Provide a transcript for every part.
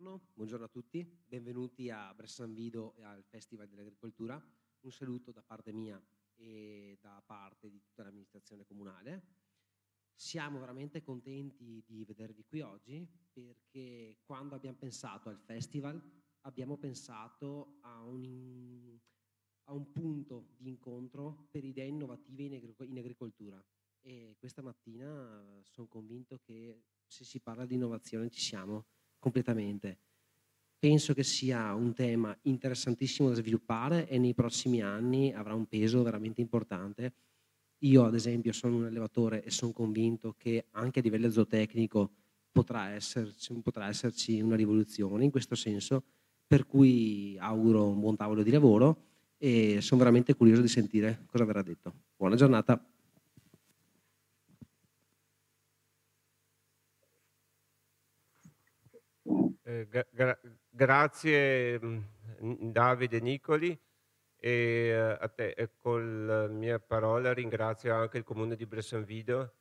Buongiorno a tutti, benvenuti a Bressan Vido e al Festival dell'Agricoltura. Un saluto da parte mia e da parte di tutta l'amministrazione comunale. Siamo veramente contenti di vedervi qui oggi perché quando abbiamo pensato al festival abbiamo pensato a un, a un punto di incontro per idee innovative in, agric in agricoltura e questa mattina eh, sono convinto che se si parla di innovazione ci siamo completamente. Penso che sia un tema interessantissimo da sviluppare e nei prossimi anni avrà un peso veramente importante. Io ad esempio sono un allevatore e sono convinto che anche a livello zootecnico potrà esserci, potrà esserci una rivoluzione in questo senso, per cui auguro un buon tavolo di lavoro e sono veramente curioso di sentire cosa verrà detto. Buona giornata. Eh, gra grazie mm, Davide Nicoli e eh, a te e con la eh, mia parola ringrazio anche il comune di Bressanvido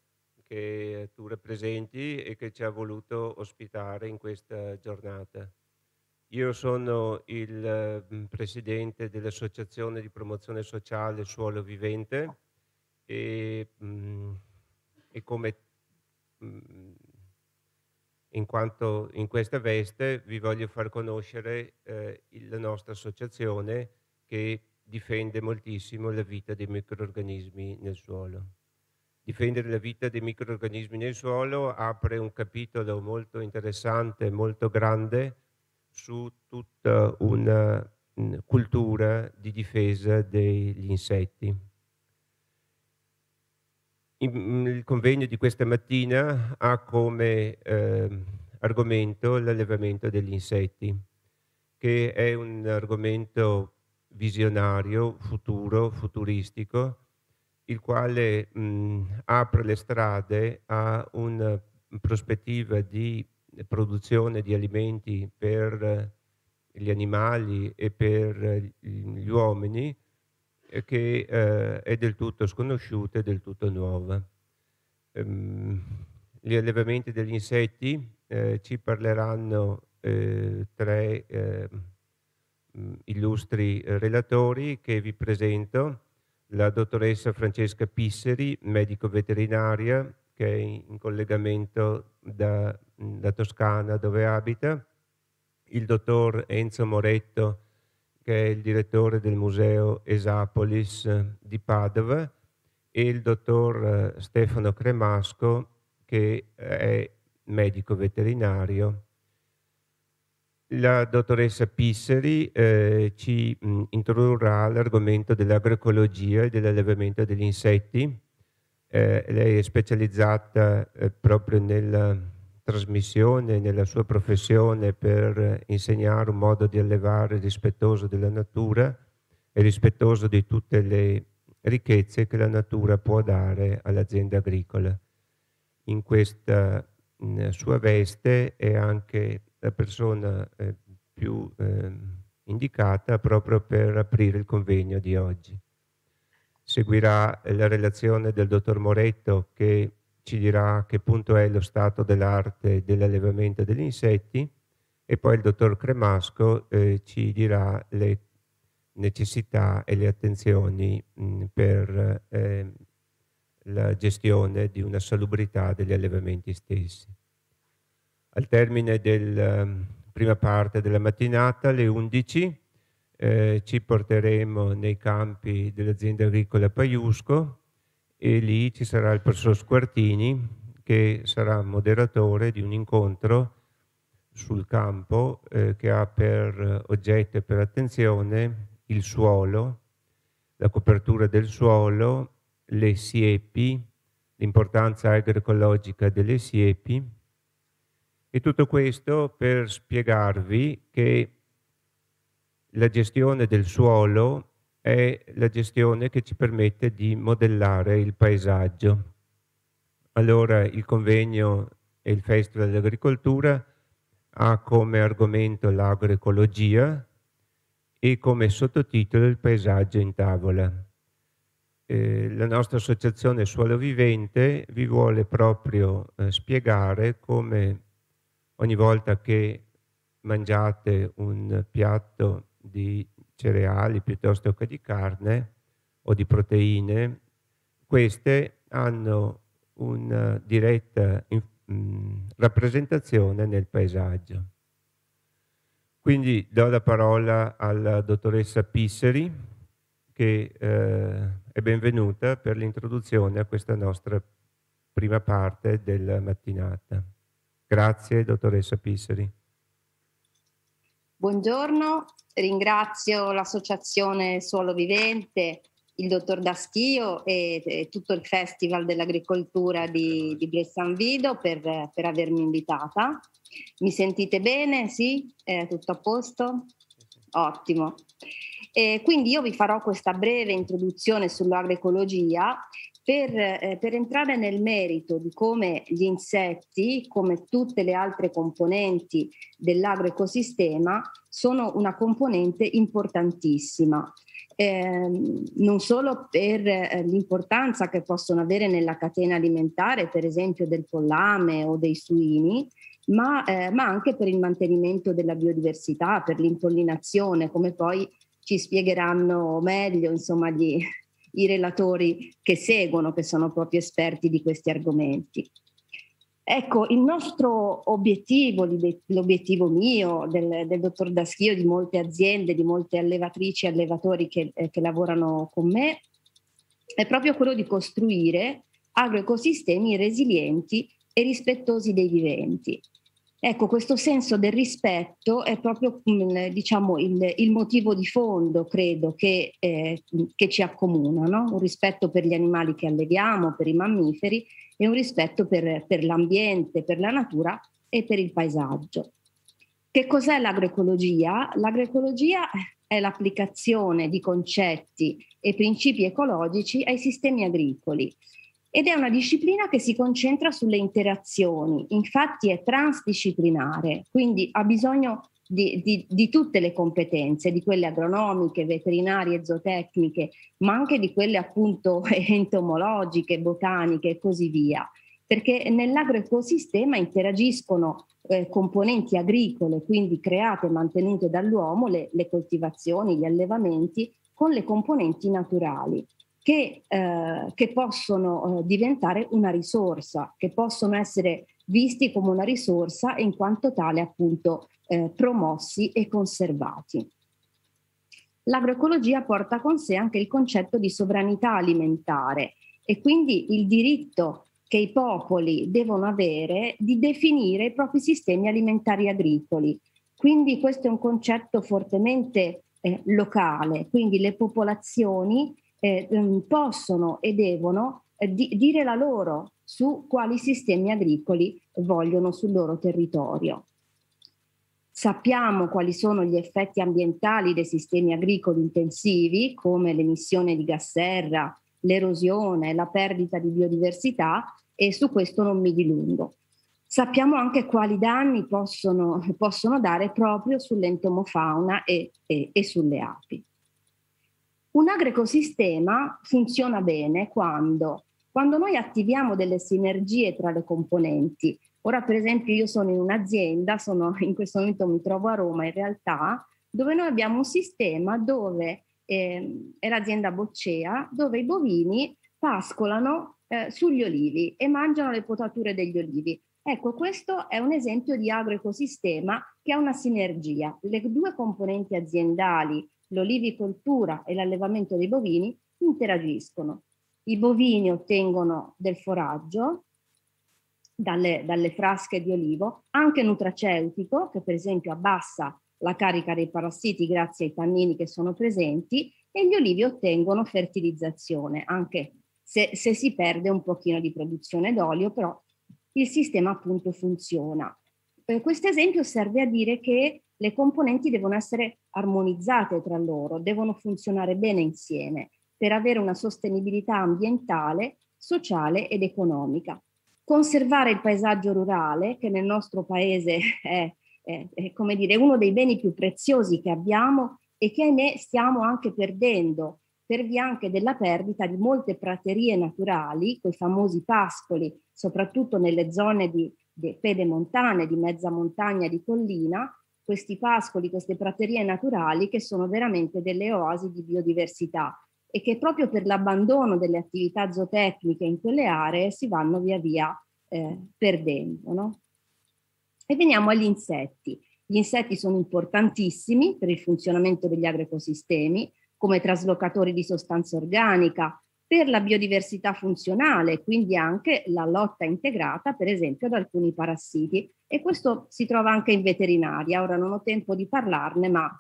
che tu rappresenti e che ci ha voluto ospitare in questa giornata. Io sono il mm, presidente dell'Associazione di promozione sociale Suolo Vivente e, mm, e come in quanto in questa veste vi voglio far conoscere eh, la nostra associazione che difende moltissimo la vita dei microorganismi nel suolo. Difendere la vita dei microorganismi nel suolo apre un capitolo molto interessante, molto grande su tutta una mm, cultura di difesa degli insetti. Mm, il convegno di questa mattina ha come eh, argomento l'allevamento degli insetti, che è un argomento visionario, futuro, futuristico, il quale mh, mm, apre le strade a una prospettiva di produzione di alimenti per gli animali e per gli uomini che eh, è del tutto sconosciuta e del tutto nuova. Ehm, gli allevamenti degli insetti eh, ci parleranno eh, tre ehm, mm, illustri relatori che vi presento, la dottoressa Francesca Pisseri, medico veterinaria, che è in collegamento da, da Toscana dove abita, il dottor Enzo Moretto, che è il direttore del museo Esapolis eh, di Padova, e il dottor eh, Stefano Cremasco, che eh, è medico veterinario. La dottoressa Pisseri eh, ci mh, mm, introdurrà l'argomento dell'agroecologia e dell'allevamento degli insetti. Eh, lei è specializzata eh, proprio nella, trasmissione, nella sua professione per insegnare un modo di allevare rispettoso della natura e rispettoso di tutte le ricchezze che la natura può dare all'azienda agricola. In questa in mm, sua veste è anche la persona eh, più eh, indicata proprio per aprire il convegno di oggi. Seguirà la relazione del dottor Moretto che ci dirà che punto è lo stato dell'arte dell'allevamento degli insetti e poi il dottor Cremasco eh, ci dirà le necessità e le attenzioni mh, mm, per eh, la gestione di una salubrità degli allevamenti stessi. Al termine della ehm, prima parte della mattinata, alle 11, eh, ci porteremo nei campi dell'azienda agricola Paiusco, e lì ci sarà il professor Squartini che sarà moderatore di un incontro sul campo eh, che ha per oggetto e per attenzione il suolo, la copertura del suolo, le siepi, l'importanza agroecologica delle siepi e tutto questo per spiegarvi che la gestione del suolo è la gestione che ci permette di modellare il paesaggio. Allora il convegno e il Festival dell'Agricoltura ha come argomento l'agroecologia e come sottotitolo il paesaggio in tavola. Eh, la nostra associazione Suolo Vivente vi vuole proprio eh, spiegare come ogni volta che mangiate un piatto di cereali piuttosto che di carne o di proteine, queste hanno una eh, diretta mh, mm, rappresentazione nel paesaggio. Quindi do la parola alla dottoressa Pisseri che eh, è benvenuta per l'introduzione a questa nostra prima parte della mattinata. Grazie dottoressa Pisseri. Buongiorno, ringrazio l'Associazione Suolo Vivente, il dottor Daschio e, e tutto il Festival dell'Agricoltura di, di Bles Vido per, per, avermi invitata. Mi sentite bene? Sì? È tutto a posto? Ottimo. E quindi io vi farò questa breve introduzione sull'agroecologia per, eh, per, entrare nel merito di come gli insetti, come tutte le altre componenti dell'agroecosistema, sono una componente importantissima, eh, non solo per eh, l'importanza che possono avere nella catena alimentare, per esempio del pollame o dei suini, ma, eh, ma anche per il mantenimento della biodiversità, per l'impollinazione, come poi ci spiegheranno meglio insomma, gli, i relatori che seguono, che sono proprio esperti di questi argomenti. Ecco, il nostro obiettivo, l'obiettivo mio, del, del dottor Daschio, di molte aziende, di molte allevatrici e allevatori che, eh, che lavorano con me, è proprio quello di costruire agroecosistemi resilienti e rispettosi dei viventi. Ecco, questo senso del rispetto è proprio mm, diciamo, il, il motivo di fondo, credo, che, eh, che ci accomuna, no? un rispetto per gli animali che alleviamo, per i mammiferi e un rispetto per, per l'ambiente, per la natura e per il paesaggio. Che cos'è l'agroecologia? L'agroecologia è l'applicazione di concetti e principi ecologici ai sistemi agricoli ed è una disciplina che si concentra sulle interazioni, infatti è transdisciplinare, quindi ha bisogno di, di, di, tutte le competenze, di quelle agronomiche, veterinarie, zootecniche, ma anche di quelle appunto entomologiche, botaniche e così via, perché nell'agroecosistema interagiscono eh, componenti agricole, quindi create e mantenute dall'uomo, le, le coltivazioni, gli allevamenti, con le componenti naturali che, eh, che possono eh, diventare una risorsa, che possono essere visti come una risorsa e in quanto tale appunto eh, promossi e conservati. L'agroecologia porta con sé anche il concetto di sovranità alimentare e quindi il diritto che i popoli devono avere di definire i propri sistemi alimentari agricoli. Quindi questo è un concetto fortemente eh, locale, quindi le popolazioni eh, ehm, possono e devono eh, di- dire la loro su quali sistemi agricoli vogliono sul loro territorio. Sappiamo quali sono gli effetti ambientali dei sistemi agricoli intensivi, come l'emissione di gas serra, l'erosione, la perdita di biodiversità, e su questo non mi dilungo. Sappiamo anche quali danni possono, possono dare proprio sull'entomofauna e, e, e sulle api. Un agroecosistema funziona bene quando, quando noi attiviamo delle sinergie tra le componenti. Ora per esempio io sono in un'azienda, sono, in questo momento mi trovo a Roma in realtà, dove noi abbiamo un sistema dove eh, è l'azienda Boccea, dove i bovini pascolano eh, sugli olivi e mangiano le potature degli olivi. Ecco, questo è un esempio di agroecosistema che ha una sinergia. Le due componenti aziendali l'olivicoltura e l'allevamento dei bovini interagiscono. I bovini ottengono del foraggio dalle, dalle frasche di olivo, anche nutraceutico, che per esempio abbassa la carica dei parassiti grazie ai tannini che sono presenti, e gli olivi ottengono fertilizzazione, anche se, se si perde un pochino di produzione d'olio, però il sistema appunto funziona. Eh, questo esempio serve a dire che le componenti devono essere armonizzate tra loro, devono funzionare bene insieme per avere una sostenibilità ambientale, sociale ed economica. Conservare il paesaggio rurale, che nel nostro paese è, è, è come dire, uno dei beni più preziosi che abbiamo e che ahimè stiamo anche perdendo, per via anche della perdita di molte praterie naturali, quei famosi pascoli, soprattutto nelle zone di, di pedemontane, di mezza montagna, di collina, questi pascoli, queste praterie naturali che sono veramente delle oasi di biodiversità e che proprio per l'abbandono delle attività zootecniche in quelle aree si vanno via via eh, perdendo. No? E veniamo agli insetti. Gli insetti sono importantissimi per il funzionamento degli agroecosistemi, come traslocatori di sostanza organica, per la biodiversità funzionale, quindi anche la lotta integrata, per esempio, ad alcuni parassiti, e questo si trova anche in veterinaria. Ora non ho tempo di parlarne, ma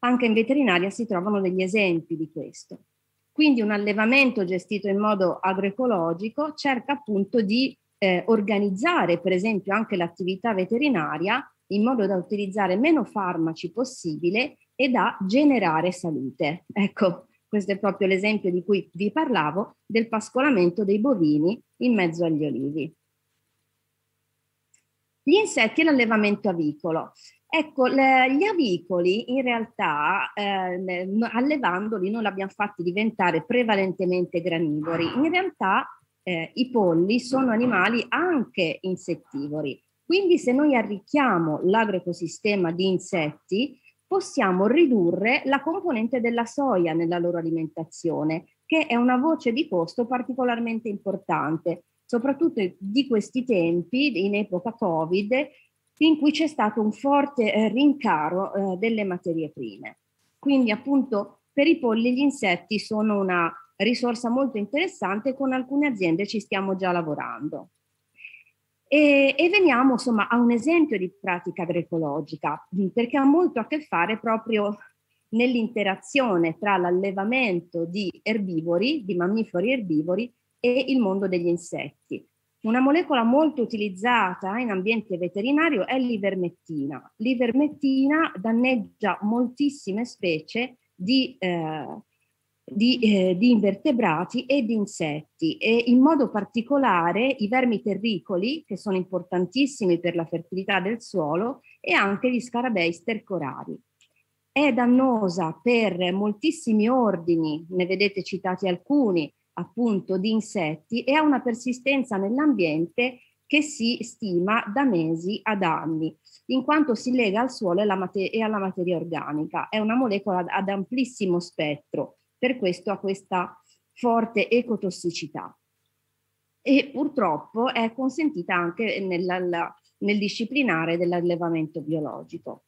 anche in veterinaria si trovano degli esempi di questo. Quindi un allevamento gestito in modo agroecologico cerca appunto di eh, organizzare per esempio anche l'attività veterinaria in modo da utilizzare meno farmaci possibile e da generare salute. Ecco, questo è proprio l'esempio di cui vi parlavo del pascolamento dei bovini in mezzo agli olivi. Gli insetti e l'allevamento avicolo. Ecco, le, gli avicoli in realtà eh, allevandoli non li abbiamo fatti diventare prevalentemente granivori, in realtà eh, i polli sono animali anche insettivori, quindi se noi arricchiamo l'agroecosistema di insetti possiamo ridurre la componente della soia nella loro alimentazione, che è una voce di costo particolarmente importante soprattutto di questi tempi, in epoca Covid, in cui c'è stato un forte eh, rincaro eh, delle materie prime. Quindi appunto per i polli gli insetti sono una risorsa molto interessante, con alcune aziende ci stiamo già lavorando. E, e veniamo insomma a un esempio di pratica agroecologica, perché ha molto a che fare proprio nell'interazione tra l'allevamento di erbivori, di mammiferi erbivori, e il mondo degli insetti. Una molecola molto utilizzata in ambiente veterinario è l'ivermettina. L'ivermettina danneggia moltissime specie di, eh, di, eh, di, invertebrati e di insetti e in modo particolare i vermi terricoli che sono importantissimi per la fertilità del suolo e anche gli scarabei stercorari. È dannosa per moltissimi ordini, ne vedete citati alcuni, appunto di insetti e ha una persistenza nell'ambiente che si stima da mesi ad anni, in quanto si lega al suolo e alla, mater- e alla materia organica. È una molecola ad amplissimo spettro, per questo ha questa forte ecotossicità. E purtroppo è consentita anche nella, nel disciplinare dell'allevamento biologico.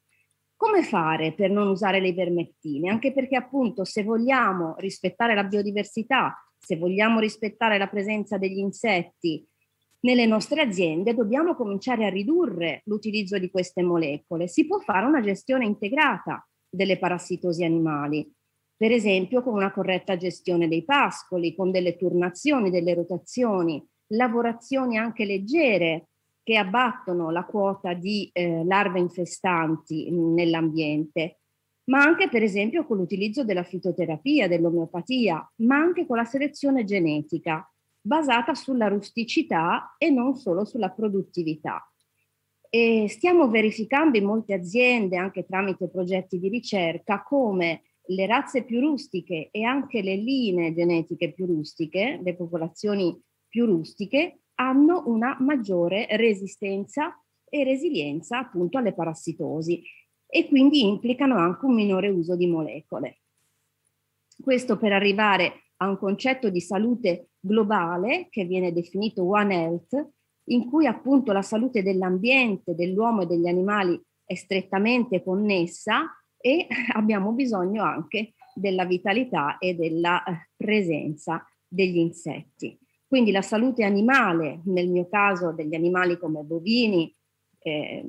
Come fare per non usare le ivermettine? Anche perché appunto se vogliamo rispettare la biodiversità se vogliamo rispettare la presenza degli insetti nelle nostre aziende, dobbiamo cominciare a ridurre l'utilizzo di queste molecole. Si può fare una gestione integrata delle parassitosi animali, per esempio con una corretta gestione dei pascoli, con delle turnazioni, delle rotazioni, lavorazioni anche leggere che abbattono la quota di eh, larve infestanti nell'ambiente ma anche per esempio con l'utilizzo della fitoterapia, dell'omeopatia, ma anche con la selezione genetica basata sulla rusticità e non solo sulla produttività. E stiamo verificando in molte aziende, anche tramite progetti di ricerca, come le razze più rustiche e anche le linee genetiche più rustiche, le popolazioni più rustiche, hanno una maggiore resistenza e resilienza appunto alle parassitosi e quindi implicano anche un minore uso di molecole. Questo per arrivare a un concetto di salute globale che viene definito One Health, in cui appunto la salute dell'ambiente, dell'uomo e degli animali è strettamente connessa e abbiamo bisogno anche della vitalità e della eh, presenza degli insetti. Quindi la salute animale, nel mio caso degli animali come bovini, eh,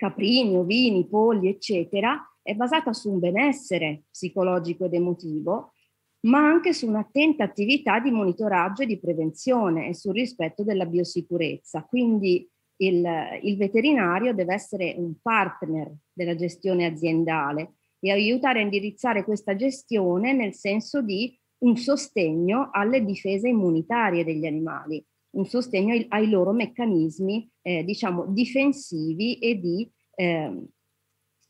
caprini, ovini, polli, eccetera, è basata su un benessere psicologico ed emotivo, ma anche su un'attenta attività di monitoraggio e di prevenzione e sul rispetto della biosicurezza. Quindi il, il veterinario deve essere un partner della gestione aziendale e aiutare a indirizzare questa gestione nel senso di un sostegno alle difese immunitarie degli animali, un sostegno ai, ai loro meccanismi eh, diciamo, difensivi e di eh,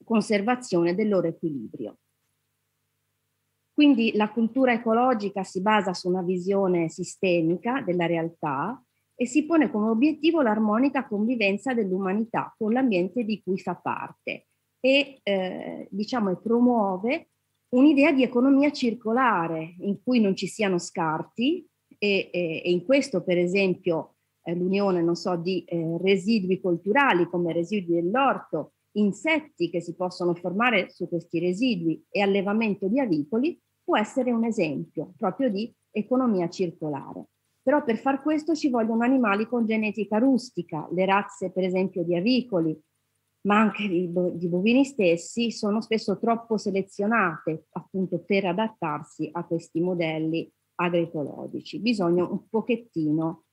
conservazione del loro equilibrio. Quindi la cultura ecologica si basa su una visione sistemica della realtà e si pone come obiettivo l'armonica convivenza dell'umanità con l'ambiente di cui fa parte e eh, diciamo, promuove un'idea di economia circolare in cui non ci siano scarti e, e, e in questo per esempio eh, l'unione, non so, di eh, residui culturali come residui dell'orto, insetti che si possono formare su questi residui e allevamento di avicoli, può essere un esempio proprio di economia circolare. Però per far questo ci vogliono animali con genetica rustica, le razze per esempio di avicoli, ma anche di, bo- di bovini stessi, sono spesso troppo selezionate appunto per adattarsi a questi modelli agroecologici. Bisogna un pochettino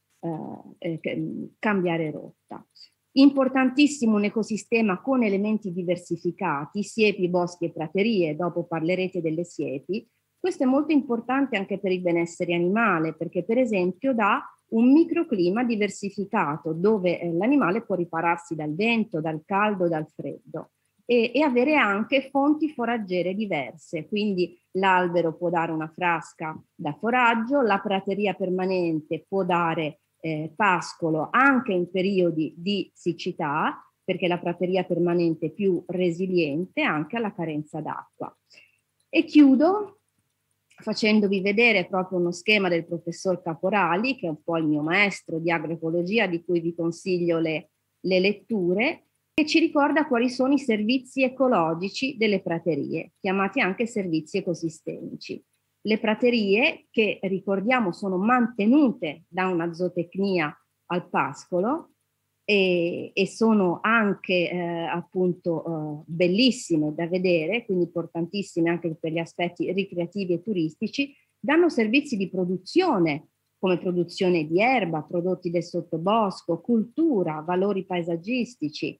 eh, eh mm, cambiare rotta. Importantissimo un ecosistema con elementi diversificati, siepi, boschi e praterie, dopo parlerete delle siepi. Questo è molto importante anche per il benessere animale, perché per esempio dà un microclima diversificato dove eh, l'animale può ripararsi dal vento, dal caldo, dal freddo e, e avere anche fonti foraggere diverse, quindi l'albero può dare una frasca da foraggio, la prateria permanente può dare eh, pascolo anche in periodi di siccità, perché la prateria permanente è più resiliente anche alla carenza d'acqua. E chiudo facendovi vedere proprio uno schema del professor Caporali, che è un po' il mio maestro di agroecologia, di cui vi consiglio le, le letture, che ci ricorda quali sono i servizi ecologici delle praterie, chiamati anche servizi ecosistemici le praterie che ricordiamo sono mantenute da una zootecnia al pascolo e, e sono anche eh, appunto eh, bellissime da vedere, quindi importantissime anche per gli aspetti ricreativi e turistici, danno servizi di produzione come produzione di erba, prodotti del sottobosco, cultura, valori paesaggistici,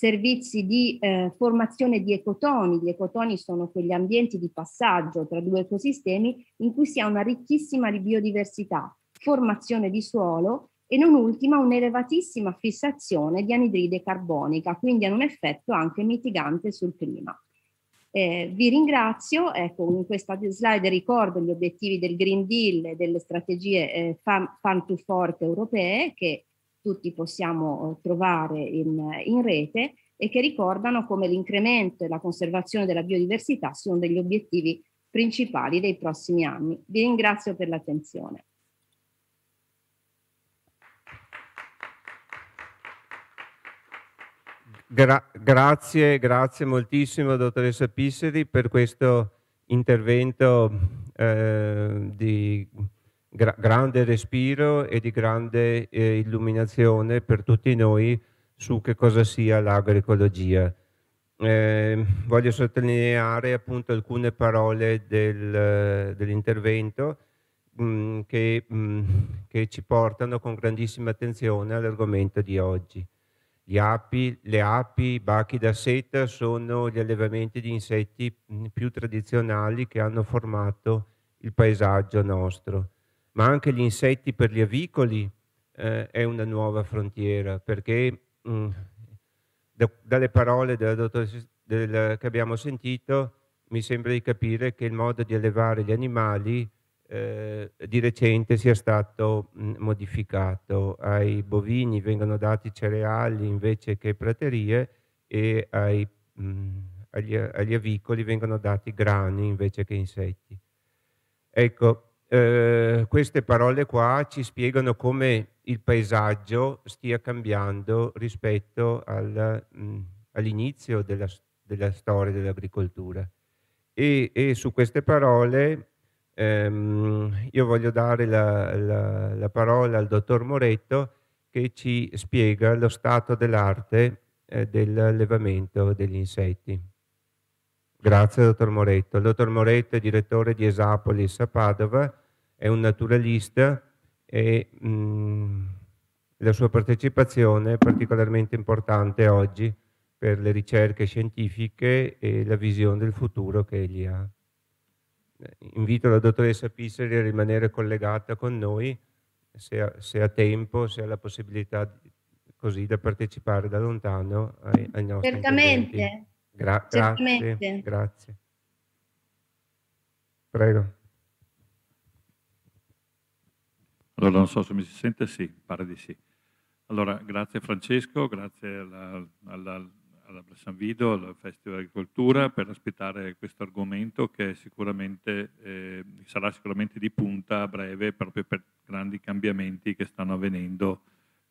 servizi di eh, formazione di ecotoni. Gli ecotoni sono quegli ambienti di passaggio tra due ecosistemi in cui si ha una ricchissima biodiversità, formazione di suolo e non ultima un'elevatissima fissazione di anidride carbonica, quindi hanno un effetto anche mitigante sul clima. Eh, vi ringrazio, ecco, in questa slide ricordo gli obiettivi del Green Deal e delle strategie eh, farm, farm to Fork europee che tutti possiamo eh, trovare in, in rete e che ricordano come l'incremento e la conservazione della biodiversità sono degli obiettivi principali dei prossimi anni. Vi ringrazio per l'attenzione. Gra grazie, grazie moltissimo dottoressa Pisseri per questo intervento eh, di gra grande respiro e di grande eh, illuminazione per tutti noi su che cosa sia l'agroecologia. Eh, voglio sottolineare appunto alcune parole del, dell'intervento mm, che, mh, mm, che ci portano con grandissima attenzione all'argomento di oggi. Api, le api, i bachi da seta sono gli allevamenti di insetti mm, più tradizionali che hanno formato il paesaggio nostro ma anche gli insetti per gli avicoli eh, è una nuova frontiera, perché mh, mm, da, dalle parole della dottoressa del, che abbiamo sentito mi sembra di capire che il modo di allevare gli animali eh, di recente sia stato mh, mm, modificato. Ai bovini vengono dati cereali invece che praterie e ai, mh, mm, agli, agli avicoli vengono dati grani invece che insetti. Ecco, eh, queste parole qua ci spiegano come il paesaggio stia cambiando rispetto al, mh, mm, all'inizio della, della, storia dell'agricoltura. E, e su queste parole ehm, io voglio dare la, la, la, parola al dottor Moretto che ci spiega lo stato dell'arte eh, dell'allevamento degli insetti. Grazie, dottor Moretto. Il dottor Moretto è direttore di Esapolis a Padova è un naturalista e mh, mm, la sua partecipazione è particolarmente importante oggi per le ricerche scientifiche e la visione del futuro che egli ha. Eh, invito la dottoressa Pisseri a rimanere collegata con noi se ha, se ha tempo, se ha la possibilità di, così da partecipare da lontano ai, ai nostri Certamente. Gra Certamente. Grazie. Grazie. Prego. Allora, non so se mi si sente, sì, pare di sì. Allora, grazie Francesco, grazie alla, alla, alla San al Festival di Agricoltura per ospitare questo argomento che sicuramente, eh, sarà sicuramente di punta a breve proprio per grandi cambiamenti che stanno avvenendo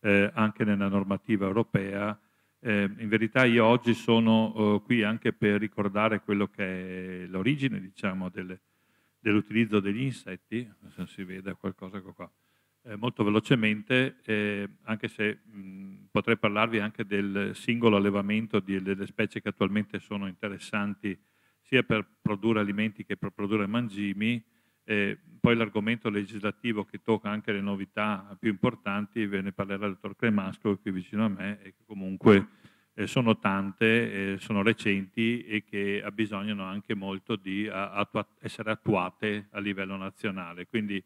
eh, anche nella normativa europea. Eh, in verità io oggi sono eh, qui anche per ricordare quello che è l'origine diciamo, del, dell'utilizzo degli insetti, non so se si veda qualcosa qua eh, molto velocemente, eh, anche se mh, potrei parlarvi anche del singolo allevamento di, delle specie che attualmente sono interessanti sia per produrre alimenti che per produrre mangimi, eh, poi l'argomento legislativo che tocca anche le novità più importanti ve ne parlerà il dottor Cremasco qui vicino a me e che comunque eh, sono tante, eh, sono recenti e che ha bisogno anche molto di a, attua essere attuate a livello nazionale. Quindi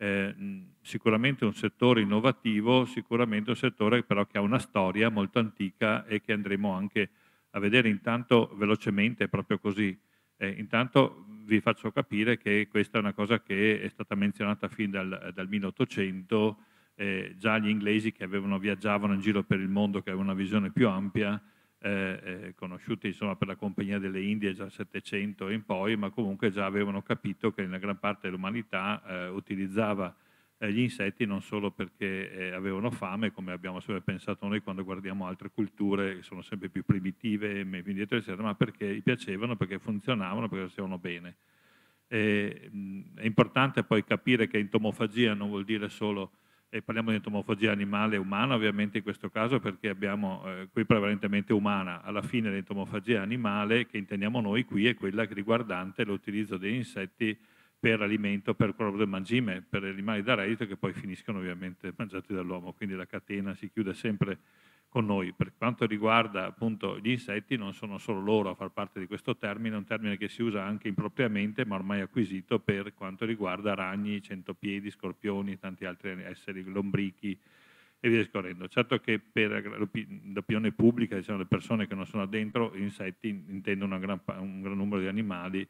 eh, sicuramente un settore innovativo, sicuramente un settore però che ha una storia molto antica e che andremo anche a vedere intanto velocemente, proprio così. Eh, intanto vi faccio capire che questa è una cosa che è stata menzionata fin dal, dal 1800, eh, già gli inglesi che avevano, viaggiavano in giro per il mondo, che avevano una visione più ampia, eh, eh, conosciuti insomma, per la Compagnia delle Indie già dal 700 in poi, ma comunque già avevano capito che la gran parte dell'umanità eh, utilizzava eh, gli insetti non solo perché eh, avevano fame, come abbiamo sempre pensato noi quando guardiamo altre culture che sono sempre più primitive, indietro, eccetera, ma perché gli piacevano, perché funzionavano, perché facevano bene. E, eh, mh, è importante poi capire che entomofagia non vuol dire solo e parliamo di entomofagia animale e umana ovviamente in questo caso perché abbiamo eh, qui prevalentemente umana, alla fine l'entomofagia animale che intendiamo noi qui è quella riguardante l'utilizzo degli insetti per alimento, per quello mangime, per gli animali da reddito che poi finiscono ovviamente mangiati dall'uomo, quindi la catena si chiude sempre con noi. Per quanto riguarda appunto gli insetti, non sono solo loro a far parte di questo termine, è un termine che si usa anche impropriamente, ma ormai acquisito per quanto riguarda ragni, centopiedi, scorpioni tanti altri esseri, lombrichi e via scorrendo. Certo che per l'opinione pubblica, diciamo, le persone che non sono dentro, gli insetti intendono un gran, un gran numero di animali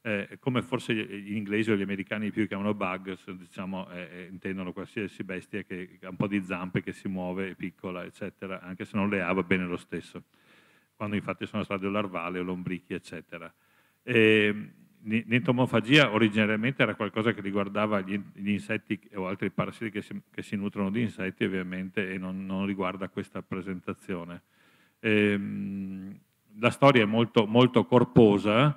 eh, come forse gli inglesi o gli americani più chiamano bugs, diciamo, eh, eh, intendono qualsiasi bestia che ha un po' di zampe, che si muove, è piccola, eccetera, anche se non le ha va bene lo stesso, quando infatti sono o larvale o lombrichi, eccetera. Ehm, e, L'entomofagia originariamente era qualcosa che riguardava gli, gli insetti o altri parassiti che si, che si, nutrono di insetti ovviamente e non, non riguarda questa presentazione. E, ehm, la storia è molto, molto corposa,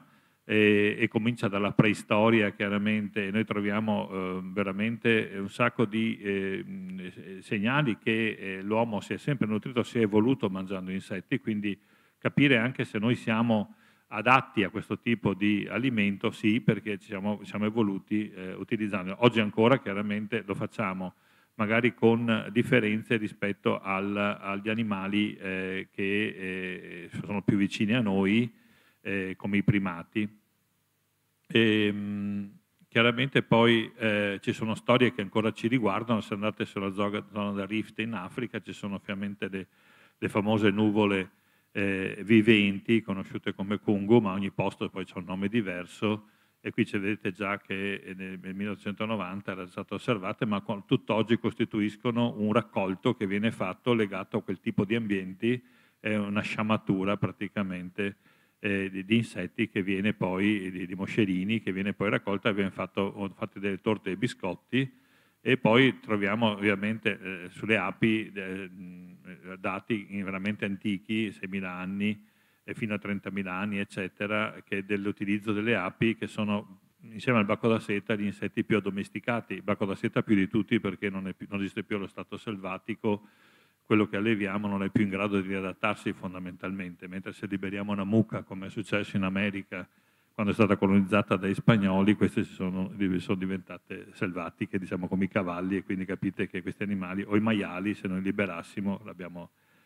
e, e comincia dalla preistoria chiaramente e noi troviamo eh, veramente un sacco di eh, segnali che eh, l'uomo si è sempre nutrito, si è evoluto mangiando insetti, quindi capire anche se noi siamo adatti a questo tipo di alimento, sì, perché ci siamo, siamo evoluti eh, utilizzando. Oggi ancora chiaramente lo facciamo magari con differenze rispetto al, agli animali eh, che eh, sono più vicini a noi, eh, come i primati. E, ehm, chiaramente poi eh, ci sono storie che ancora ci riguardano, se andate sulla zona da Rift in Africa ci sono ovviamente le, le famose nuvole eh, viventi, conosciute come Kungu, ma ogni posto poi c'è un nome diverso e qui ci vedete già che eh, nel 1990 era stato osservato, ma tutt'oggi costituiscono un raccolto che viene fatto legato a quel tipo di ambienti, è una sciamatura praticamente eh, di, di, insetti che viene poi, di, di, moscerini che viene poi raccolta, abbiamo fatto, fatto delle torte e biscotti e poi troviamo ovviamente eh, sulle api eh, dati veramente antichi, 6.000 anni e fino a 30.000 anni eccetera, dell'utilizzo delle api che sono insieme al bacco da seta gli insetti più addomesticati, il bacco da seta più di tutti perché non, più, non esiste più lo stato selvatico quello che alleviamo non è più in grado di adattarsi fondamentalmente, mentre se liberiamo una mucca, come è successo in America quando è stata colonizzata dai spagnoli, queste sono, sono diventate selvatiche, diciamo come i cavalli, e quindi capite che questi animali, o i maiali, se noi liberassimo,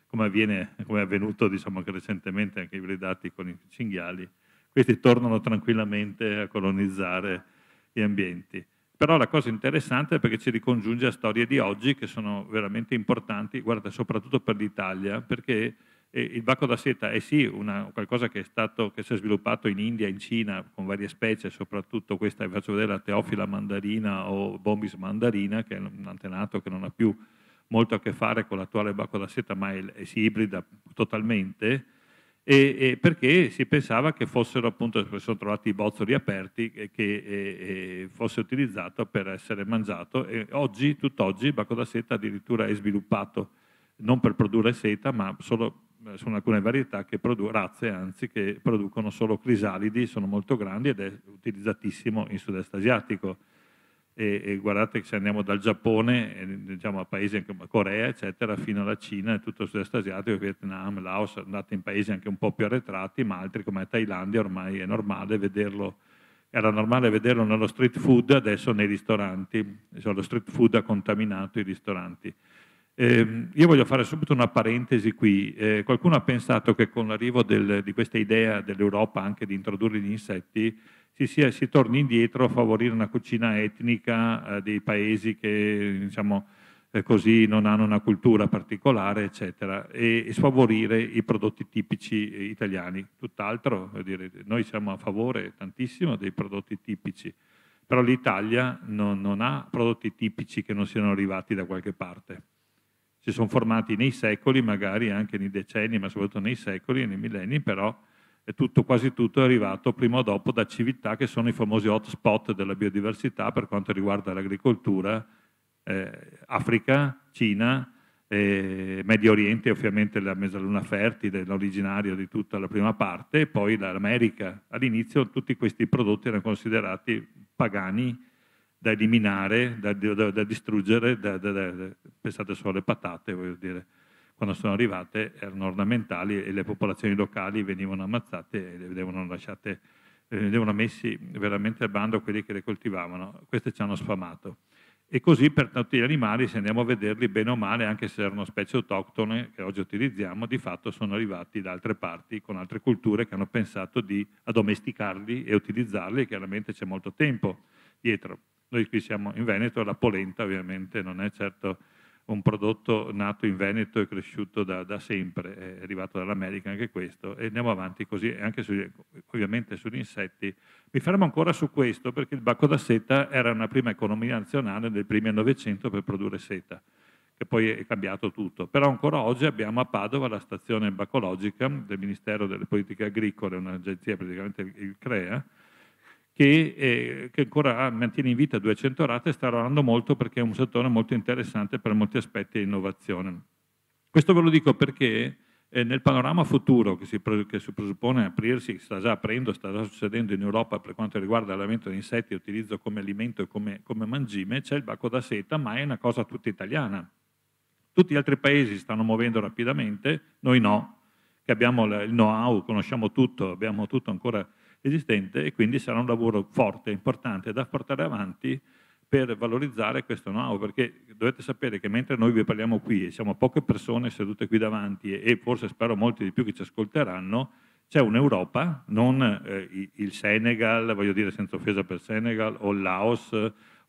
come, avviene, come è avvenuto diciamo, anche recentemente anche ibridati con i cinghiali, questi tornano tranquillamente a colonizzare gli ambienti. Però la cosa interessante è perché ci ricongiunge a storie di oggi che sono veramente importanti, guarda, soprattutto per l'Italia, perché eh, il bacco da seta è sì una, qualcosa che, è stato, che si è sviluppato in India, in Cina, con varie specie, soprattutto questa, vi faccio vedere la teofila mandarina o bombis mandarina, che è un antenato che non ha più molto a che fare con l'attuale bacco da seta, ma è, è si ibrida totalmente, e, e perché si pensava che fossero appunto, sono trovati i bozzoli aperti e che e, e fosse utilizzato per essere mangiato e oggi, tutt'oggi, il bacco da seta addirittura è sviluppato non per produrre seta ma solo eh, sono alcune varietà che produ- razze anzi che producono solo crisalidi, sono molto grandi ed è utilizzatissimo in sud-est asiatico e, e guardate che se andiamo dal Giappone, eh, diciamo a paesi anche come Corea, eccetera, fino alla Cina, tutto il sud-est asiatico, Vietnam, Laos, andate in paesi anche un po' più arretrati, ma altri come Thailandia ormai è normale vederlo era normale vederlo nello street food, adesso nei ristoranti, cioè, lo street food ha contaminato i ristoranti. Eh, io voglio fare subito una parentesi qui, eh, qualcuno ha pensato che con l'arrivo del, di questa idea dell'Europa anche di introdurre gli insetti si, sia, si, torni indietro a favorire una cucina etnica eh, dei paesi che diciamo, eh, così non hanno una cultura particolare, eccetera, e, e sfavorire i prodotti tipici eh, italiani. Tutt'altro, noi siamo a favore tantissimo dei prodotti tipici, però l'Italia non, non ha prodotti tipici che non siano arrivati da qualche parte si sono formati nei secoli, magari anche nei decenni, ma soprattutto nei secoli e nei millenni, però e tutto, quasi tutto è arrivato prima o dopo da civiltà che sono i famosi hotspot della biodiversità per quanto riguarda l'agricoltura, eh, Africa, Cina, eh, Medio Oriente, ovviamente la mesaluna fertile, l'originaria di tutta la prima parte, e poi l'America. All'inizio tutti questi prodotti erano considerati pagani da eliminare, da, da, da distruggere, da, pensate solo alle patate, voglio dire quando sono arrivate erano ornamentali e le popolazioni locali venivano ammazzate e venivano lasciate, eh, venivano messi veramente a bando quelli che le coltivavano. Queste ci hanno sfamato. E così per tutti gli animali, se andiamo a vederli bene o male, anche se erano specie autoctone che oggi utilizziamo, di fatto sono arrivati da altre parti con altre culture che hanno pensato di addomesticarli e utilizzarli, e chiaramente c'è molto tempo dietro. Noi qui siamo in Veneto, la polenta ovviamente non è certo un prodotto nato in Veneto e cresciuto da, da, sempre, è arrivato dall'America anche questo, e andiamo avanti così, anche su, ovviamente sugli insetti. Mi fermo ancora su questo perché il bacco da seta era una prima economia nazionale del primo Novecento per produrre seta, che poi è cambiato tutto. Però ancora oggi abbiamo a Padova la stazione bacologica del Ministero delle Politiche Agricole, un'agenzia praticamente il CREA, che, eh, che ancora mantiene in vita 200 rate e sta lavorando molto perché è un settore molto interessante per molti aspetti di innovazione. Questo ve lo dico perché eh, nel panorama futuro che si, che si, presuppone aprirsi, sta già aprendo, sta già succedendo in Europa per quanto riguarda l'allevamento di insetti e utilizzo come alimento e come, come mangime, c'è il bacco da seta, ma è una cosa tutta italiana. Tutti gli altri paesi stanno muovendo rapidamente, noi no, che abbiamo il know-how, conosciamo tutto, abbiamo tutto ancora esistente e quindi sarà un lavoro forte, importante da portare avanti per valorizzare questo know-how, perché dovete sapere che mentre noi vi parliamo qui e siamo poche persone sedute qui davanti e forse spero molti di più che ci ascolteranno, c'è un'Europa, non eh, il Senegal, voglio dire senza offesa per Senegal, o il Laos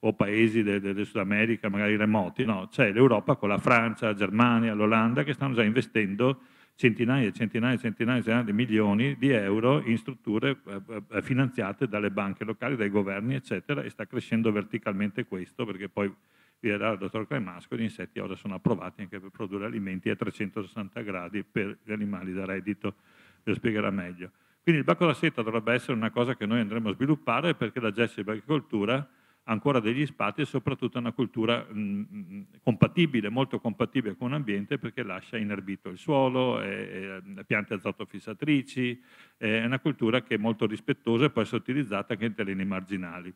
o paesi del de, de Sud America magari remoti, no, c'è l'Europa con la Francia, la Germania, l'Olanda che stanno già investendo centinaia e centinaia e centinaia, centinaia di milioni di euro in strutture eh, eh, finanziate dalle banche locali, dai governi, eccetera, e sta crescendo verticalmente questo, perché poi vi dirà il dottor Cremasco, gli insetti ora sono approvati anche per produrre alimenti a 360 gradi per gli animali da reddito, lo spiegherà meglio. Quindi il bacco da seta dovrebbe essere una cosa che noi andremo a sviluppare perché la Jessica Agricoltura ancora degli spazi e soprattutto una cultura mh, mm, mm, mm, compatibile, molto compatibile con l'ambiente perché lascia inerbito il suolo, è, è, piante azotofissatrici, è una cultura che è molto rispettosa e può essere utilizzata anche in terreni marginali.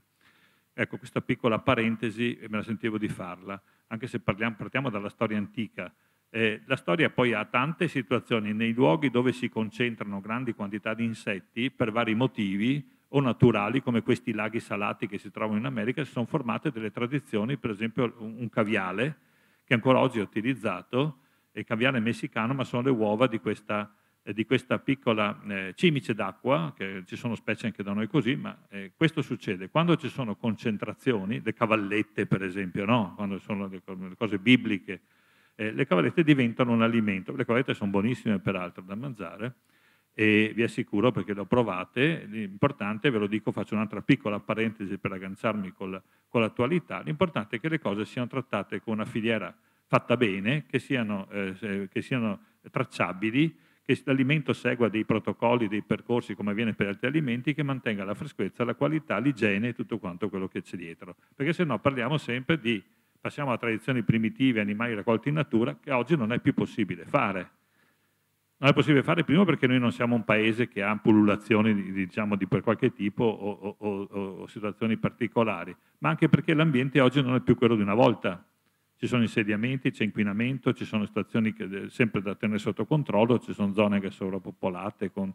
Ecco, questa piccola parentesi eh, me la sentivo di farla, anche se parliamo, partiamo dalla storia antica. Eh, la storia poi ha tante situazioni nei luoghi dove si concentrano grandi quantità di insetti per vari motivi, o naturali come questi laghi salati che si trovano in America, si sono formate delle tradizioni, per esempio un caviale che ancora oggi è utilizzato, è il caviale messicano, ma sono le uova di questa, eh, di questa piccola eh, cimice d'acqua, che ci sono specie anche da noi così, ma eh, questo succede quando ci sono concentrazioni, le cavallette per esempio, no? quando sono le, le cose bibliche, eh, le cavallette diventano un alimento, le cavallette sono buonissime peraltro da mangiare, e vi assicuro perché lo provate, l'importante, ve lo dico, faccio un'altra piccola parentesi per agganciarmi col, con l'attualità, l'importante è che le cose siano trattate con una filiera fatta bene, che siano, eh, eh, che siano tracciabili, che l'alimento segua dei protocolli, dei percorsi come avviene per altri alimenti, che mantenga la freschezza, la qualità, l'igiene e tutto quanto quello che c'è dietro. Perché se no parliamo sempre di, passiamo a tradizioni primitive, animali raccolti in natura, che oggi non è più possibile fare. Non è possibile fare prima perché noi non siamo un paese che ha pullulazioni diciamo, di per qualche tipo o, o, o, o situazioni particolari, ma anche perché l'ambiente oggi non è più quello di una volta. Ci sono insediamenti, c'è inquinamento, ci sono situazioni che, eh, sempre da tenere sotto controllo, ci sono zone che sono sovrappopolate con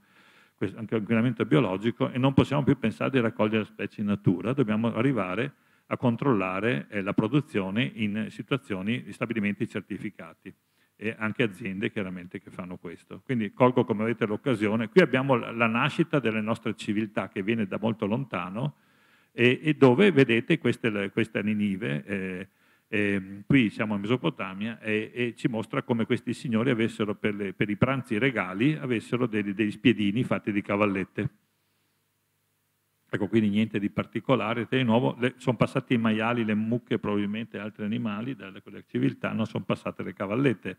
anche inquinamento biologico e non possiamo più pensare di raccogliere specie in natura, dobbiamo arrivare a controllare eh, la produzione in situazioni di stabilimenti certificati e anche aziende chiaramente che fanno questo. Quindi colgo come vedete l'occasione, qui abbiamo la nascita delle nostre civiltà che viene da molto lontano e, e dove vedete queste, questa Ninive, eh, eh, qui siamo in Mesopotamia e, e, ci mostra come questi signori avessero per, le, per i pranzi regali avessero dei, degli spiedini fatti di cavallette. Ecco, quindi niente di particolare, di nuovo le, sono passati i maiali, le mucche, probabilmente altri animali, da quelle civiltà non sono passate le cavallette,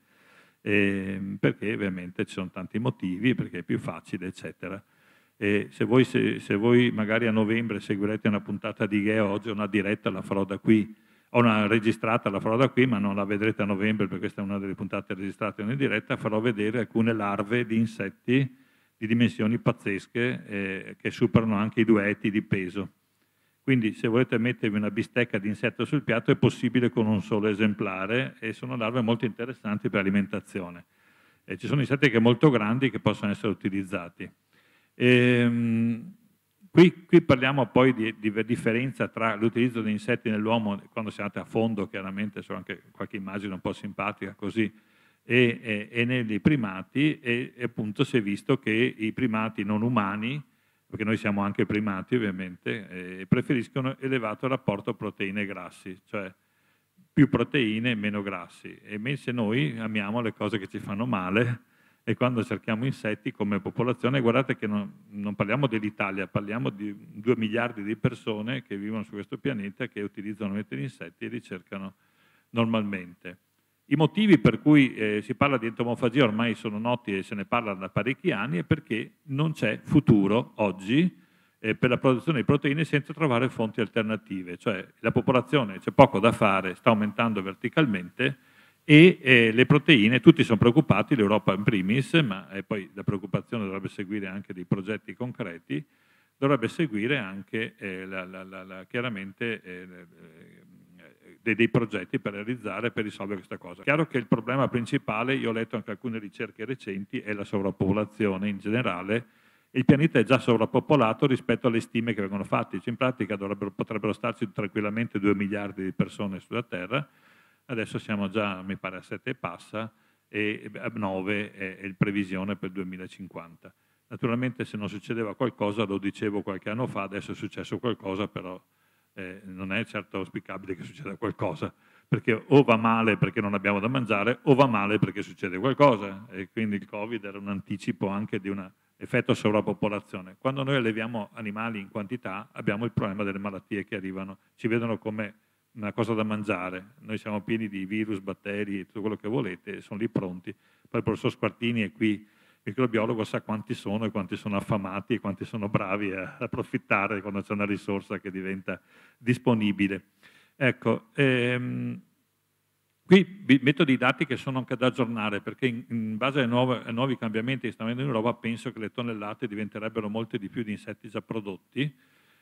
eh, perché ovviamente ci sono tanti motivi, perché è più facile, eccetera. E se voi, se, se voi magari a novembre seguirete una puntata di Ghe oggi, una diretta la farò da qui, ho una registrata, la farò da qui, ma non la vedrete a novembre perché questa è una delle puntate registrate in diretta, farò vedere alcune larve di insetti di dimensioni pazzesche eh, che superano anche i due duetti di peso. Quindi se volete mettervi una bistecca di insetto sul piatto è possibile con un solo esemplare e sono larve molto interessanti per l'alimentazione. Eh, ci sono insetti che molto grandi che possono essere utilizzati. Ehm, qui, qui, parliamo poi di, di differenza tra l'utilizzo di insetti nell'uomo, quando siamo andati a fondo chiaramente, c'è anche qualche immagine un po' simpatica così, e, e, e nei primati e, e, appunto si è visto che i primati non umani, perché noi siamo anche primati ovviamente, eh, preferiscono elevato rapporto proteine e grassi, cioè più proteine e meno grassi. E mentre noi amiamo le cose che ci fanno male e quando cerchiamo insetti come popolazione, guardate che non, non parliamo dell'Italia, parliamo di 2 miliardi di persone che vivono su questo pianeta, che utilizzano gli insetti e li cercano normalmente. I motivi per cui eh, si parla di entomofagia ormai sono noti e se ne parla da parecchi anni è perché non c'è futuro oggi eh, per la produzione di proteine senza trovare fonti alternative, cioè la popolazione c'è poco da fare, sta aumentando verticalmente e eh, le proteine, tutti sono preoccupati, l'Europa in primis, ma eh, poi la preoccupazione dovrebbe seguire anche dei progetti concreti, dovrebbe seguire anche eh, la, la, la, chiaramente eh, dei, dei progetti per realizzare, per risolvere questa cosa. Chiaro che il problema principale, io ho letto anche alcune ricerche recenti, è la sovrappopolazione in generale, il pianeta è già sovrappopolato rispetto alle stime che vengono fatte. Cioè in pratica potrebbero starci tranquillamente 2 miliardi di persone sulla Terra, adesso siamo già, mi pare, a 7 e passa, e 9 è, è la previsione per il 2050. Naturalmente se non succedeva qualcosa, lo dicevo qualche anno fa, adesso è successo qualcosa, però eh, non è certo auspicabile che succeda qualcosa, perché o va male perché non abbiamo da mangiare o va male perché succede qualcosa e quindi il Covid era un anticipo anche di un effetto sovrappopolazione. Quando noi alleviamo animali in quantità abbiamo il problema delle malattie che arrivano, ci vedono come una cosa da mangiare, noi siamo pieni di virus, batteri, tutto quello che volete, sono lì pronti. Poi il professor Squartini è qui microbiologo sa quanti sono e quanti sono affamati e quanti sono bravi a approfittare quando c'è una risorsa che diventa disponibile. Ecco, ehm, qui dei dati che sono anche da aggiornare perché in, in base ai nuovi, ai nuovi, cambiamenti che stanno avendo in Europa penso che le tonnellate diventerebbero molte di più di insetti già prodotti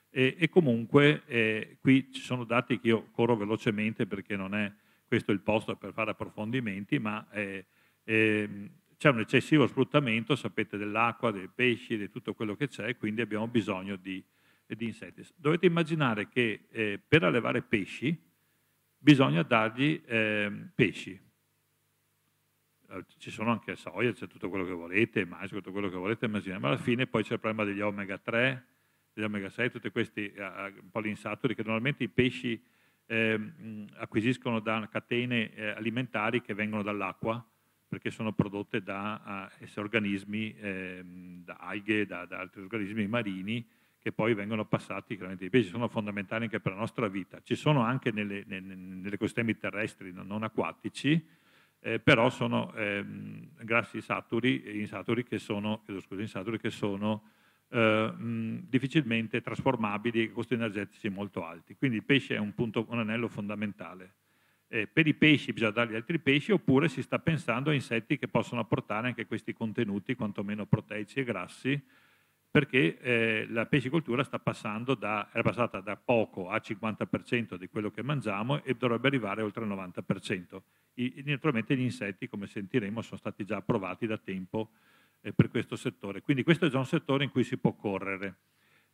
e, e comunque eh, qui ci sono dati che io corro velocemente perché non è questo il posto per fare approfondimenti ma eh, eh, c'è un eccessivo sfruttamento, sapete, dell'acqua, dei pesci, di tutto quello che c'è, quindi abbiamo bisogno di, di insetti. Dovete immaginare che eh, per allevare pesci bisogna dargli ehm, eh, pesci. Ci sono anche soia, c'è tutto quello che volete, mais, tutto quello che volete immaginare, ma alla fine poi c'è il problema degli omega 3, degli omega 6, tutti questi eh, eh, polinsaturi che normalmente i pesci eh, acquisiscono da catene eh, alimentari che vengono dall'acqua, perché sono prodotte da uh, organismi, ehm, da alghe, da, da, altri organismi marini che poi vengono passati chiaramente ai pesci, sono fondamentali anche per la nostra vita. Ci sono anche nelle, nelle, negli ecosistemi terrestri non, non acquatici, eh, però sono ehm, grassi saturi, insaturi che sono, scusa, insaturi che sono eh, difficilmente trasformabili e costi energetici molto alti. Quindi il pesce è un, punto, un anello fondamentale eh, per i pesci bisogna dargli altri pesci oppure si sta pensando a insetti che possono apportare anche questi contenuti quantomeno proteici e grassi perché eh, la pescicoltura sta passando da, era passata da poco a 50% di quello che mangiamo e dovrebbe arrivare oltre il 90%. I, naturalmente gli insetti, come sentiremo, sono stati già approvati da tempo eh, per questo settore. Quindi questo è già un settore in cui si può correre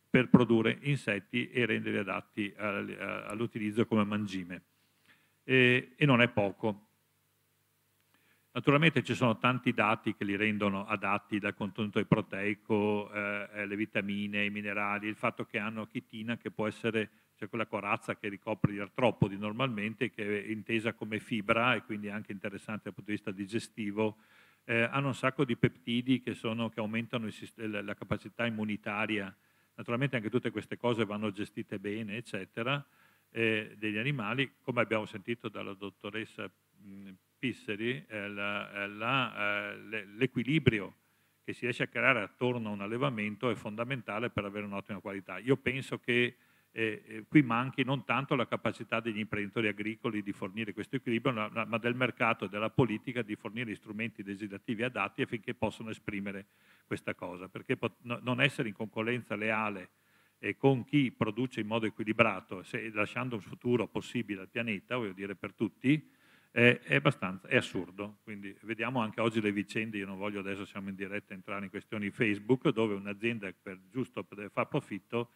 per produrre insetti e renderli adatti eh, all'utilizzo come mangime e, e non è poco. Naturalmente ci sono tanti dati che li rendono adatti, dal contenuto proteico, eh, eh, le vitamine, i minerali, il fatto che hanno chitina che può essere, cioè quella corazza che ricopre gli artropodi normalmente, che è intesa come fibra e quindi anche interessante dal punto di vista digestivo, eh, hanno un sacco di peptidi che, sono, che aumentano il, la capacità immunitaria. Naturalmente anche tutte queste cose vanno gestite bene, eccetera eh, degli animali, come abbiamo sentito dalla dottoressa mh, Pisseri, eh, l'equilibrio che si riesce a creare attorno a un allevamento è fondamentale per avere un'ottima qualità. Io penso che eh, eh qui manchi non tanto la capacità degli imprenditori agricoli di fornire questo equilibrio, ma del mercato e della politica di fornire strumenti legislativi adatti affinché possano esprimere questa cosa, perché non essere in concorrenza leale e con chi produce in modo equilibrato, se, lasciando un futuro possibile al pianeta, voglio dire per tutti, è, è, è, assurdo. Quindi vediamo anche oggi le vicende, io non voglio adesso, siamo in diretta, entrare in questioni Facebook, dove un'azienda per, giusto per far profitto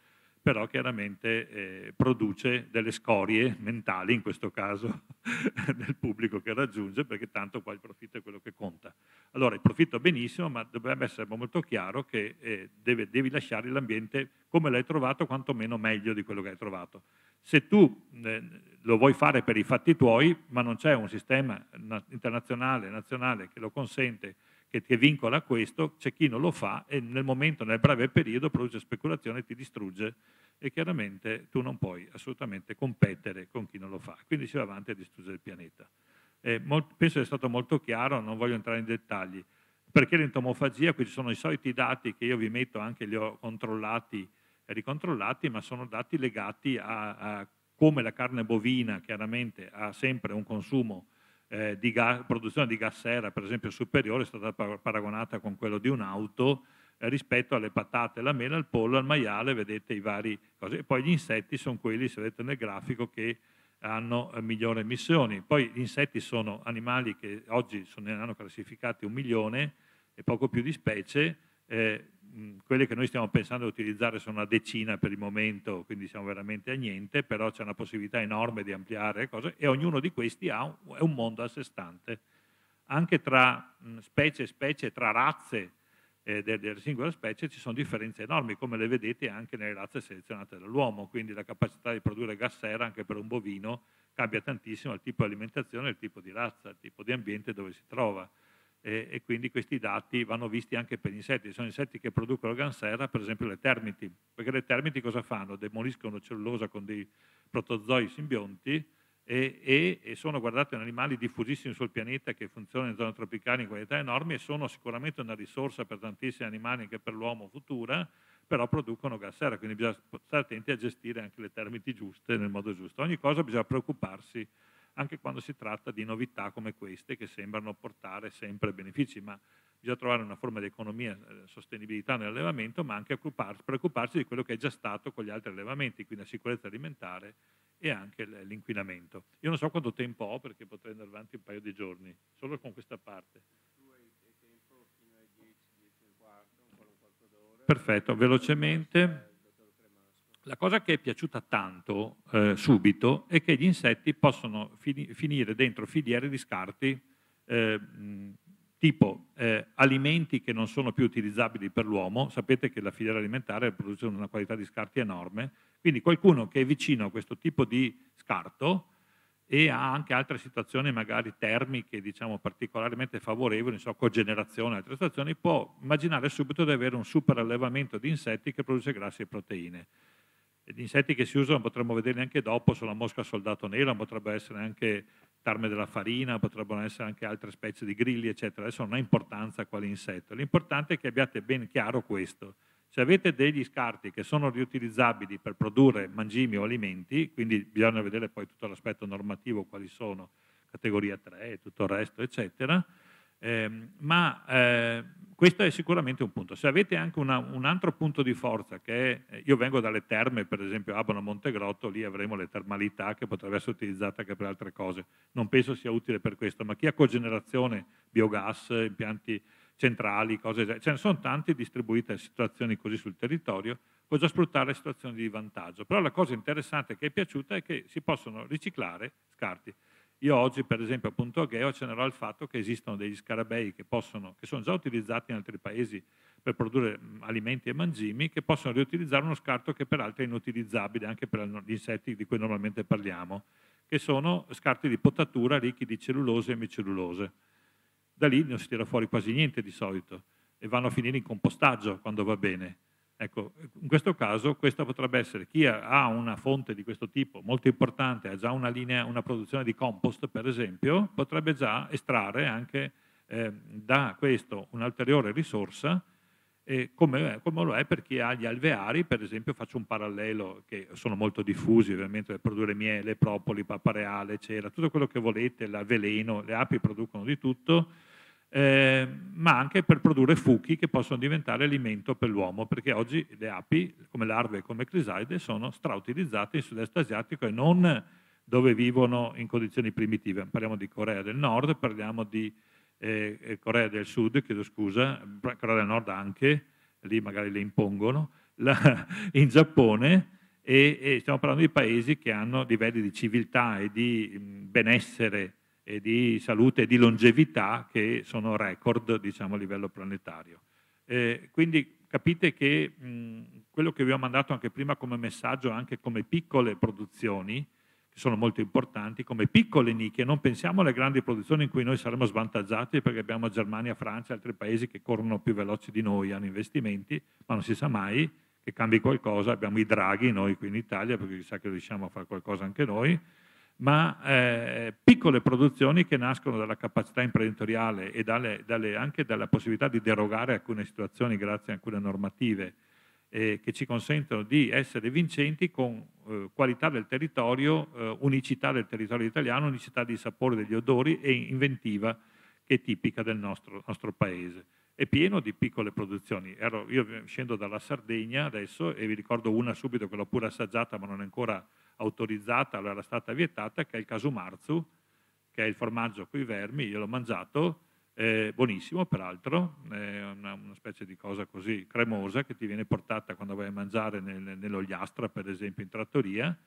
però chiaramente eh, produce delle scorie mentali, in questo caso, del pubblico che raggiunge, perché tanto qua il profitto è quello che conta. Allora, il profitto benissimo, ma dovrebbe essere molto chiaro che eh, deve, devi lasciare l'ambiente come l'hai trovato, quantomeno meglio di quello che hai trovato. Se tu eh, lo vuoi fare per i fatti tuoi, ma non c'è un sistema internazionale, nazionale che lo consente, che ti vincola a questo, c'è chi non lo fa e nel momento, nel breve periodo, produce speculazione e ti distrugge e chiaramente tu non puoi assolutamente competere con chi non lo fa. Quindi si va avanti a distruggere il pianeta. Eh, molto, penso sia stato molto chiaro, non voglio entrare in dettagli. Perché l'entomofagia, qui ci sono i soliti dati che io vi metto, anche li ho controllati e ricontrollati, ma sono dati legati a, a come la carne bovina chiaramente ha sempre un consumo eh, di gas, produzione di gas sera, per esempio, superiore, è stata paragonata con quello di un'auto, eh, rispetto alle patate, alla mela, al pollo, al maiale, vedete i vari cose. E poi gli insetti sono quelli, se vedete nel grafico, che hanno eh, migliori emissioni. Poi gli insetti sono animali che oggi sono, ne hanno classificati un milione e poco più di specie, eh, quelle che noi stiamo pensando di utilizzare sono una decina per il momento, quindi siamo veramente a niente, però c'è una possibilità enorme di ampliare le cose e ognuno di questi un, è un mondo a sé stante, anche tra mh, specie e specie, tra razze eh, delle, delle singole specie ci sono differenze enormi, come le vedete anche nelle razze selezionate dall'uomo, quindi la capacità di produrre gas sera anche per un bovino cambia tantissimo il tipo di alimentazione, il tipo di razza, il tipo di ambiente dove si trova e, e, quindi questi dati vanno visti anche per gli insetti. sono insetti che producono gansera, per esempio le termiti, perché le termiti cosa fanno? Demoliscono cellulosa con dei protozoi simbionti e, e, e sono, guardate, animali diffusissimi sul pianeta che funzionano in zone tropicali in qualità enormi e sono sicuramente una risorsa per tantissimi animali, anche per l'uomo futura, però producono gas sera, quindi bisogna stare attenti a gestire anche le termiti giuste nel modo giusto. Ogni cosa bisogna preoccuparsi anche quando si tratta di novità come queste che sembrano portare sempre benefici, ma bisogna trovare una forma di economia, e eh, sostenibilità nell'allevamento, ma anche preoccuparsi di quello che è già stato con gli altri allevamenti, quindi la sicurezza alimentare e anche l'inquinamento. Io non so quanto tempo ho perché potrei andare avanti un paio di giorni, solo con questa parte. Perfetto, velocemente. La cosa che è piaciuta tanto eh, subito è che gli insetti possono fi finire dentro filiere di scarti eh, tipo eh, alimenti che non sono più utilizzabili per l'uomo, sapete che la filiera alimentare produce una qualità di scarti enorme, quindi qualcuno che è vicino a questo tipo di scarto e ha anche altre situazioni magari termiche diciamo particolarmente favorevoli, so, cogenerazione, altre situazioni, può immaginare subito di avere un super allevamento di insetti che produce grassi e proteine. Gli insetti che si usano potremmo vederli anche dopo, sono la mosca soldato nera, potrebbe essere anche tarme della farina, potrebbero essere anche altre specie di grilli, eccetera. Adesso non ha importanza quale insetto. L'importante è che abbiate ben chiaro questo. Se avete degli scarti che sono riutilizzabili per produrre mangimi o alimenti, quindi bisogna vedere poi tutto l'aspetto normativo quali sono, categoria 3 e tutto il resto, eccetera, eh, ma eh, questo è sicuramente un punto. Se avete anche una, un altro punto di forza, che è, eh, io vengo dalle terme, per esempio Abano Montegrotto, lì avremo le termalità che potrebbero essere utilizzate anche per altre cose. Non penso sia utile per questo, ma chi ha cogenerazione, biogas, impianti centrali, cose, ce ne sono tante distribuite in situazioni così sul territorio, può già sfruttare situazioni di vantaggio. Però la cosa interessante che è piaciuta è che si possono riciclare scarti. Io oggi, per esempio, appunto a Gheo accennerò al fatto che esistono degli scarabei che, possono, che sono già utilizzati in altri paesi per produrre alimenti e mangimi, che possono riutilizzare uno scarto che peraltro è inutilizzabile anche per gli insetti di cui normalmente parliamo, che sono scarti di potatura ricchi di cellulose e micellulose. Da lì non si tira fuori quasi niente di solito e vanno a finire in compostaggio quando va bene. Ecco, in questo caso questa potrebbe essere chi ha una fonte di questo tipo molto importante, ha già una, linea, una produzione di compost per esempio, potrebbe già estrarre anche eh, da questo un'ulteriore risorsa eh, come, come, lo è per chi ha gli alveari, per esempio faccio un parallelo che sono molto diffusi ovviamente per produrre miele, propoli, reale, cera, tutto quello che volete, la veleno, le api producono di tutto, eh, ma anche per produrre fuchi che possono diventare alimento per l'uomo, perché oggi le api, come larve e come crisaide, sono strautilizzate in sud-est asiatico e non dove vivono in condizioni primitive. Parliamo di Corea del Nord, parliamo di eh, eh Corea del Sud, chiedo scusa, Corea del Nord anche, lì magari le impongono, la, in Giappone, e, e, stiamo parlando di paesi che hanno livelli di civiltà e di benessere e di salute e di longevità che sono record diciamo, a livello planetario. Eh, quindi capite che mh, quello che vi ho mandato anche prima come messaggio, anche come piccole produzioni, che sono molto importanti, come piccole nicchie, non pensiamo alle grandi produzioni in cui noi saremmo svantaggiati perché abbiamo Germania, Francia e altri paesi che corrono più veloci di noi, hanno investimenti, ma non si sa mai che cambi qualcosa, abbiamo i draghi noi qui in Italia, perché chissà che riusciamo a fare qualcosa anche noi, ma eh, piccole produzioni che nascono dalla capacità imprenditoriale e dalle, dalle, anche dalla possibilità di derogare alcune situazioni grazie a alcune normative eh, che ci consentono di essere vincenti con eh, qualità del territorio, eh, unicità del territorio italiano, unicità di sapore degli odori e inventiva che è tipica del nostro, nostro paese. È pieno di piccole produzioni. io eh, scendo dalla Sardegna adesso e vi ricordo una subito che l'ho pure assaggiata ma non è ancora autorizzata, allora era stata vietata, che è il casumarzu, che è il formaggio con i vermi, io l'ho mangiato, eh, buonissimo peraltro, è una, una, specie di cosa così cremosa che ti viene portata quando vai a mangiare nel, nell'ogliastra, per esempio in trattoria,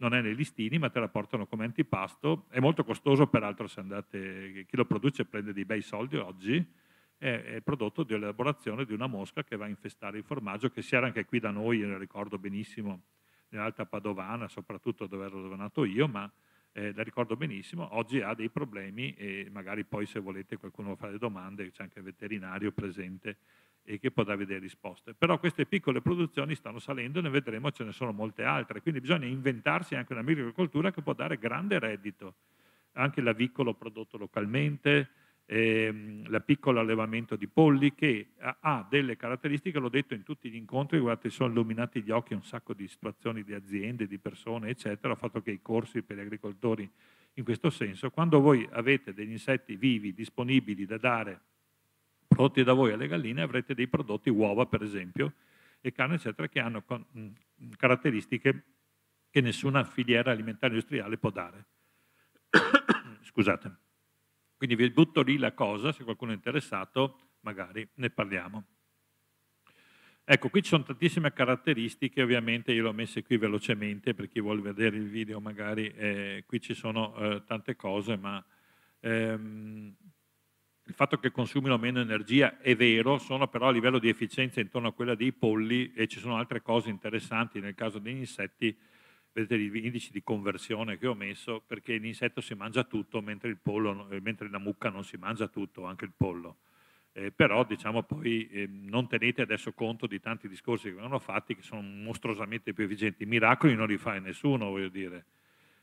non è nei listini ma te la portano come antipasto, è molto costoso peraltro se andate, chi lo produce prende dei bei soldi oggi, è, prodotto dell'elaborazione di una mosca che va a infestare il formaggio, che si era anche qui da noi, io lo ricordo benissimo, nell'Alta Padovana, soprattutto dove ero nato io, ma eh, la ricordo benissimo, oggi ha dei problemi e magari poi se volete qualcuno fa le domande, c'è anche il veterinario presente e che può darvi delle risposte. Però queste piccole produzioni stanno salendo, ne vedremo, ce ne sono molte altre, quindi bisogna inventarsi anche una microagricoltura che può dare grande reddito, anche l'avicolo prodotto localmente, ehm, la piccola allevamento di polli che ha delle caratteristiche, l'ho detto in tutti gli incontri, guardate, sono illuminati gli occhi un sacco di situazioni di aziende, di persone, eccetera, ho fatto che i corsi per gli agricoltori in questo senso, quando voi avete degli insetti vivi, disponibili da dare, prodotti da voi alle galline, avrete dei prodotti uova, per esempio, e carne, eccetera, che hanno mm, caratteristiche che nessuna filiera alimentare industriale può dare. Scusate. Quindi vi butto lì la cosa, se qualcuno è interessato magari ne parliamo. Ecco, qui ci sono tantissime caratteristiche, ovviamente io le ho messe qui velocemente per chi vuole vedere il video magari, eh, qui ci sono eh, tante cose, ma ehm, il fatto che consumino meno energia è vero, sono però a livello di efficienza intorno a quella dei polli e ci sono altre cose interessanti nel caso degli insetti vedete gli indici di conversione che ho messo, perché l'insetto si mangia tutto, mentre, pollo, eh, mentre la mucca non si mangia tutto, anche il pollo. Eh, però diciamo poi eh, non tenete adesso conto di tanti discorsi che vengono fatti che sono mostruosamente più efficienti. Miracoli non li fa nessuno, voglio dire.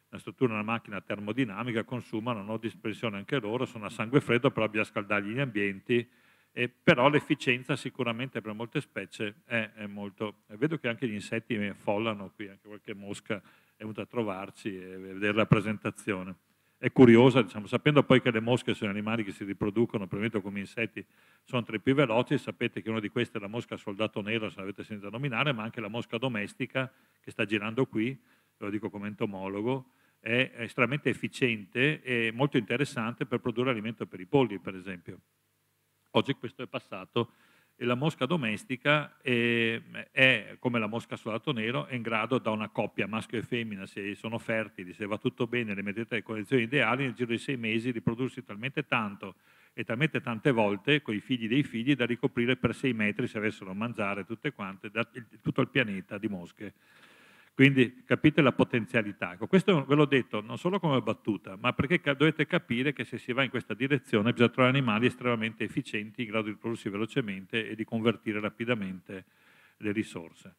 La struttura, è una macchina termodinamica consumano, hanno dispersione anche loro, sono a sangue freddo, però a scaldargli gli ambienti, eh, però l'efficienza sicuramente per molte specie è, è molto... vedo che anche gli insetti mi affollano qui, anche qualche mosca è venuta a trovarci e vedere la presentazione. È curiosa, diciamo, sapendo poi che le mosche sono animali che si riproducono, per come insetti, sono tra i più veloci, sapete che una di queste è la mosca soldato nero, se l'avete sentito nominare, ma anche la mosca domestica che sta girando qui, lo dico come entomologo, è estremamente efficiente e molto interessante per produrre alimento per i polli, per esempio. Oggi questo è passato e la mosca domestica è, è come la mosca sul lato nero, è in grado da una coppia, maschio e femmina, se sono fertili, se va tutto bene, le mettete alle condizioni ideali, nel giro di sei mesi riprodursi talmente tanto e talmente tante volte con i figli dei figli da ricoprire per sei metri se avessero a mangiare tutte quante, da, tutto il pianeta di mosche. Quindi capite la potenzialità. Ecco, questo ve l'ho detto non solo come battuta, ma perché dovete capire che se si va in questa direzione bisogna trovare animali estremamente efficienti, in grado di prodursi velocemente e di convertire rapidamente le risorse.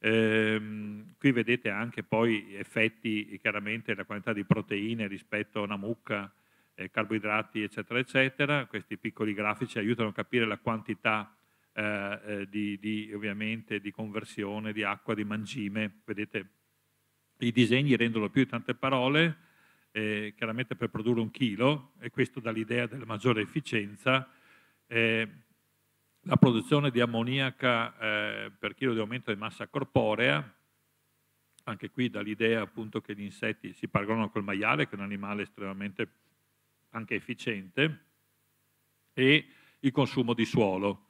Ehm, qui vedete anche poi effetti, chiaramente la quantità di proteine rispetto a una mucca, eh, carboidrati, eccetera, eccetera. Questi piccoli grafici aiutano a capire la quantità eh, eh, di, di, ovviamente di conversione, di acqua, di mangime. Vedete, i disegni rendono più di tante parole, eh, chiaramente per produrre un chilo, e questo dà l'idea della maggiore efficienza. Eh, la produzione di ammoniaca eh, per chilo di aumento di massa corporea, anche qui dall'idea appunto che gli insetti si paragonano col maiale, che è un animale estremamente anche efficiente, e il consumo di suolo.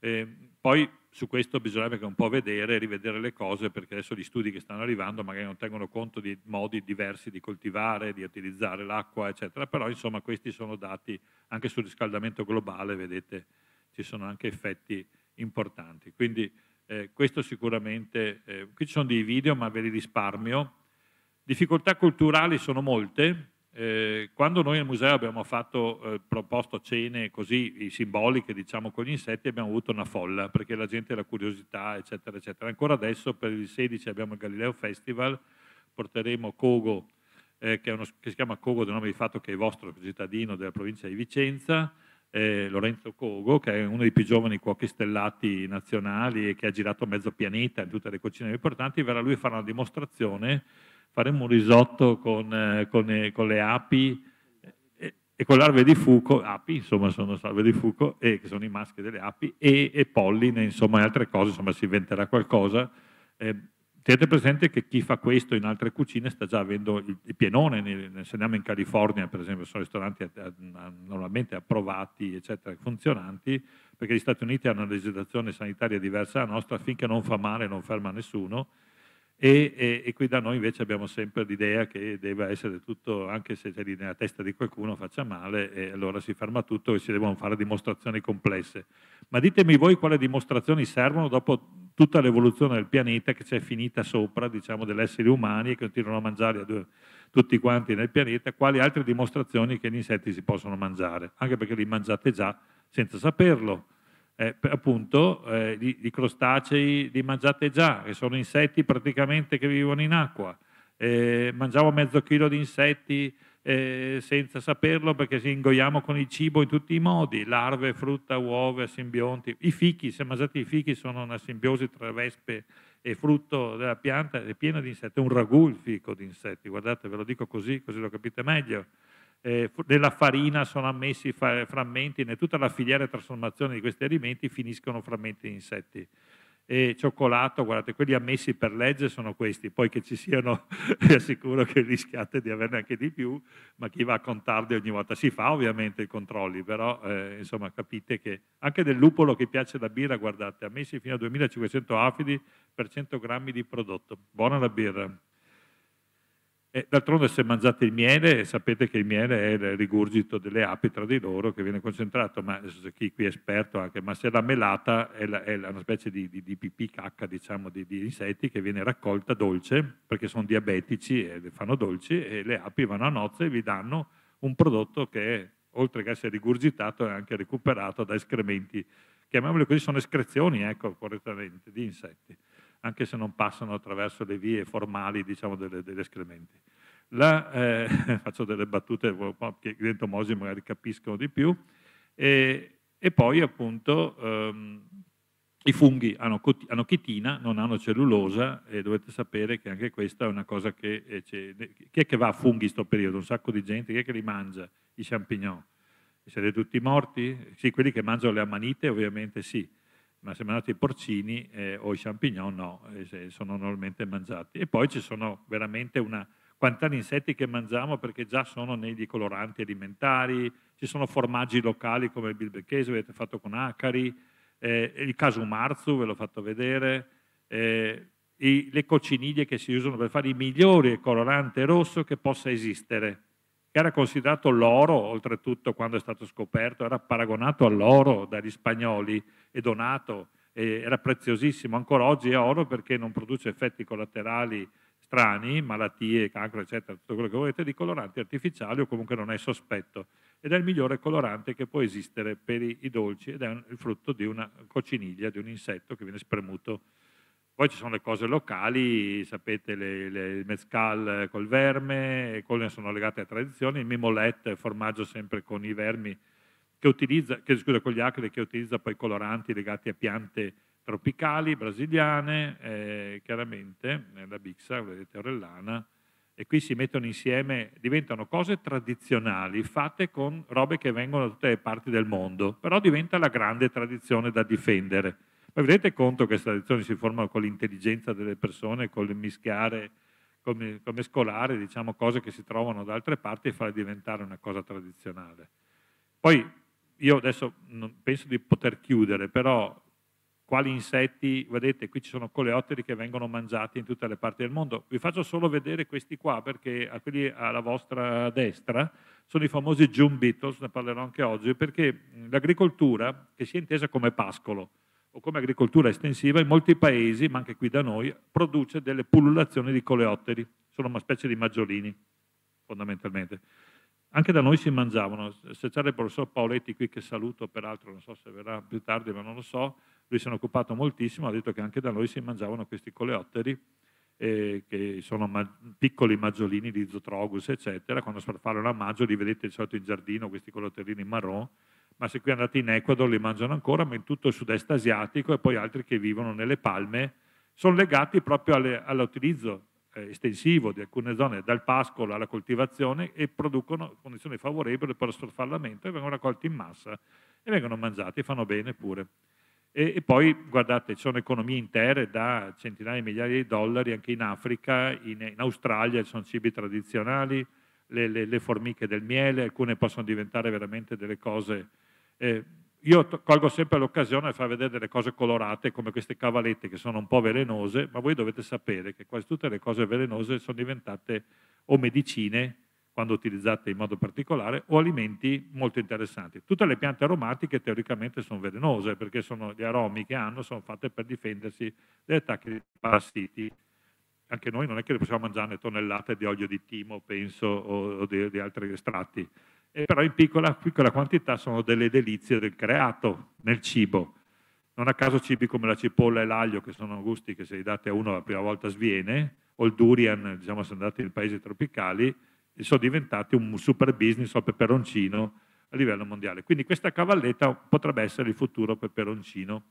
Ehm, poi su questo bisognerebbe un po' vedere, rivedere le cose, perché adesso gli studi che stanno arrivando magari non tengono conto di modi diversi di coltivare, di utilizzare l'acqua, eccetera, però insomma questi sono dati anche sul riscaldamento globale, vedete, ci sono anche effetti importanti. Quindi eh, questo sicuramente, eh, qui ci sono dei video ma ve li risparmio. Difficoltà culturali sono molte, eh, quando noi al museo abbiamo fatto, eh, proposto cene così simboliche diciamo, con gli insetti abbiamo avuto una folla perché la gente ha curiosità eccetera eccetera. Ancora adesso per il 16 abbiamo il Galileo Festival, porteremo Cogo eh, che, uno, che, si chiama Cogo del nome di fatto che è vostro cittadino della provincia di Vicenza, eh, Lorenzo Cogo che è uno dei più giovani cuochi stellati nazionali e che ha girato mezzo pianeta in tutte le cucine importanti, verrà lui a fare una dimostrazione faremo un risotto con, eh, con, con le api e, eh, e, con larve di fuco, api insomma sono larve di fuco, e, che sono i maschi delle api, e, e polline, insomma e altre cose, insomma si inventerà qualcosa. Eh, Tenete presente che chi fa questo in altre cucine sta già avendo il, il pienone, nel, se andiamo in California per esempio sono ristoranti a, a, normalmente approvati, eccetera, funzionanti, perché gli Stati Uniti hanno una legislazione sanitaria diversa dalla nostra, finché non fa male non ferma nessuno, e, e, e, qui da noi invece abbiamo sempre l'idea che deve essere tutto, anche se c'è nella testa di qualcuno faccia male, e allora si ferma tutto e si devono fare dimostrazioni complesse. Ma ditemi voi quali dimostrazioni servono dopo tutta l'evoluzione del pianeta che c'è finita sopra, diciamo, degli esseri umani e continuano a mangiare a due, tutti quanti nel pianeta, quali altre dimostrazioni che gli insetti si possono mangiare, anche perché li mangiate già senza saperlo eh, appunto eh, di, di, crostacei li mangiate già, che sono insetti praticamente che vivono in acqua. Eh, mangiamo mezzo chilo di insetti eh, senza saperlo perché ci ingoiamo con il cibo in tutti i modi, larve, frutta, uova, simbionti. I fichi, se mangiate i fichi, sono una simbiosi tra vespe e frutto della pianta, è piena di insetti, è un ragù il fico di insetti, guardate ve lo dico così, così lo capite meglio eh, della farina sono ammessi fa frammenti, in tutta la filiera di trasformazione di questi alimenti finiscono frammenti di insetti. E cioccolato, guardate, quelli ammessi per legge sono questi, poi che ci siano, vi assicuro che rischiate di averne anche di più, ma chi va a contarli ogni volta si fa ovviamente i controlli, però eh, insomma capite che anche del lupolo che piace la birra, guardate, ammessi fino a 2500 afidi per 100 grammi di prodotto. Buona la birra d'altronde se mangiate il miele sapete che il miele è il rigurgito delle api tra di loro che viene concentrato, ma chi qui è esperto anche, ma se è la melata è, la, è una specie di, di, di pipì cacca diciamo, di, di, insetti che viene raccolta dolce perché sono diabetici e le fanno dolci e le api vanno a nozze e vi danno un prodotto che oltre che essere rigurgitato è anche recuperato da escrementi, chiamiamoli così sono escrezioni ecco correttamente di insetti anche se non passano attraverso le vie formali diciamo, delle, degli escrementi. La, eh, faccio delle battute che gli entomosi magari capiscono di più, e, e poi appunto ehm, i funghi hanno, hanno, chitina, non hanno cellulosa e dovete sapere che anche questa è una cosa che... Eh, chi è che va a funghi in questo periodo? Un sacco di gente, chi è che li mangia? I champignon? Siete tutti morti? Sì, quelli che mangiano le amanite ovviamente sì, ma se sembrano i porcini eh, o i champignon no, eh, sono normalmente mangiati. E poi ci sono veramente una quantità di insetti che mangiamo perché già sono nei coloranti alimentari, ci sono formaggi locali come il bilbecchese, avete fatto con acari, eh, il casumarzu ve l'ho fatto vedere, eh, i, le cociniglie che si usano per fare il migliori colorante rosso che possa esistere che era considerato l'oro, oltretutto quando è stato scoperto, era paragonato all'oro dagli spagnoli e donato, e era preziosissimo, ancora oggi è oro perché non produce effetti collaterali strani, malattie, cancro, eccetera, tutto quello che volete, di coloranti artificiali o comunque non è sospetto. Ed è il migliore colorante che può esistere per i, i dolci ed è un, il frutto di una cociniglia, di un insetto che viene spremuto poi ci sono le cose locali, sapete, le, le, il mezcal col verme, quelle sono legate a tradizioni, il mimolet, formaggio sempre con i vermi, che utilizza, che, scusa, con gli acri, che utilizza poi coloranti legati a piante tropicali brasiliane, eh, chiaramente, la bixa, vedete, orellana, e qui si mettono insieme, diventano cose tradizionali, fatte con robe che vengono da tutte le parti del mondo, però diventa la grande tradizione da difendere ma vi conto che queste tradizioni si formano con l'intelligenza delle persone, con il mischiare, con, con mescolare diciamo, cose che si trovano da altre parti e farle diventare una cosa tradizionale. Poi io adesso penso di poter chiudere, però quali insetti, vedete qui ci sono coleotteri che vengono mangiati in tutte le parti del mondo. Vi faccio solo vedere questi qua perché a quelli alla vostra destra sono i famosi June beetles, ne parlerò anche oggi, perché l'agricoltura, che si è intesa come pascolo, o come agricoltura estensiva in molti paesi, ma anche qui da noi, produce delle pullulazioni di coleotteri, sono una specie di maggiolini fondamentalmente. Anche da noi si mangiavano, se c'era il professor Paoletti qui che saluto peraltro, non so se verrà più tardi ma non lo so, lui si è occupato moltissimo, ha detto che anche da noi si mangiavano questi coleotteri eh, che sono ma piccoli maggiolini di Zotrogus eccetera, quando si sparfano l'ammaggio li vedete di solito in giardino questi coleotterini marrone ma se qui andate in Ecuador li mangiano ancora, ma in tutto il sud-est asiatico e poi altri che vivono nelle palme, sono legati proprio alle, all'utilizzo eh, estensivo di alcune zone, dal pascolo alla coltivazione e producono condizioni favorevoli per lo sfarfallamento e vengono raccolti in massa e vengono mangiati, fanno bene pure. E, e, poi guardate, ci sono economie intere da centinaia di migliaia di dollari anche in Africa, in, in Australia ci sono cibi tradizionali, le, le, le, formiche del miele, alcune possono diventare veramente delle cose eh, io colgo sempre l'occasione per far vedere delle cose colorate come queste cavalette che sono un po' velenose, ma voi dovete sapere che quasi tutte le cose velenose sono diventate o medicine, quando utilizzate in modo particolare, o alimenti molto interessanti. Tutte le piante aromatiche teoricamente sono velenose perché sono, gli aromi che hanno sono fatte per difendersi dagli attacchi di parassiti. Anche noi non è che possiamo mangiare tonnellate di olio di timo, penso, o, o di, di altri estratti e però in piccola, piccola quantità sono delle delizie del creato nel cibo. Non a caso cibi come la cipolla e l'aglio, che sono gusti che se li date a uno la prima volta sviene, o il durian, diciamo se andate in paesi tropicali, sono diventati un super business o peperoncino a livello mondiale. Quindi questa cavalletta potrebbe essere il futuro peperoncino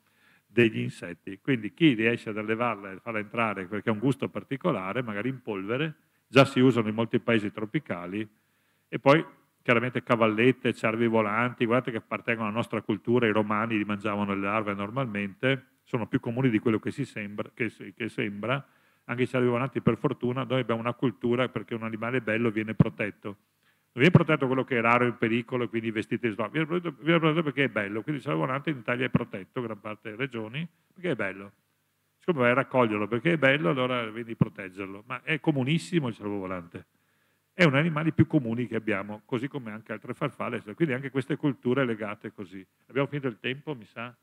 degli insetti. Quindi chi riesce ad allevarla e farla entrare perché ha un gusto particolare, magari in polvere, già si usano in molti paesi tropicali, e poi chiaramente cavallette, cervi volanti, guardate che appartengono alla nostra cultura, i romani li mangiavano le larve normalmente, sono più comuni di quello che, sembra, che, che sembra, anche i cervi volanti per fortuna, noi abbiamo una cultura perché un animale bello viene protetto. Non viene protetto quello che è raro in pericolo, quindi vestite di slavo, viene protetto, viene protetto perché è bello, quindi il cervo volante in Italia è protetto, gran parte delle regioni, perché è bello. Siccome vai a raccoglierlo perché è bello, allora devi proteggerlo, ma è comunissimo il cervo volante è un animale più comuni che abbiamo, così come anche altre farfalle, cioè, quindi anche queste culture legate così. Abbiamo finito il tempo, mi sa?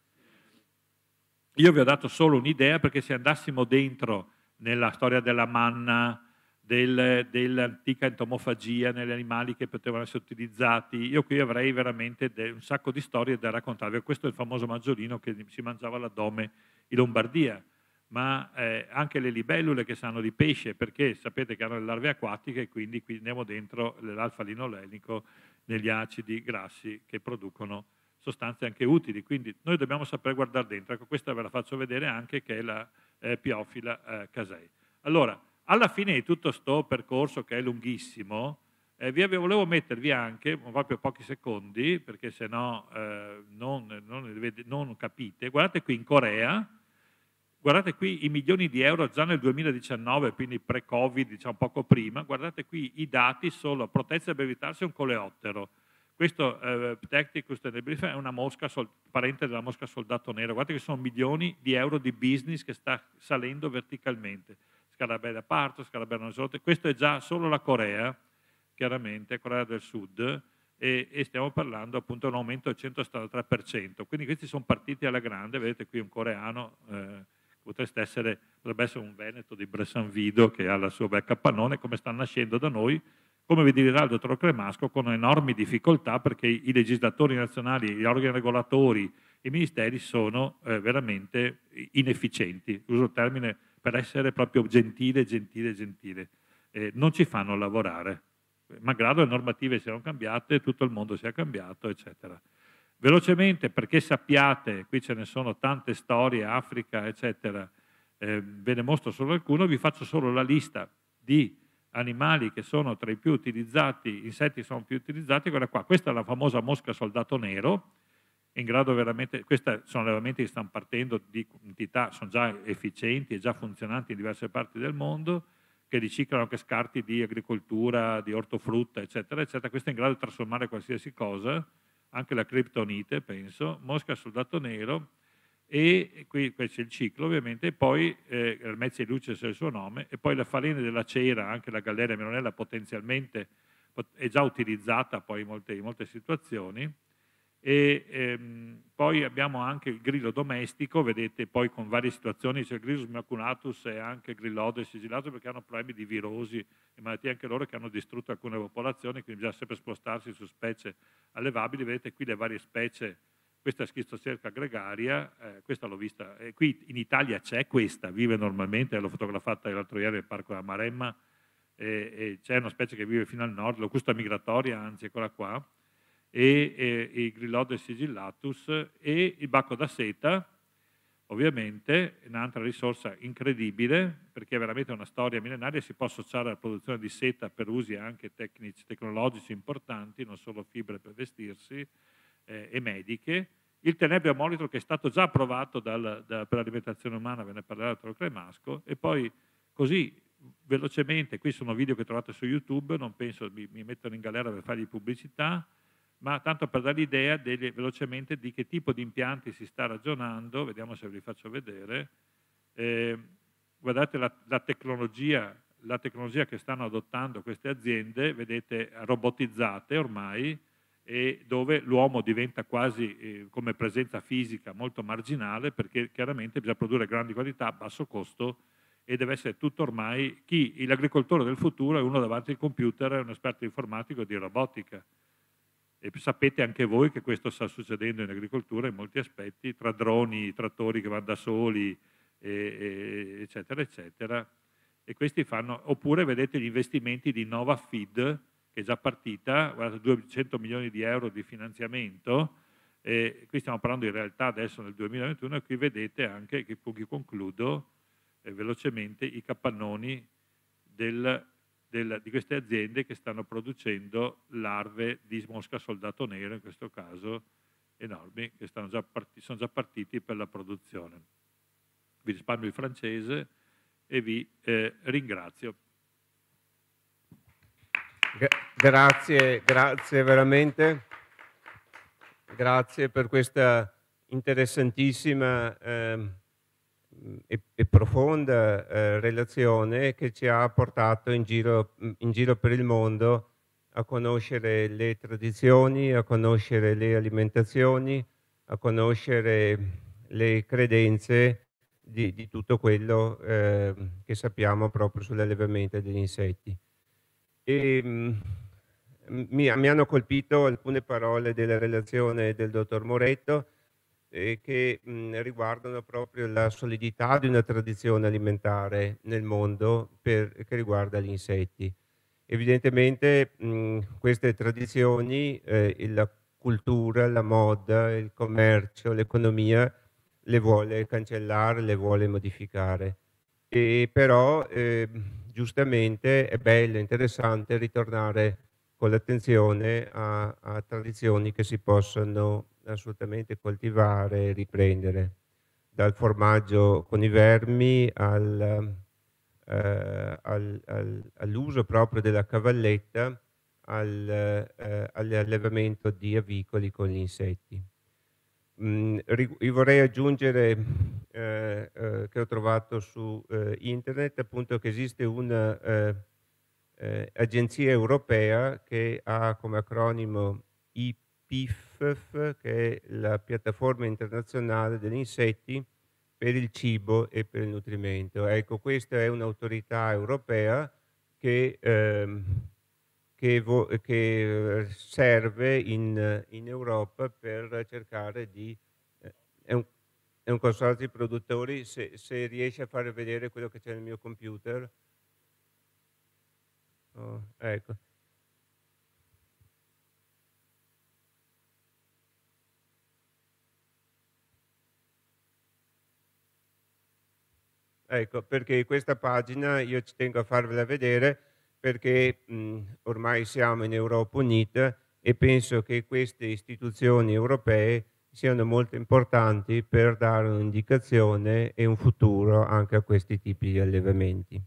Io vi ho dato solo un'idea perché se andassimo dentro nella storia della manna, del, dell'antica entomofagia negli animali che potevano essere utilizzati, io qui avrei veramente un sacco di storie da raccontarvi. Questo è il famoso maggiolino che si mangiava l'addome in Lombardia ma eh, anche le libellule che sanno di pesce, perché sapete che hanno le larve acquatiche e quindi qui andiamo dentro l'alfa-linolenico negli acidi grassi che producono sostanze anche utili. Quindi noi dobbiamo saper guardare dentro. Ecco, questa ve la faccio vedere anche che è la eh, piofila eh, casei. Allora, alla fine di tutto questo percorso che è lunghissimo, eh, vi avevo, volevo mettervi anche, proprio pochi secondi, perché se no eh, non, non, non capite, guardate qui in Corea, guardate qui i milioni di euro già nel 2019, quindi pre-Covid, diciamo poco prima, guardate qui i dati solo protezza per evitarsi un coleottero. Questo eh, Ptecticus tenebrifera è una mosca, sol, parente della mosca soldato nero. Guardate che sono milioni di euro di business che sta salendo verticalmente. Scarabella da Parto, Scarabella Nosote, questo è già solo la Corea, chiaramente, Corea del Sud, e, e, stiamo parlando appunto di un aumento del 173%. Quindi questi sono partiti alla grande, vedete qui un coreano, eh, Potreste essere, potrebbe essere un Veneto di Bressanvido che ha la sua becca pannone, come sta nascendo da noi, come vi dirà il dottor Cremasco, con enormi difficoltà perché i legislatori nazionali, gli organi regolatori, i ministeri sono eh, veramente inefficienti, uso il termine per essere proprio gentile, gentile, gentile. Eh, non ci fanno lavorare, malgrado le normative siano cambiate, tutto il mondo sia cambiato, eccetera. Velocemente, perché sappiate, qui ce ne sono tante storie, Africa, eccetera, eh, ve ne mostro solo alcune, vi faccio solo la lista di animali che sono tra i più utilizzati, insetti sono più utilizzati, quella qua, questa è la famosa mosca soldato nero, in grado veramente, queste sono allevamenti che stanno partendo di entità, sono già efficienti e già funzionanti in diverse parti del mondo, che riciclano anche scarti di agricoltura, di ortofrutta, eccetera, eccetera, questo è in grado di trasformare qualsiasi cosa, anche la criptonite, penso, mosca soldato nero, e qui, qui c'è il ciclo ovviamente, e poi eh, e Luce è il suo nome, e poi la falene della cera, anche la galleria melonella potenzialmente è già utilizzata poi in molte, in molte situazioni, e ehm, poi abbiamo anche il grillo domestico, vedete poi con varie situazioni c'è il grillo smaculatus e anche il grillodo sigillato perché hanno problemi di virosi e malattie anche loro che hanno distrutto alcune popolazioni, quindi bisogna sempre spostarsi su specie allevabili, vedete qui le varie specie, questa è schistocerca gregaria, eh, questa l'ho vista, e eh, qui in Italia c'è questa, vive normalmente, l'ho fotografata l'altro ieri nel parco della Maremma, e, eh, e c'è una specie che vive fino al nord, locusta migratoria, anzi eccola qua, e, e, e Grillodes sigillatus e il bacco da seta, ovviamente un'altra risorsa incredibile perché è veramente una storia millenaria, si può associare alla produzione di seta per usi anche tecnici, tecnologici importanti, non solo fibre per vestirsi eh, e mediche. Il tenebrio molitro che è stato già approvato dal, da, per l'alimentazione umana, ve ne parlerà l'altro Cremasco, e poi così velocemente, qui sono video che trovate su YouTube, non penso mi, mi mettono in galera per fargli pubblicità, ma tanto per dare l'idea velocemente di che tipo di impianti si sta ragionando, vediamo se vi faccio vedere, eh, guardate la, la, tecnologia, la, tecnologia, che stanno adottando queste aziende, vedete robotizzate ormai, e dove l'uomo diventa quasi eh, come presenza fisica molto marginale perché chiaramente bisogna produrre grandi qualità, a basso costo e deve essere tutto ormai chi l'agricoltore del futuro è uno davanti al computer, è un esperto informatico di robotica e sapete anche voi che questo sta succedendo in agricoltura in molti aspetti, tra droni, trattori che vanno da soli, e, e, eccetera, eccetera. E questi fanno, oppure vedete gli investimenti di Nova Feed, che è già partita, guardate, 200 milioni di euro di finanziamento, e qui stiamo parlando in realtà adesso nel 2021, e qui vedete anche, che concludo eh, velocemente, i capannoni del del, di queste aziende che stanno producendo larve di mosca soldato nero, in questo caso enormi, che già partiti, sono già partiti per la produzione. Vi risparmio il francese e vi eh, ringrazio. Grazie, grazie veramente. Grazie per questa interessantissima eh, e, e profonda eh, relazione che ci ha portato in giro, in giro per il mondo a conoscere le tradizioni, a conoscere le alimentazioni, a conoscere le credenze di, di tutto quello eh, che sappiamo proprio sull'allevamento degli insetti. E, mh, mm, mi, mi, hanno colpito alcune parole della relazione del dottor Moretto eh, che mh, mhmm, riguardano proprio la solidità di una tradizione alimentare nel mondo per, che riguarda gli insetti. Evidentemente mh, mhmm, queste tradizioni, eh, la cultura, la moda, il commercio, l'economia le vuole cancellare, le vuole modificare. E però eh, giustamente è bello, interessante ritornare con l'attenzione a, a, tradizioni che si possono assolutamente coltivare e riprendere, dal formaggio con i vermi al, eh, al, al, all'uso proprio della cavalletta, eh, all'allevamento di avicoli con gli insetti. Mm, vorrei aggiungere eh, eh, che ho trovato su eh, internet appunto che esiste un'agenzia eh, eh, europea che ha come acronimo IP, PIFF, che è la piattaforma internazionale degli insetti per il cibo e per il nutrimento. Ecco, questa è un'autorità europea che, ehm, che, che eh, serve in, in, Europa per cercare di... Eh, è, un, è, un, consorzio di produttori, se, se riesce a far vedere quello che c'è nel mio computer. Oh, ecco. Ecco, perché questa pagina io ci tengo a farvela vedere perché mh, ormai siamo in Europa Unita e penso che queste istituzioni europee siano molto importanti per dare un'indicazione e un futuro anche a questi tipi di allevamenti.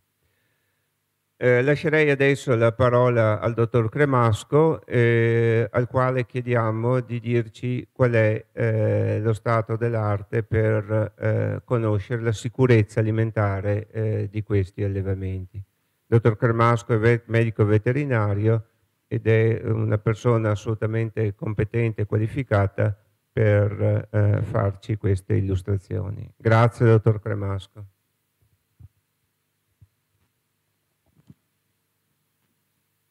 Eh, lascerei adesso la parola al dottor Cremasco, eh, al quale chiediamo di dirci qual è eh, lo stato dell'arte per eh, conoscere la sicurezza alimentare eh, di questi allevamenti. Dottor Cremasco è vet medico veterinario ed è una persona assolutamente competente e qualificata per eh, farci queste illustrazioni. Grazie, dottor Cremasco.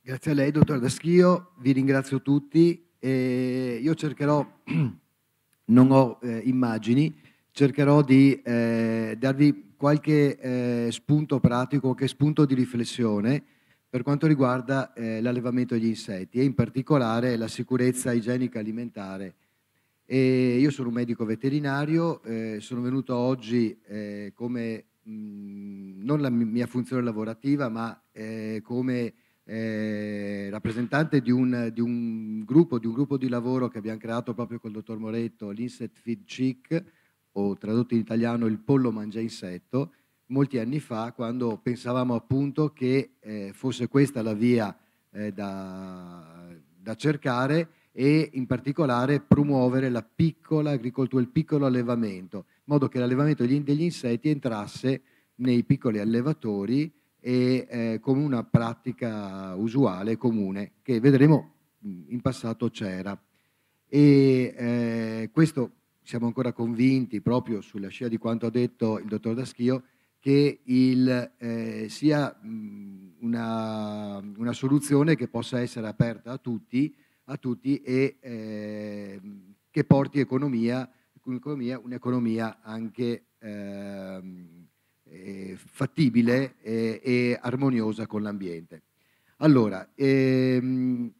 Grazie a lei, dottor Daschio, vi ringrazio tutti. E io cercherò, non ho eh, immagini, cercherò di eh, darvi qualche eh, spunto pratico, qualche spunto di riflessione per quanto riguarda eh, l'allevamento degli insetti e in particolare la sicurezza igienica alimentare. E io sono un medico veterinario, eh, sono venuto oggi eh, come mh, mm, non la mia funzione lavorativa, ma come eh, rappresentante di un, di un, gruppo, di un gruppo di lavoro che abbiamo creato proprio col dottor Moretto, l'Inset Feed Chick, o tradotto in italiano il pollo mangia insetto, molti anni fa quando pensavamo appunto che eh, fosse questa la via eh, da, da, cercare e in particolare promuovere la piccola agricoltura, il piccolo allevamento, in modo che l'allevamento degli insetti entrasse nei piccoli allevatori e eh, come una pratica usuale comune che vedremo in passato c'era. E eh, questo siamo ancora convinti, proprio sulla scia di quanto ha detto il dottor Daschio, che il, eh, sia una, una, soluzione che possa essere aperta a tutti, a tutti e eh, che porti economia, un'economia anche eh, eh, fattibile eh, e armoniosa con l'ambiente. Allora, ehm,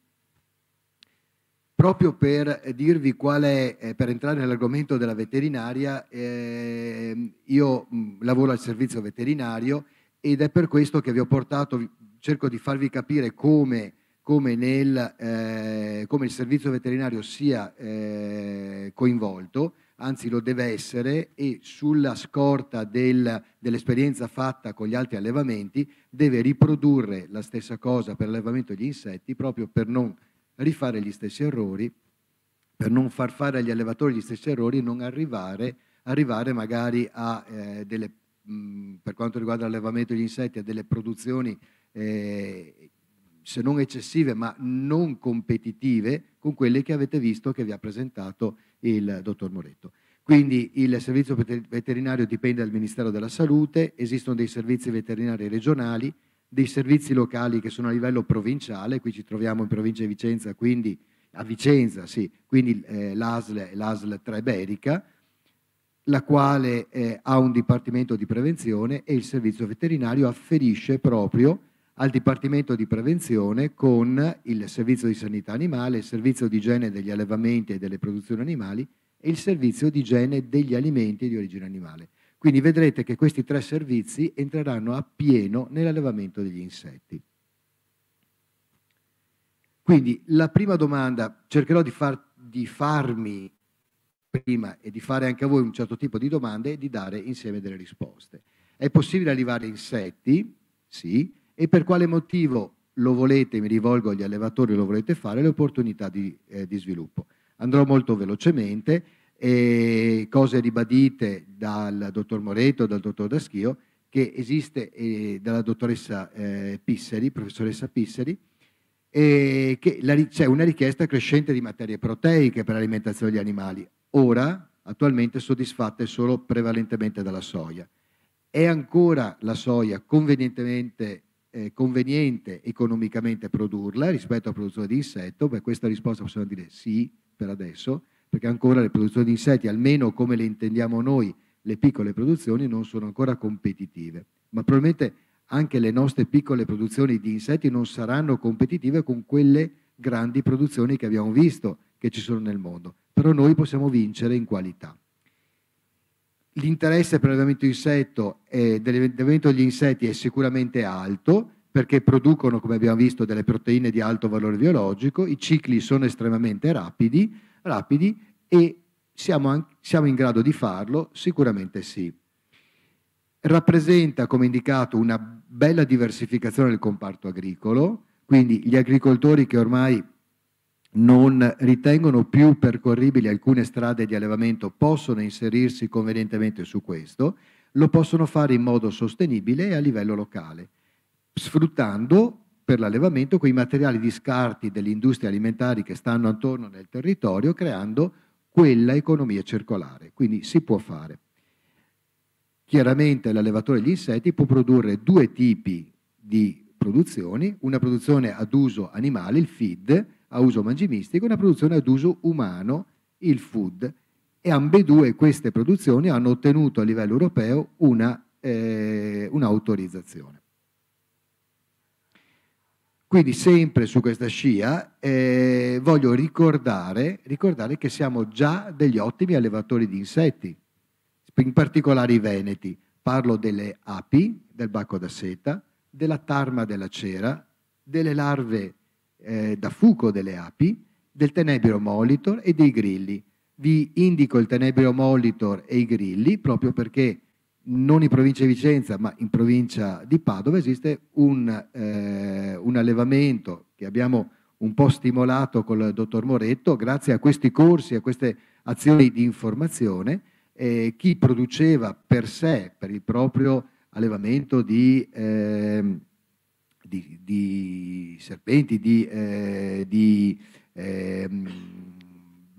proprio per dirvi qual è, eh, per entrare nell'argomento della veterinaria, ehm, io mh, mm, lavoro al servizio veterinario ed è per questo che vi ho portato, cerco di farvi capire come, come, nel, eh, come il servizio veterinario sia eh, coinvolto anzi lo deve essere e sulla scorta del, dell'esperienza fatta con gli altri allevamenti deve riprodurre la stessa cosa per l'allevamento degli insetti proprio per non rifare gli stessi errori, per non far fare agli allevatori gli stessi errori e non arrivare, arrivare magari a eh, delle, mh, mm, per quanto riguarda l'allevamento degli insetti, a delle produzioni eh, se non eccessive ma non competitive con quelle che avete visto che vi ha presentato il dottor Moretto. Quindi il servizio veterinario dipende dal Ministero della Salute, esistono dei servizi veterinari regionali, dei servizi locali che sono a livello provinciale, qui ci troviamo in provincia di Vicenza, quindi a Vicenza, sì, quindi eh, l'ASL, l'ASL Treberica, la quale eh, ha un dipartimento di prevenzione e il servizio veterinario afferisce proprio al Dipartimento di Prevenzione con il Servizio di Sanità Animale, il Servizio di Igiene degli Allevamenti e delle Produzioni Animali e il Servizio di Igiene degli Alimenti di origine animale. Quindi vedrete che questi tre servizi entreranno appieno nell'allevamento degli insetti. Quindi la prima domanda, cercherò di, far, di farmi prima e di fare anche a voi un certo tipo di domande e di dare insieme delle risposte. È possibile arrivare insetti? Sì e per quale motivo lo volete, mi rivolgo agli allevatori, lo volete fare, le opportunità di, eh, di sviluppo. Andrò molto velocemente, eh, cose ribadite dal dottor Moreto, dal dottor Daschio, che esiste eh, dalla dottoressa eh, Pisseri, professoressa Pisseri, che la, c'è una richiesta crescente di materie proteiche per l'alimentazione degli animali, ora attualmente soddisfatte solo prevalentemente dalla soia. È ancora la soia convenientemente eh, conveniente economicamente produrla rispetto alla produzione di insetto? Beh, questa risposta possiamo dire sì per adesso, perché ancora le produzioni di insetti, almeno come le intendiamo noi, le piccole produzioni, non sono ancora competitive. Ma probabilmente anche le nostre piccole produzioni di insetti non saranno competitive con quelle grandi produzioni che abbiamo visto che ci sono nel mondo. Però noi possiamo vincere in qualità. L'interesse per l'allevamento degli insetti è sicuramente alto perché producono, come abbiamo visto, delle proteine di alto valore biologico, i cicli sono estremamente rapidi, rapidi e siamo, siamo in grado di farlo? Sicuramente sì. Rappresenta, come indicato, una bella diversificazione del comparto agricolo, quindi gli agricoltori che ormai non ritengono più percorribili alcune strade di allevamento possono inserirsi convenientemente su questo, lo possono fare in modo sostenibile e a livello locale, sfruttando per l'allevamento quei materiali di scarti delle industrie alimentari che stanno attorno nel territorio, creando quella economia circolare. Quindi si può fare. Chiaramente l'allevatore degli insetti può produrre due tipi di produzioni, una produzione ad uso animale, il feed, a uso mangimistico e una produzione ad uso umano, il food. E ambedue queste produzioni hanno ottenuto a livello europeo eh, un'autorizzazione. Eh, un quindi sempre su questa scia eh, voglio ricordare, ricordare che siamo già degli ottimi allevatori di insetti, in particolare i veneti. Parlo delle api, del bacco da seta, della tarma della cera, delle larve eh, da fuco delle api, del tenebrio molitor e dei grilli. Vi indico il tenebrio molitor e i grilli proprio perché non in provincia di Vicenza, ma in provincia di Padova esiste un, eh, un allevamento che abbiamo un po' stimolato col dottor Moretto, grazie a questi corsi, a queste azioni di informazione, eh, chi produceva per sé, per il proprio allevamento di eh, di, di serpenti, di, eh, di, eh,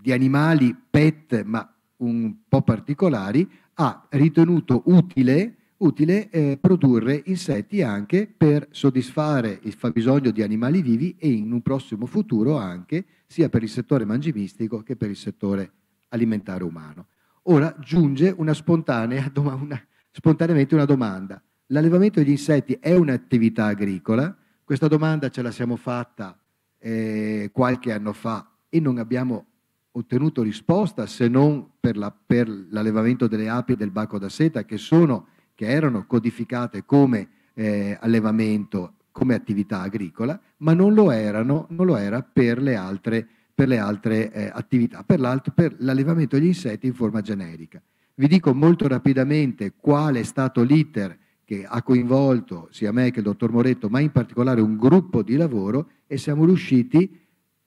di animali pet, ma un po' particolari, ha ritenuto utile utile eh, produrre insetti anche per soddisfare il fabbisogno di animali vivi e in un prossimo futuro anche sia per il settore mangimistico che per il settore alimentare umano. Ora giunge una spontanea, una, spontaneamente una domanda. L'allevamento degli insetti è un'attività agricola? Questa domanda ce la siamo fatta eh, qualche anno fa e non abbiamo ottenuto risposta se non per, la, per l'allevamento delle api del Baco da seta che, sono, che erano codificate come eh, allevamento, come attività agricola, ma non lo, erano, non lo era per le altre, per le altre eh, attività, per, per l'allevamento degli insetti in forma generica. Vi dico molto rapidamente qual è stato l'iter che ha coinvolto sia me che il dottor Moretto, ma in particolare un gruppo di lavoro e siamo riusciti,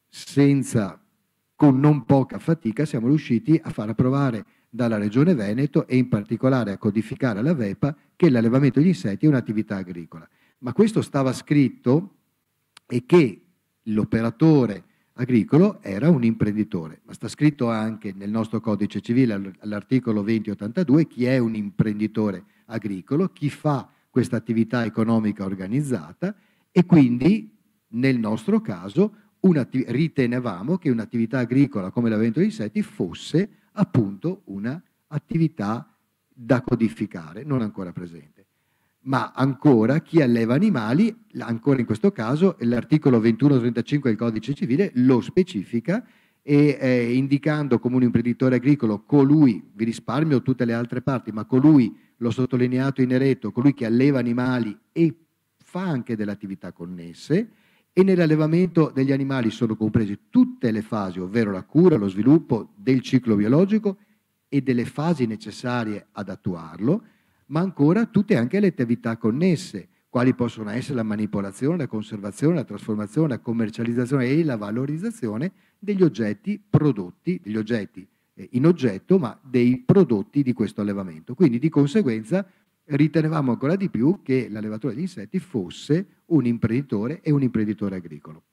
senza, con non poca fatica, siamo riusciti a far approvare dalla Regione Veneto e in particolare a codificare la VEPA che l'allevamento degli insetti è un'attività agricola. Ma questo stava scritto e che l'operatore agricolo era un imprenditore, ma sta scritto anche nel nostro codice civile all'articolo 2082 chi è un imprenditore agricolo, chi fa questa attività economica organizzata e quindi nel nostro caso ritenevamo che un'attività agricola come l'avvento degli insetti fosse appunto un'attività da codificare, non ancora presente. Ma ancora chi alleva animali, ancora in questo caso l'articolo 2135 del codice civile lo specifica e eh, indicando come un imprenditore agricolo colui, vi risparmio tutte le altre parti, ma colui, l'ho sottolineato in eretto, colui che alleva animali e fa anche delle attività connesse e nell'allevamento degli animali sono comprese tutte le fasi, ovvero la cura, lo sviluppo del ciclo biologico e delle fasi necessarie ad attuarlo, ma ancora tutte anche le attività connesse, quali possono essere la manipolazione, la conservazione, la trasformazione, la commercializzazione e la valorizzazione degli oggetti prodotti, degli oggetti eh, in oggetto, ma dei prodotti di questo allevamento. Quindi di conseguenza ritenevamo ancora di più che l'allevatore di insetti fosse un imprenditore e un imprenditore agricolo.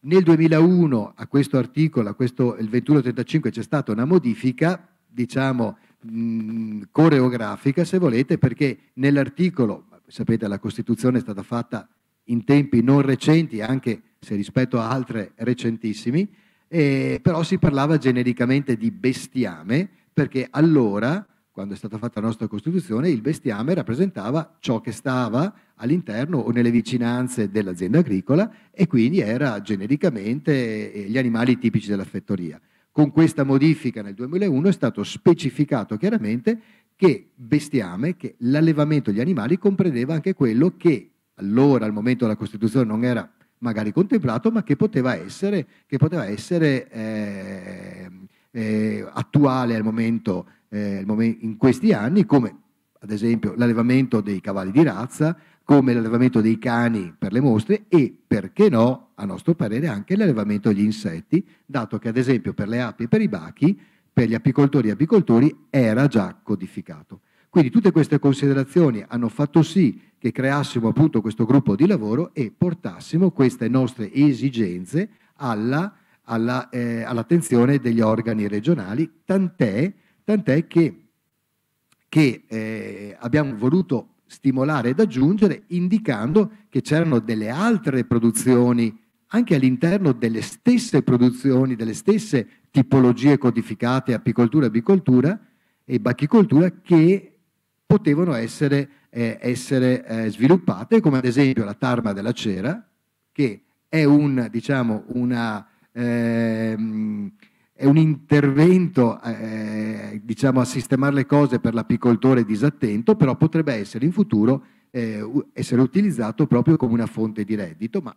Nel 2001 a questo articolo, a questo, il 2135, c'è stata una modifica, diciamo, mh, mm, coreografica se volete, perché nell'articolo, sapete la Costituzione è stata fatta in tempi non recenti, anche se rispetto a altre recentissimi, eh, però si parlava genericamente di bestiame perché allora, quando è stata fatta la nostra Costituzione, il bestiame rappresentava ciò che stava all'interno o nelle vicinanze dell'azienda agricola e quindi era genericamente eh, gli animali tipici della fattoria. Con questa modifica nel 2001 è stato specificato chiaramente che bestiame, che l'allevamento degli animali comprendeva anche quello che allora al momento della Costituzione non era magari contemplato, ma che poteva essere, che poteva essere eh, eh, attuale al momento, eh, in questi anni, come ad esempio l'allevamento dei cavalli di razza, come l'allevamento dei cani per le mostre e, perché no, a nostro parere anche l'allevamento degli insetti, dato che ad esempio per le api e per i bachi, per gli apicoltori e apicoltori era già codificato. Quindi tutte queste considerazioni hanno fatto sì che creassimo appunto questo gruppo di lavoro e portassimo queste nostre esigenze alla, alla, eh, all'attenzione degli organi regionali, tant'è, tant'è che, che eh, abbiamo voluto stimolare ed aggiungere indicando che c'erano delle altre produzioni anche all'interno delle stesse produzioni, delle stesse tipologie codificate, apicoltura, apicoltura e bacchicoltura che potevano essere, eh, essere eh, sviluppate, come ad esempio la tarma della cera, che è un, diciamo, una, ehm, è un intervento eh, diciamo, a sistemare le cose per l'apicoltore disattento, però potrebbe essere in futuro eh, essere utilizzato proprio come una fonte di reddito, ma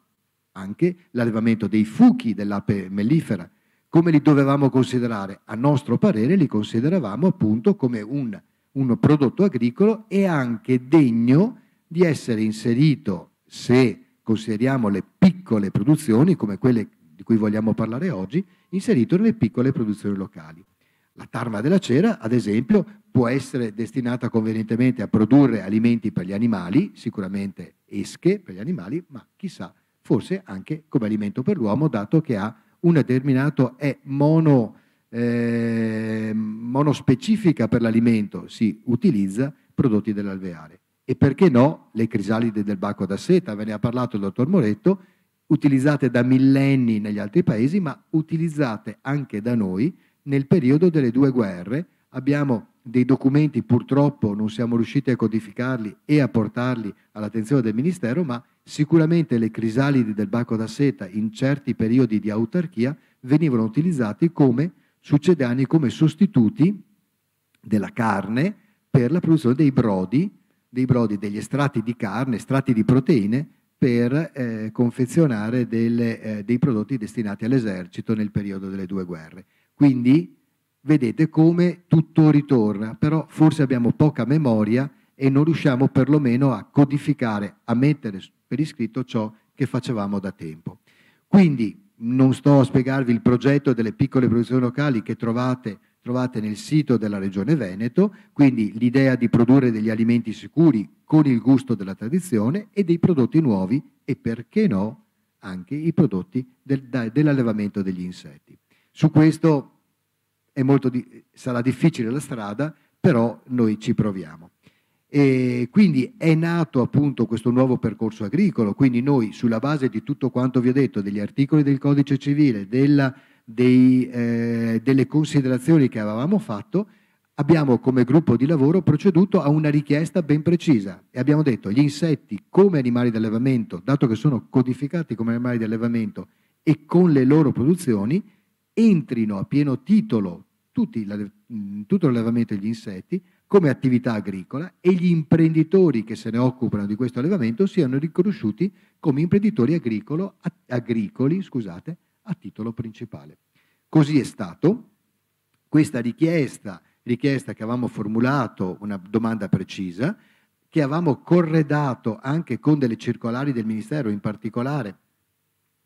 anche l'allevamento dei fuchi dell'ape mellifera. Come li dovevamo considerare? A nostro parere li consideravamo appunto come un un prodotto agricolo e anche degno di essere inserito, se consideriamo le piccole produzioni, come quelle di cui vogliamo parlare oggi, inserito nelle piccole produzioni locali. La tarma della cera, ad esempio, può essere destinata convenientemente a produrre alimenti per gli animali, sicuramente esche per gli animali, ma chissà, forse anche come alimento per l'uomo, dato che ha un determinato, è mono, eh, monospecifica per l'alimento si utilizza prodotti dell'alveare. E perché no le crisalide del bacco da seta, ve ne ha parlato il dottor Moretto, utilizzate da millenni negli altri paesi, ma utilizzate anche da noi nel periodo delle due guerre. Abbiamo dei documenti, purtroppo non siamo riusciti a codificarli e a portarli all'attenzione del Ministero, ma sicuramente le crisalidi del bacco da seta in certi periodi di autarchia venivano utilizzate come succedanei come sostituti della carne per la produzione dei brodi, dei brodi degli estratti di carne, estratti di proteine per eh, confezionare delle, eh, dei prodotti destinati all'esercito nel periodo delle due guerre. Quindi vedete come tutto ritorna, però forse abbiamo poca memoria e non riusciamo perlomeno a codificare, a mettere per iscritto ciò che facevamo da tempo. Quindi non sto a spiegarvi il progetto delle piccole produzioni locali che trovate, trovate nel sito della Regione Veneto, quindi l'idea di produrre degli alimenti sicuri con il gusto della tradizione e dei prodotti nuovi e perché no anche i prodotti del, dell'allevamento degli insetti. Su questo di, sarà difficile la strada, però noi ci proviamo. E quindi è nato appunto questo nuovo percorso agricolo, quindi noi sulla base di tutto quanto vi ho detto, degli articoli del codice civile, della, dei, eh, delle considerazioni che avevamo fatto, abbiamo come gruppo di lavoro proceduto a una richiesta ben precisa e abbiamo detto gli insetti come animali di allevamento, dato che sono codificati come animali di allevamento e con le loro produzioni, entrino a pieno titolo tutti, tutto l'allevamento degli insetti come attività agricola e gli imprenditori che se ne occupano di questo allevamento siano riconosciuti come imprenditori agricolo, agricoli scusate, a titolo principale. Così è stato. Questa richiesta, richiesta che avevamo formulato, una domanda precisa, che avevamo corredato anche con delle circolari del Ministero, in particolare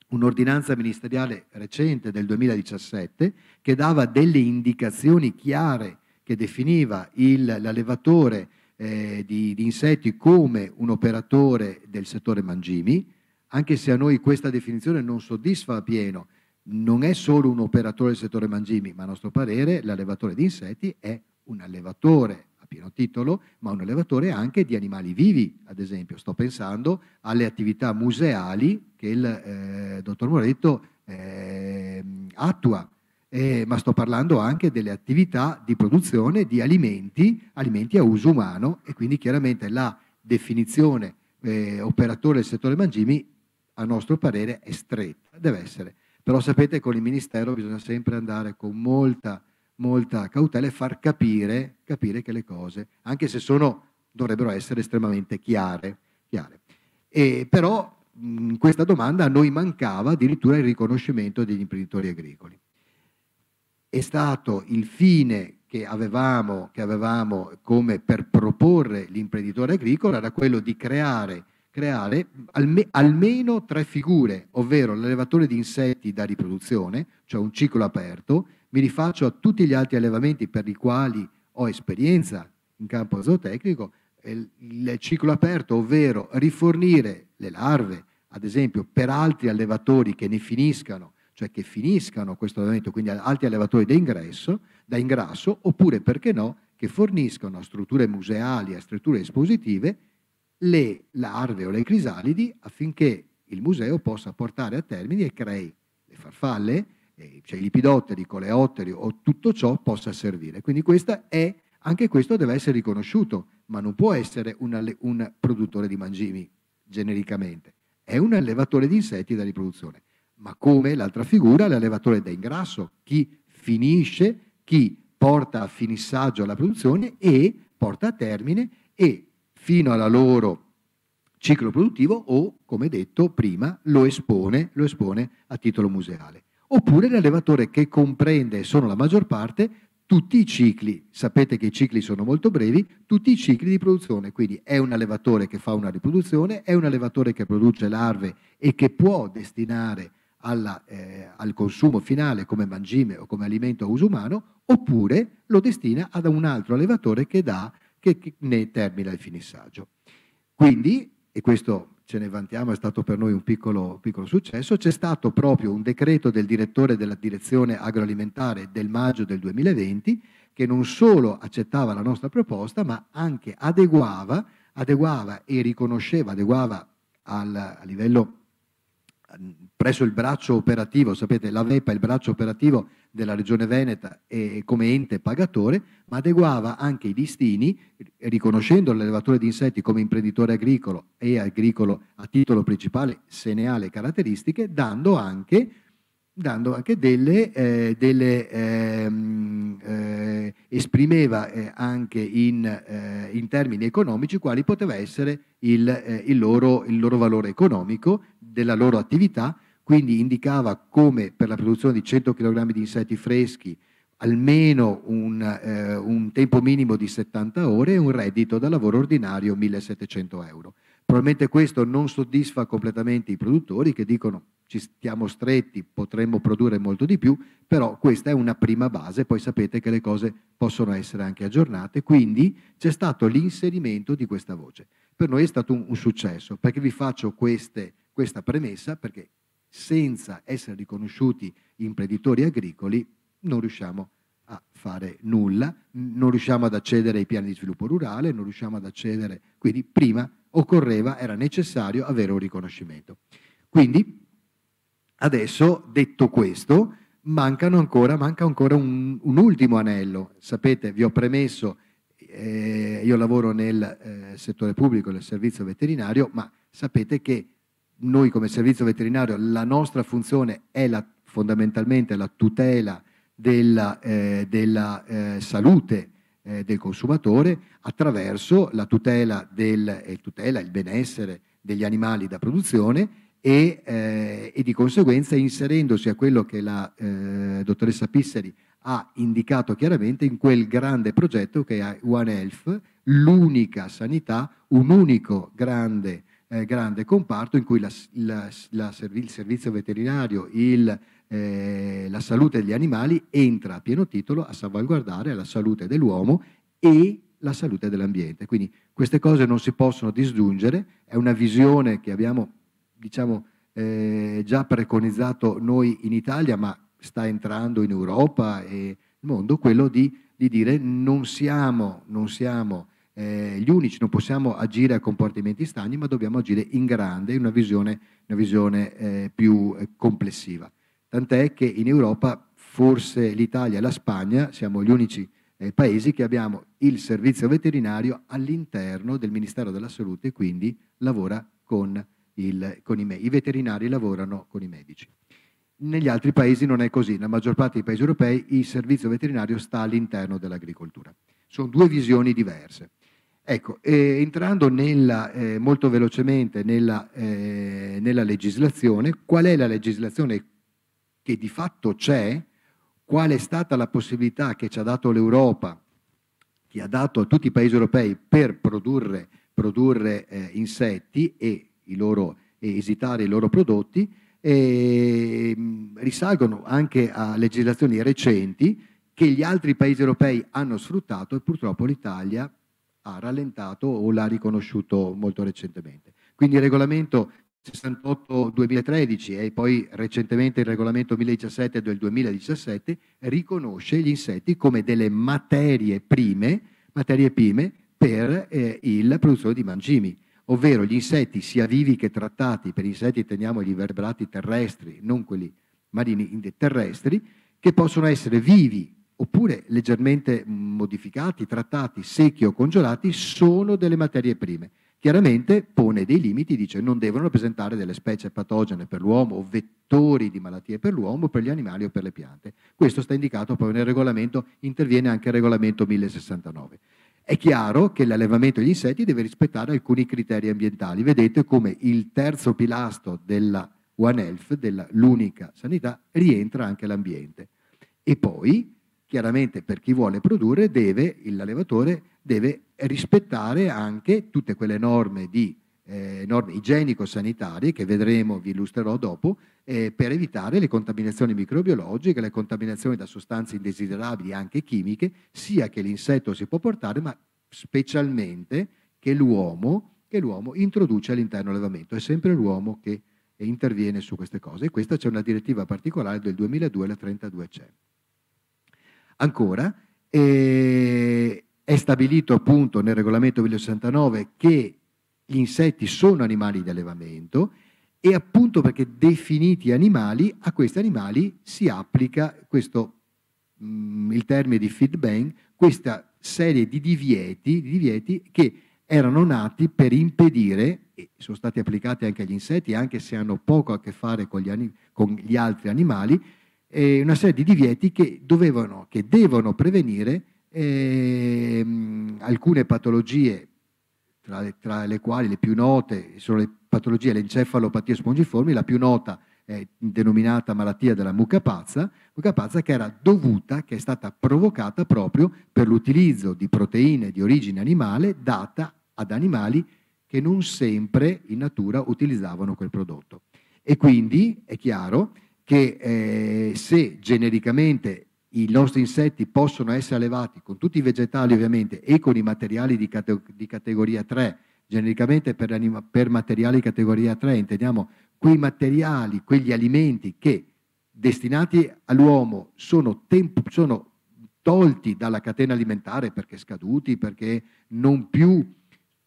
un'ordinanza ministeriale recente del 2017 che dava delle indicazioni chiare che definiva il, l'allevatore eh, di, di, insetti come un operatore del settore mangimi, anche se a noi questa definizione non soddisfa a pieno, non è solo un operatore del settore mangimi, ma a nostro parere l'allevatore di insetti è un allevatore a pieno titolo, ma un allevatore anche di animali vivi, ad esempio. Sto pensando alle attività museali che il eh, dottor Moretto eh, attua eh, ma sto parlando anche delle attività di produzione di alimenti, alimenti a uso umano e quindi chiaramente la definizione eh, operatore del settore mangimi a nostro parere è stretta, deve essere. Però sapete con il Ministero bisogna sempre andare con molta, molta cautela e far capire, capire che le cose, anche se sono, dovrebbero essere estremamente chiare. chiare. E, però in questa domanda a noi mancava addirittura il riconoscimento degli imprenditori agricoli è stato il fine che avevamo, che avevamo come per proporre l'imprenditore agricolo era quello di creare, creare alme, almeno tre figure, ovvero l'allevatore di insetti da riproduzione, cioè un ciclo aperto, mi rifaccio a tutti gli altri allevamenti per i quali ho esperienza in campo zootecnico, il ciclo aperto, ovvero rifornire le larve, ad esempio, per altri allevatori che ne finiscano cioè che finiscano questo allevamento, quindi altri allevatori da da ingrasso, oppure perché no, che forniscono a strutture museali, a strutture espositive, le larve o le crisalidi affinché il museo possa portare a termine e crei le farfalle, cioè i lipidotteri, i coleotteri o tutto ciò possa servire. Quindi è, anche questo deve essere riconosciuto, ma non può essere un, un produttore di mangimi genericamente, è un allevatore di insetti da riproduzione ma come l'altra figura, l'allevatore da ingrasso, chi finisce, chi porta a finissaggio la produzione e porta a termine e fino alla loro ciclo produttivo o, come detto prima, lo espone, lo espone a titolo museale. Oppure l'allevatore che comprende, sono la maggior parte, tutti i cicli, sapete che i cicli sono molto brevi, tutti i cicli di produzione, quindi è un allevatore che fa una riproduzione, è un allevatore che produce larve e che può destinare alla, eh, al consumo finale come mangime o come alimento a uso umano, oppure lo destina ad un altro allevatore che, dà, che, che ne termina il finissaggio. Quindi, e questo ce ne vantiamo, è stato per noi un piccolo, piccolo successo, c'è stato proprio un decreto del direttore della direzione agroalimentare del maggio del 2020 che non solo accettava la nostra proposta, ma anche adeguava, adeguava e riconosceva, adeguava al, a livello presso il braccio operativo, sapete la VEPA è il braccio operativo della Regione Veneta e come ente pagatore, ma adeguava anche i listini, riconoscendo l'allevatore di insetti come imprenditore agricolo e agricolo a titolo principale, se ne ha le caratteristiche, dando anche dando anche delle, eh, delle ehm, eh, esprimeva eh, anche in, eh, in, termini economici quali poteva essere il, eh, il, loro, il, loro, valore economico della loro attività, quindi indicava come per la produzione di 100 kg di insetti freschi almeno un, eh, un tempo minimo di 70 ore e un reddito da lavoro ordinario 1700 euro. Probabilmente questo non soddisfa completamente i produttori che dicono ci stiamo stretti, potremmo produrre molto di più, però questa è una prima base, poi sapete che le cose possono essere anche aggiornate, quindi c'è stato l'inserimento di questa voce. Per noi è stato un, un successo, perché vi faccio queste, questa premessa, perché senza essere riconosciuti imprenditori agricoli non riusciamo a fare nulla, non riusciamo ad accedere ai piani di sviluppo rurale, non riusciamo ad accedere, quindi prima occorreva, era necessario avere un riconoscimento. Quindi Adesso, detto questo, ancora, manca ancora un, un, ultimo anello. Sapete, vi ho premesso, eh, io lavoro nel eh, settore pubblico, nel servizio veterinario, ma sapete che noi come servizio veterinario la nostra funzione è la, fondamentalmente la tutela della, eh, della eh, salute eh, del consumatore attraverso la tutela, del, eh, tutela il benessere degli animali da produzione e, eh, e, di conseguenza inserendosi a quello che la eh, dottoressa Pisseri ha indicato chiaramente in quel grande progetto che è One Health, l'unica sanità, un unico grande, eh, grande comparto in cui la, la, la serv il servizio veterinario, il, eh, la salute degli animali entra a pieno titolo a salvaguardare la salute dell'uomo e la salute dell'ambiente. Quindi queste cose non si possono disgiungere, è una visione che abbiamo diciamo, eh, già preconizzato noi in Italia, ma sta entrando in Europa e nel mondo, quello di, di dire non siamo, non siamo eh, gli unici, non possiamo agire a comportamenti stagni, ma dobbiamo agire in grande, in una visione, una visione eh, più eh, complessiva. Tant'è che in Europa forse l'Italia e la Spagna siamo gli unici eh, paesi che abbiamo il servizio veterinario all'interno del Ministero della Salute e quindi lavora con il, con i, me- i veterinari lavorano con i medici. Negli altri paesi non è così, nella maggior parte dei paesi europei il servizio veterinario sta all'interno dell'agricoltura. Sono due visioni diverse. Ecco, eh, entrando nella, eh, molto velocemente nella, eh, nella, legislazione, qual è la legislazione che di fatto c'è? Qual è stata la possibilità che ci ha dato l'Europa, che ha dato a tutti i paesi europei per produrre, produrre eh, insetti e i loro, esitare i loro prodotti, eh, risalgono anche a legislazioni recenti che gli altri paesi europei hanno sfruttato e purtroppo l'Italia ha rallentato o l'ha riconosciuto molto recentemente. Quindi il regolamento 68-2013 e poi recentemente il regolamento 1017 del 2017 riconosce gli insetti come delle materie prime, materie prime per eh, la produzione di mangimi ovvero gli insetti sia vivi che trattati, per insetti teniamo gli invertebrati terrestri, non quelli marini terrestri, che possono essere vivi oppure leggermente modificati, trattati, secchi o congelati, sono delle materie prime. Chiaramente pone dei limiti, dice non devono rappresentare delle specie patogene per l'uomo o vettori di malattie per l'uomo, per gli animali o per le piante. Questo sta indicato poi nel regolamento, interviene anche il regolamento 1069. È chiaro che l'allevamento degli insetti deve rispettare alcuni criteri ambientali. Vedete come il terzo pilastro della One Health, dell'unica sanità, rientra anche l'ambiente. E poi, chiaramente, per chi vuole produrre, deve, l'allevatore deve rispettare anche tutte quelle norme di eh, norme igienico-sanitarie che vedremo, vi illustrerò dopo, eh, per evitare le contaminazioni microbiologiche, le contaminazioni da sostanze indesiderabili anche chimiche, sia che l'insetto si può portare, ma specialmente che l'uomo, che l'uomo introduce all'interno dell'allevamento. È sempre l'uomo che interviene su queste cose. E questa c'è una direttiva particolare del 2002, la 32 c'è. Ancora, eh, è stabilito appunto nel regolamento 1069 che gli insetti sono animali di allevamento e appunto perché definiti animali, a questi animali si applica questo, mh, mm, il termine di feed feedback, questa serie di divieti, di divieti che erano nati per impedire, e sono stati applicati anche agli insetti, anche se hanno poco a che fare con gli, con gli altri animali, eh, una serie di divieti che dovevano, che devono prevenire eh, alcune patologie tra le, tra le quali le più note sono le patologie, l'encefalopatia spongiformi, la più nota è denominata malattia della mucca pazza, mucca pazza che era dovuta, che è stata provocata proprio per l'utilizzo di proteine di origine animale data ad animali che non sempre in natura utilizzavano quel prodotto. E quindi è chiaro che eh, se genericamente i nostri insetti possono essere allevati con tutti i vegetali ovviamente e con i materiali di, cate di categoria 3, genericamente per, per materiali di categoria 3 intendiamo quei materiali, quegli alimenti che destinati all'uomo sono, sono, tolti dalla catena alimentare perché scaduti, perché non più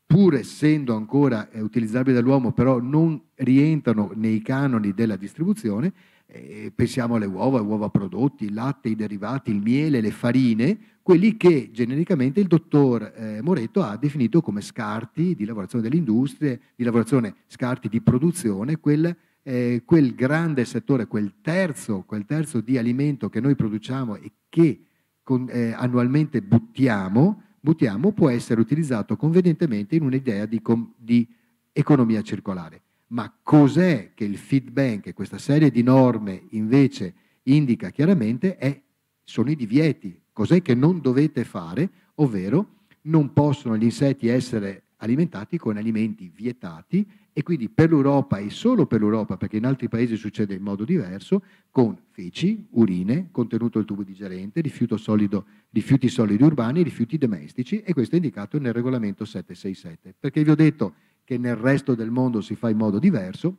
pur essendo ancora eh, utilizzabili dall'uomo, però non rientrano nei canoni della distribuzione, eh, pensiamo alle uova, uova prodotti, il latte, i derivati, il miele, le farine, quelli che genericamente il dottor eh, Moretto ha definito come scarti di lavorazione dell'industria, di lavorazione scarti di produzione, quel, eh, quel grande settore, quel terzo, quel terzo, di alimento che noi produciamo e che con, eh, annualmente buttiamo, buttiamo può essere utilizzato convenientemente in un'idea di, di economia circolare. Ma cos'è che il feedback questa serie di norme invece indica chiaramente è, sono i divieti, cos'è che non dovete fare, ovvero non possono gli insetti essere alimentati con alimenti vietati e quindi per l'Europa e solo per l'Europa, perché in altri paesi succede in modo diverso, con feci, urine, contenuto del tubo digerente, solido, rifiuti solidi urbani, rifiuti domestici e questo è indicato nel regolamento 767. Perché vi ho detto che nel resto del mondo si fa in modo diverso?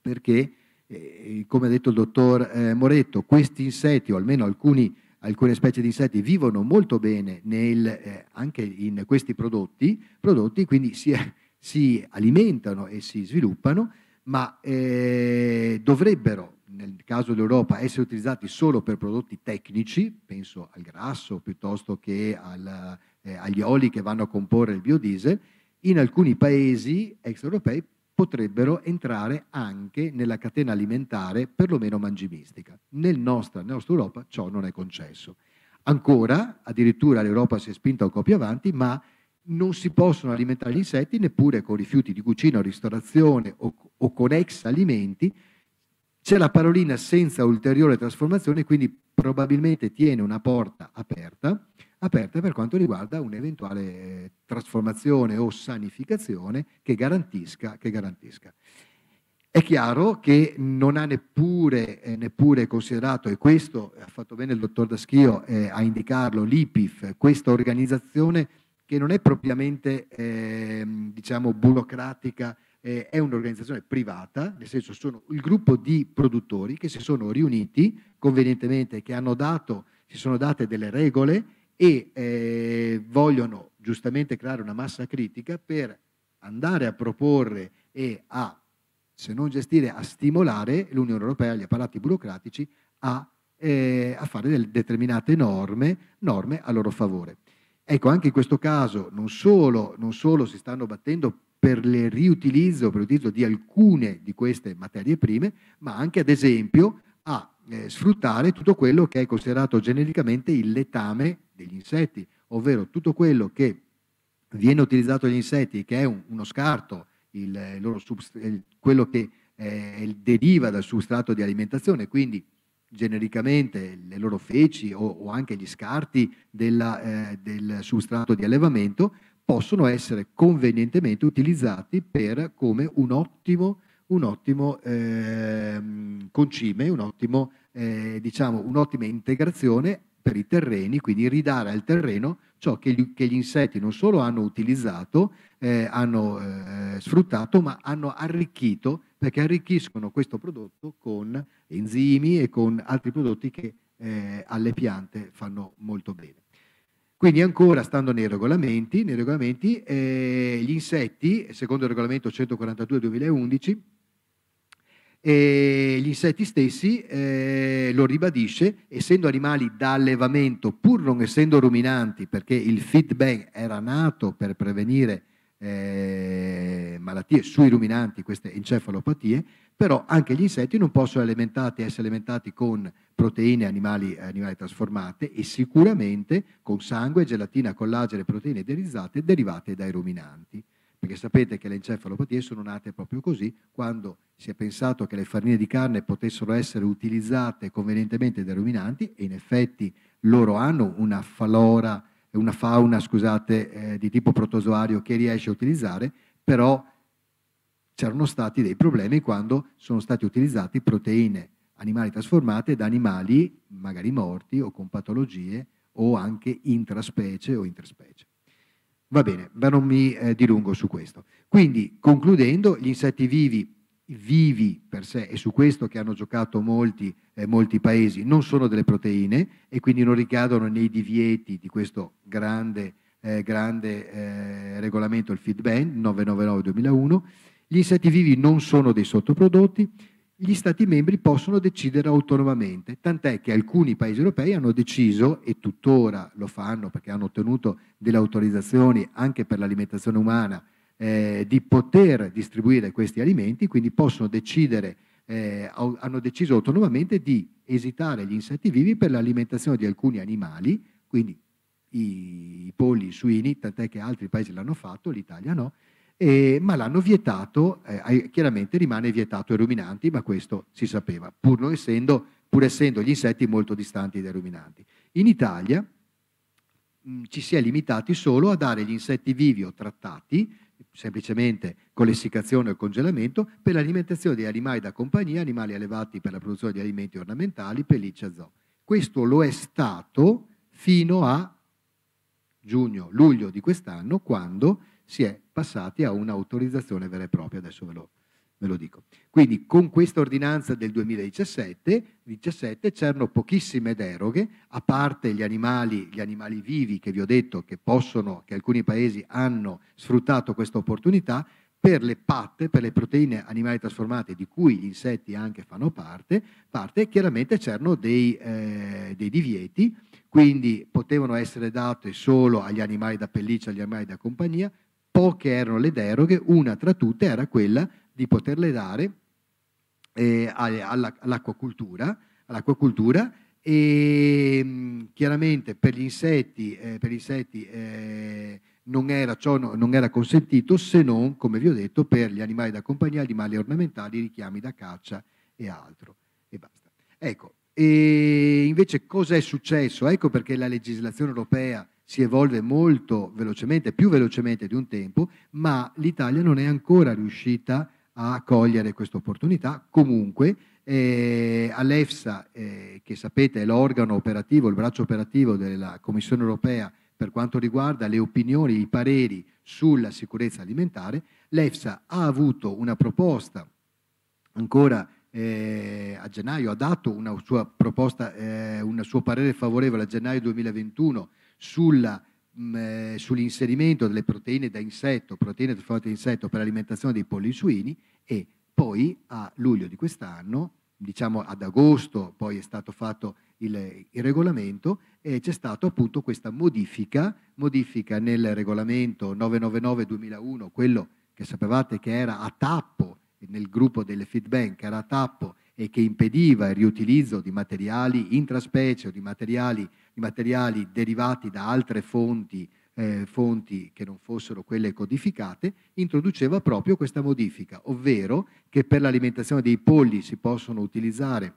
Perché, eh, come ha detto il dottor eh, Moretto, questi insetti, o almeno alcuni, alcune specie di insetti, vivono molto bene nel, eh, anche in questi prodotti, prodotti quindi si è si alimentano e si sviluppano, ma eh, dovrebbero, nel caso dell'Europa, essere utilizzati solo per prodotti tecnici, penso al grasso piuttosto che al, eh, agli oli che vanno a comporre il biodiesel, in alcuni paesi extraeuropei potrebbero entrare anche nella catena alimentare perlomeno mangimistica. Nel nostra, nella nostra Europa ciò non è concesso. Ancora, addirittura l'Europa si è spinta un po' più avanti, ma non si possono alimentare gli insetti neppure con rifiuti di cucina o ristorazione o, o con ex alimenti. C'è la parolina senza ulteriore trasformazione, quindi probabilmente tiene una porta aperta, aperta per quanto riguarda un'eventuale trasformazione o sanificazione che garantisca, che garantisca. È chiaro che non ha neppure, eh, neppure, considerato, e questo ha fatto bene il dottor Daschio eh, a indicarlo, l'IPIF, questa organizzazione che non è propriamente eh, diciamo, burocratica, eh, è un'organizzazione privata, nel senso sono il gruppo di produttori che si sono riuniti convenientemente, che hanno dato, si sono date delle regole e eh, vogliono giustamente creare una massa critica per andare a proporre e a, se non gestire, a stimolare l'Unione Europea, gli apparati burocratici a, eh, a fare delle determinate norme, norme a loro favore. Ecco, anche in questo caso non solo, non solo si stanno battendo per il riutilizzo, per l'utilizzo di alcune di queste materie prime, ma anche ad esempio a eh, sfruttare tutto quello che è considerato genericamente il letame degli insetti, ovvero tutto quello che viene utilizzato dagli insetti, che è un, uno scarto, il, eh, il quello che eh, deriva dal substrato di alimentazione, quindi genericamente le loro feci o, o anche gli scarti della, eh, del substrato di allevamento possono essere convenientemente utilizzati per, come un ottimo, un ottimo eh, concime, un ottimo, eh, diciamo, un'ottima integrazione per i terreni, quindi ridare al terreno ciò che gli, che gli insetti non solo hanno utilizzato, eh, hanno eh, sfruttato, ma hanno arricchito perché arricchiscono questo prodotto con enzimi e con altri prodotti che eh, alle piante fanno molto bene. Quindi ancora, stando nei regolamenti, nei regolamenti eh, gli insetti, secondo il regolamento 142-2011, eh, gli insetti stessi, eh, lo ribadisce, essendo animali da allevamento, pur non essendo ruminanti, perché il feedback era nato per prevenire eh, malattie sui ruminanti, queste encefalopatie, però anche gli insetti non possono alimentati, essere alimentati con proteine animali, eh, animali trasformate e sicuramente con sangue, gelatina, collagene e proteine idealizzate derivate dai ruminanti. Perché sapete che le encefalopatie sono nate proprio così, quando si è pensato che le farine di carne potessero essere utilizzate convenientemente dai ruminanti e in effetti loro hanno una falora una fauna scusate, eh, di tipo protozoario che riesce a utilizzare, però c'erano stati dei problemi quando sono state utilizzate proteine animali trasformate da animali magari morti o con patologie o anche intraspecie o interspecie. Va bene, ma non mi eh, dilungo su questo. Quindi, concludendo, gli insetti vivi vivi per sé, e su questo che hanno giocato molti, eh, molti paesi, non sono delle proteine e quindi non ricadono nei divieti di questo grande, eh, grande eh, regolamento, il feed 999-2001. Gli insetti vivi non sono dei sottoprodotti, gli Stati membri possono decidere autonomamente, tant'è che alcuni Paesi europei hanno deciso, e tuttora lo fanno perché hanno ottenuto delle autorizzazioni anche per l'alimentazione umana, eh, di poter distribuire questi alimenti, quindi possono decidere, eh, hanno deciso autonomamente di esitare gli insetti vivi per l'alimentazione di alcuni animali, quindi i, i polli, i suini, tant'è che altri paesi l'hanno fatto, l'Italia no, eh, ma l'hanno vietato, eh, chiaramente rimane vietato ai ruminanti, ma questo si sapeva, pur, essendo, pur essendo, gli insetti molto distanti dai ruminanti. In Italia mh, mm, ci si è limitati solo a dare gli insetti vivi o trattati semplicemente con l'essiccazione o il congelamento, per l'alimentazione di animali da compagnia, animali allevati per la produzione di alimenti ornamentali, pelliccia, zoo. Questo lo è stato fino a giugno, luglio di quest'anno, quando si è passati a un'autorizzazione vera e propria. Adesso ve lo ve lo dico. Quindi con questa ordinanza del 2017 17, c'erano pochissime deroghe, a parte gli animali, gli animali vivi che vi ho detto che possono, che alcuni paesi hanno sfruttato questa opportunità, per le patte, per le proteine animali trasformate di cui gli insetti anche fanno parte, parte chiaramente c'erano dei, eh, dei divieti, quindi potevano essere date solo agli animali da pelliccia, agli animali da compagnia, poche erano le deroghe, una tra tutte era quella di poterle dare eh, all'acquacultura, all'acquacultura e ehm, chiaramente per gli insetti, eh, per gli insetti eh, non era, ciò no, non era consentito se non, come vi ho detto, per gli animali da compagnia, gli animali ornamentali, i richiami da caccia e altro. E basta. Ecco, e invece cosa è successo? Ecco perché la legislazione europea si evolve molto velocemente, più velocemente di un tempo, ma l'Italia non è ancora riuscita a a cogliere questa opportunità. Comunque eh, all'EFSA, eh, che sapete è l'organo operativo, il braccio operativo della Commissione europea per quanto riguarda le opinioni, i pareri sulla sicurezza alimentare, l'EFSA ha avuto una proposta ancora eh, a gennaio, ha dato una sua proposta, eh, un suo parere favorevole a gennaio 2021 sulla Mm, eh, sull'inserimento delle proteine da insetto, proteine trasformate da insetto per l'alimentazione dei polli suini e poi a luglio di quest'anno, diciamo ad agosto, poi è stato fatto il, il regolamento, e eh, c'è stata appunto questa modifica, modifica nel regolamento 999-2001, quello che sapevate che era a tappo nel gruppo delle feed bank, era a tappo e che impediva il riutilizzo di materiali intraspecie o di materiali i materiali derivati da altre fonti, eh, fonti che non fossero quelle codificate, introduceva proprio questa modifica, ovvero che per l'alimentazione dei polli si possono utilizzare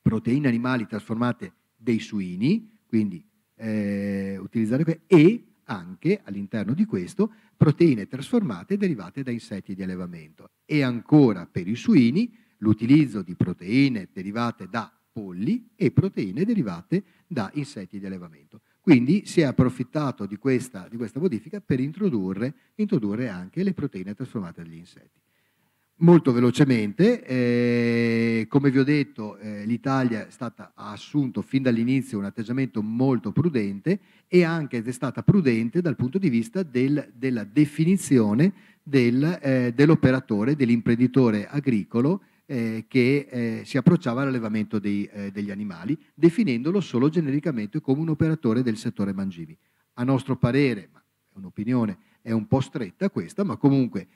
proteine animali trasformate dei suini, quindi eh, utilizzare e anche all'interno di questo proteine trasformate derivate da insetti di allevamento e ancora per i suini l'utilizzo di proteine derivate da polli e proteine derivate da insetti di allevamento. Quindi si è approfittato di questa, di questa modifica per introdurre, introdurre, anche le proteine trasformate dagli insetti. Molto velocemente, eh, come vi ho detto, eh, l'Italia ha assunto fin dall'inizio un atteggiamento molto prudente e anche è stata prudente dal punto di vista del, della definizione del, eh, dell'operatore, dell'imprenditore agricolo eh, che eh, si approcciava all'allevamento eh, degli animali, definendolo solo genericamente come un operatore del settore mangimi. A nostro parere, ma è un'opinione, è un po' stretta questa, ma comunque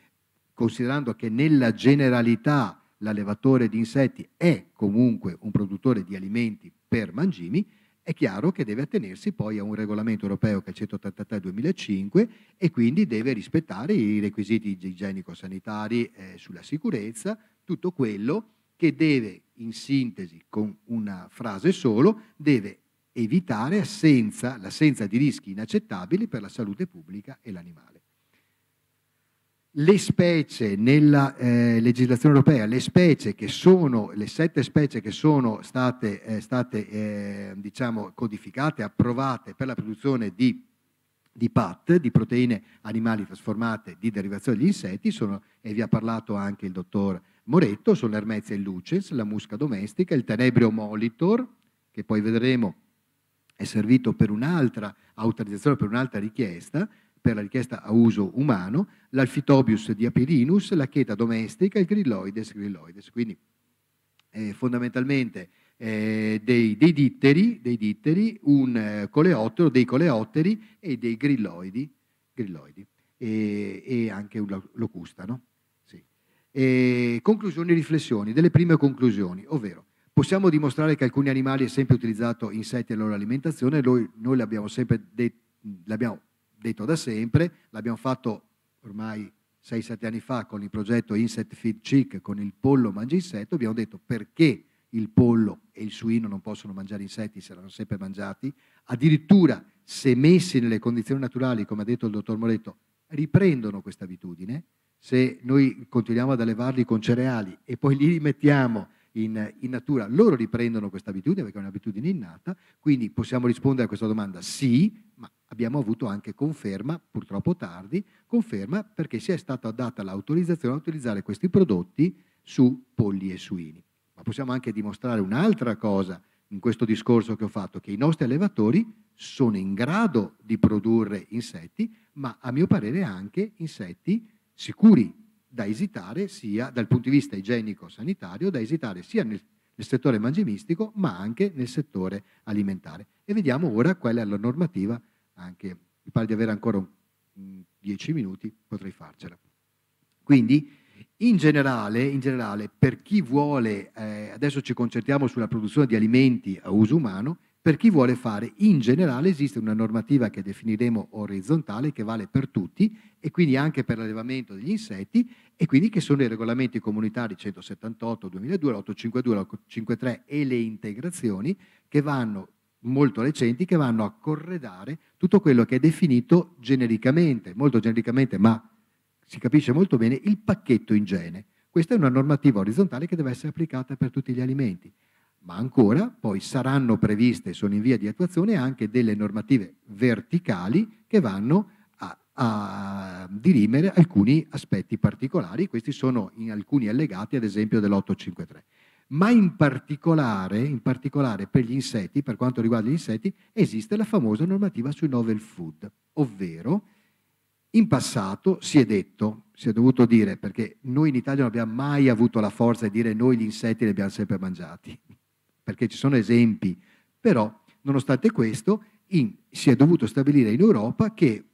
considerando che nella generalità l'allevatore di insetti è comunque un produttore di alimenti per mangimi, è chiaro che deve attenersi poi a un regolamento europeo che è il 183-2005 e quindi deve rispettare i requisiti igienico-sanitari eh, sulla sicurezza, tutto quello che deve, in sintesi con una frase solo, deve evitare l'assenza di rischi inaccettabili per la salute pubblica e l'animale. Le specie nella eh, legislazione europea, le specie che sono, le sette specie che sono state, eh, state eh, diciamo, codificate, approvate per la produzione di, di PAT, di proteine animali trasformate di derivazione degli insetti, sono, e vi ha parlato anche il dottor Moretto sono Hermetia Luces, la musca domestica, il tenebrio molitor, che poi vedremo è servito per un'altra autorizzazione, per un'altra richiesta, per la richiesta a uso umano, l'alfitobius di Apirinus, la cheta domestica, il grilloides grilloides. Quindi eh, fondamentalmente eh, dei, dei, ditteri, dei ditteri, un eh, coleottero, dei coleotteri e dei grilloidi, grilloidi e, e anche un locusta. No? E conclusioni e riflessioni, delle prime conclusioni, ovvero possiamo dimostrare che alcuni animali hanno sempre utilizzato insetti nella loro alimentazione, noi, noi l'abbiamo, de- l'abbiamo detto da sempre, l'abbiamo fatto ormai 6-7 anni fa con il progetto Insect Feed Chick, con il pollo mangia insetto, abbiamo detto perché il pollo e il suino non possono mangiare insetti se l'hanno sempre mangiati, addirittura se messi nelle condizioni naturali, come ha detto il dottor Moretto, riprendono questa abitudine, se noi continuiamo ad allevarli con cereali e poi li rimettiamo in, in, natura, loro riprendono questa abitudine perché è un'abitudine innata, quindi possiamo rispondere a questa domanda sì, ma abbiamo avuto anche conferma, purtroppo tardi, conferma perché si è stata data l'autorizzazione a utilizzare questi prodotti su polli e suini. Ma possiamo anche dimostrare un'altra cosa in questo discorso che ho fatto, che i nostri allevatori sono in grado di produrre insetti, ma a mio parere anche insetti sicuri da esitare sia dal punto di vista igienico-sanitario, da esitare sia nel, nel settore mangimistico ma anche nel settore alimentare. E vediamo ora qual è la normativa, anche, mi pare di avere ancora dieci minuti, potrei farcela. Quindi in generale, in generale per chi vuole, eh, adesso ci concentriamo sulla produzione di alimenti a uso umano, per chi vuole fare. In generale esiste una normativa che definiremo orizzontale che vale per tutti e quindi anche per l'allevamento degli insetti e quindi che sono i regolamenti comunitari 178, 2002, 852, 853 e le integrazioni che vanno molto recenti che vanno a corredare tutto quello che è definito genericamente, molto genericamente, ma si capisce molto bene il pacchetto in igiene. Questa è una normativa orizzontale che deve essere applicata per tutti gli alimenti ma ancora poi saranno previste, sono in via di attuazione anche delle normative verticali che vanno a, a dirimere alcuni aspetti particolari, questi sono in alcuni allegati ad esempio dell'853. Ma in particolare, in particolare per gli insetti, per quanto riguarda gli insetti, esiste la famosa normativa sui novel food, ovvero in passato si è detto, si è dovuto dire, perché noi in Italia non abbiamo mai avuto la forza di dire noi gli insetti li abbiamo sempre mangiati, perché ci sono esempi, però nonostante questo in, si è dovuto stabilire in Europa che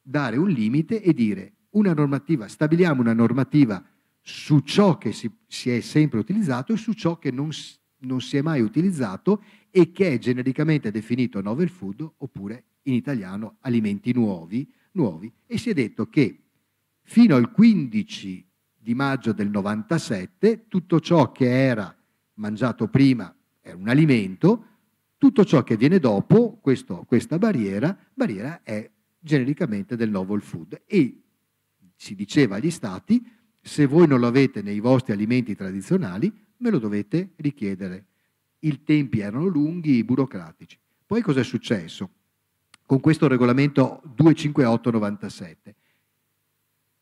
dare un limite e dire una normativa, stabiliamo una normativa su ciò che si, si è sempre utilizzato e su ciò che non, non, si è mai utilizzato e che è genericamente definito novel food oppure in italiano alimenti nuovi, nuovi. e si è detto che fino al 15 di maggio del 97 tutto ciò che era mangiato prima è un alimento, tutto ciò che viene dopo questo, questa barriera, barriera è genericamente del novel food e si diceva agli stati se voi non lo avete nei vostri alimenti tradizionali me lo dovete richiedere. I tempi erano lunghi, burocratici. Poi cos'è successo? Con questo regolamento 25897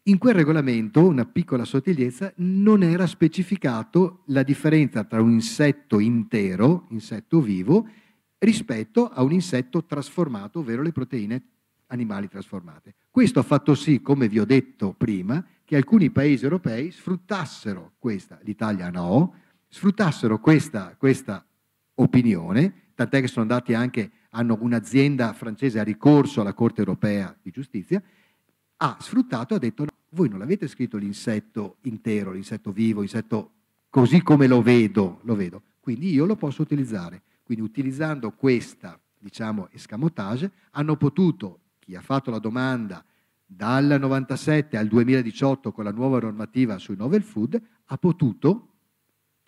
in quel regolamento, una piccola sottigliezza, non era specificato la differenza tra un insetto intero, insetto vivo, rispetto a un insetto trasformato, ovvero le proteine animali trasformate. Questo ha fatto sì, come vi ho detto prima, che alcuni paesi europei sfruttassero questa, l'Italia no, sfruttassero questa, questa opinione, tant'è che sono andati anche, hanno un'azienda francese a ricorso alla Corte europea di giustizia, ha sfruttato, ha detto voi non avete scritto l'insetto intero, l'insetto vivo, l'insetto così come lo vedo, lo vedo, quindi io lo posso utilizzare. Quindi utilizzando questa, diciamo, escamotage, hanno potuto, chi ha fatto la domanda dal 97 al 2018 con la nuova normativa sui novel food, ha potuto,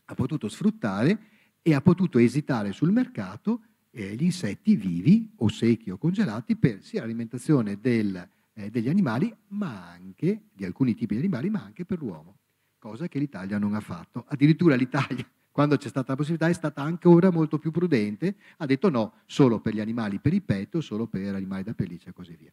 ha potuto sfruttare e ha potuto esitare sul mercato eh, gli insetti vivi o secchi o congelati per sia l'alimentazione del eh, degli animali, ma anche di alcuni tipi di animali, ma anche per l'uomo, cosa che l'Italia non ha fatto. Addirittura l'Italia, quando c'è stata la possibilità, è stata ancora molto più prudente, ha detto no, solo per gli animali per il petto, solo per animali da pelliccia e così via.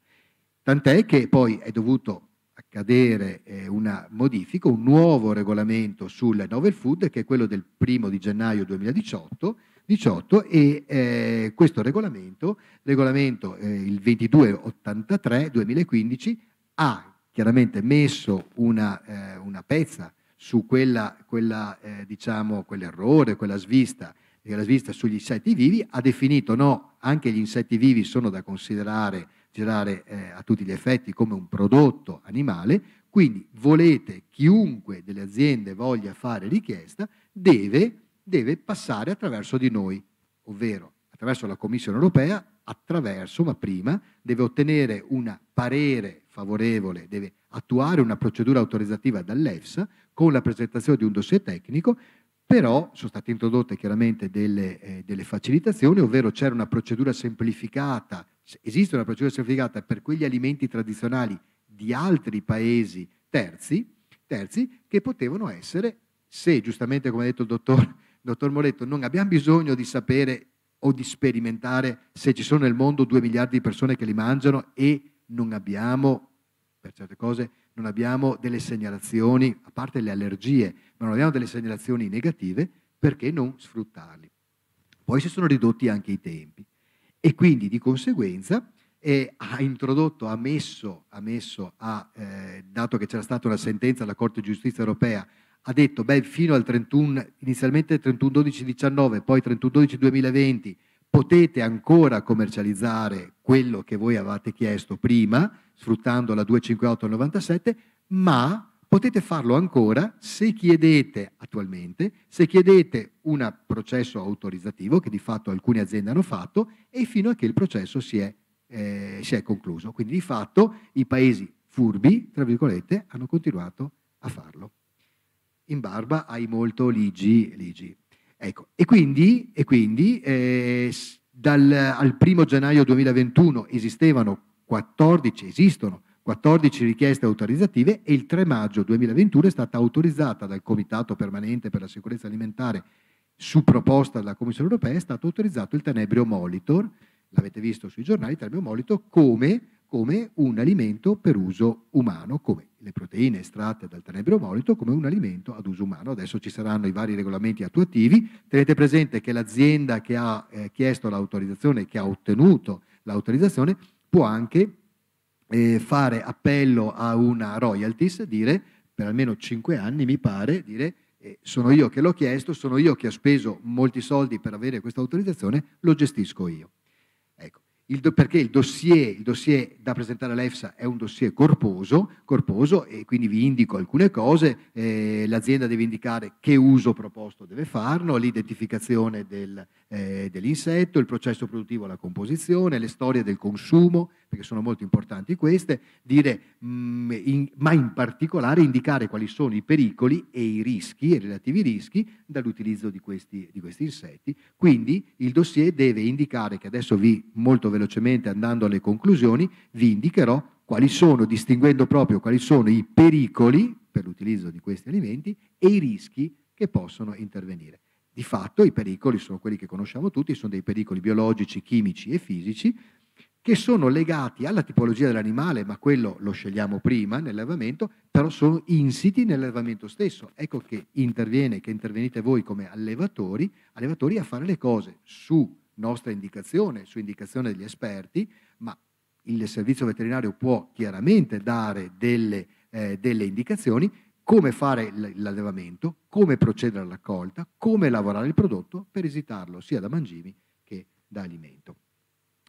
Tant'è che poi è dovuto accadere eh, una modifica, un nuovo regolamento sul novel food, che è quello del primo di gennaio 2018, 18 e eh, questo regolamento, regolamento eh, il 2283 2015, ha chiaramente messo una, eh, una pezza su quella, quella, eh, diciamo, quell'errore, quella svista, quella svista sugli insetti vivi, ha definito no, anche gli insetti vivi sono da considerare girare eh, a tutti gli effetti come un prodotto animale, quindi volete chiunque delle aziende voglia fare richiesta deve deve passare attraverso di noi, ovvero attraverso la Commissione europea, attraverso, ma prima deve ottenere un parere favorevole, deve attuare una procedura autorizzativa dall'EFSA con la presentazione di un dossier tecnico, però sono state introdotte chiaramente delle, eh, delle facilitazioni, ovvero c'era una procedura semplificata, esiste una procedura semplificata per quegli alimenti tradizionali di altri paesi terzi, terzi che potevano essere, se giustamente come ha detto il dottor dottor Moretto, non abbiamo bisogno di sapere o di sperimentare se ci sono nel mondo due miliardi di persone che li mangiano e non abbiamo, per certe cose, non abbiamo delle segnalazioni, a parte le allergie, ma non abbiamo delle segnalazioni negative, perché non sfruttarli? Poi si sono ridotti anche i tempi e quindi di conseguenza eh, ha introdotto, ha messo, ha messo ha, eh, dato che c'era stata una sentenza della Corte di Giustizia europea ha detto beh fino al 31 inizialmente 31 12 19 poi 31 12 2020 potete ancora commercializzare quello che voi avevate chiesto prima sfruttando la 258 97 ma potete farlo ancora se chiedete attualmente se chiedete un processo autorizzativo che di fatto alcune aziende hanno fatto e fino a che il processo si è, eh, si è concluso quindi di fatto i paesi furbi tra virgolette hanno continuato a farlo in barba ai molto ligi. ligi. Ecco, e quindi, e quindi eh, dal, al 1 gennaio 2021 esistevano 14, esistono 14 richieste autorizzative e il 3 maggio 2021 è stata autorizzata dal Comitato Permanente per la Sicurezza Alimentare su proposta della Commissione Europea è stato autorizzato il tenebrio molitor, l'avete visto sui giornali, il tenebrio molitor come come un alimento per uso umano, come le proteine estratte dal tenebro molito, come un alimento ad uso umano. Adesso ci saranno i vari regolamenti attuativi. Tenete presente che l'azienda che ha eh, chiesto l'autorizzazione, che ha ottenuto l'autorizzazione, può anche eh, fare appello a una royalties, dire per almeno 5 anni, mi pare, dire eh, sono io che l'ho chiesto, sono io che ho speso molti soldi per avere questa autorizzazione, lo gestisco io. Il do, perché il dossier, il dossier, da presentare all'EFSA è un dossier corposo, corposo e quindi vi indico alcune cose, eh, l'azienda deve indicare che uso proposto deve farlo, l'identificazione del, eh, dell'insetto, il processo produttivo, la composizione, le storie del consumo, perché sono molto importanti queste, dire, mh, mm, in, ma in particolare indicare quali sono i pericoli e i rischi, i relativi rischi, dall'utilizzo di questi, di questi insetti. Quindi il dossier deve indicare, che adesso vi molto velocemente andando alle conclusioni, vi indicherò quali sono, distinguendo proprio quali sono i pericoli per l'utilizzo di questi alimenti e i rischi che possono intervenire. Di fatto i pericoli sono quelli che conosciamo tutti, sono dei pericoli biologici, chimici e fisici che sono legati alla tipologia dell'animale, ma quello lo scegliamo prima nell'allevamento, però sono insiti nell'allevamento stesso. Ecco che interviene, che intervenite voi come allevatori, allevatori a fare le cose su nostra indicazione, su indicazione degli esperti, ma il servizio veterinario può chiaramente dare delle, eh, delle indicazioni come fare l'allevamento, come procedere alla raccolta, come lavorare il prodotto per esitarlo sia da mangimi che da alimento.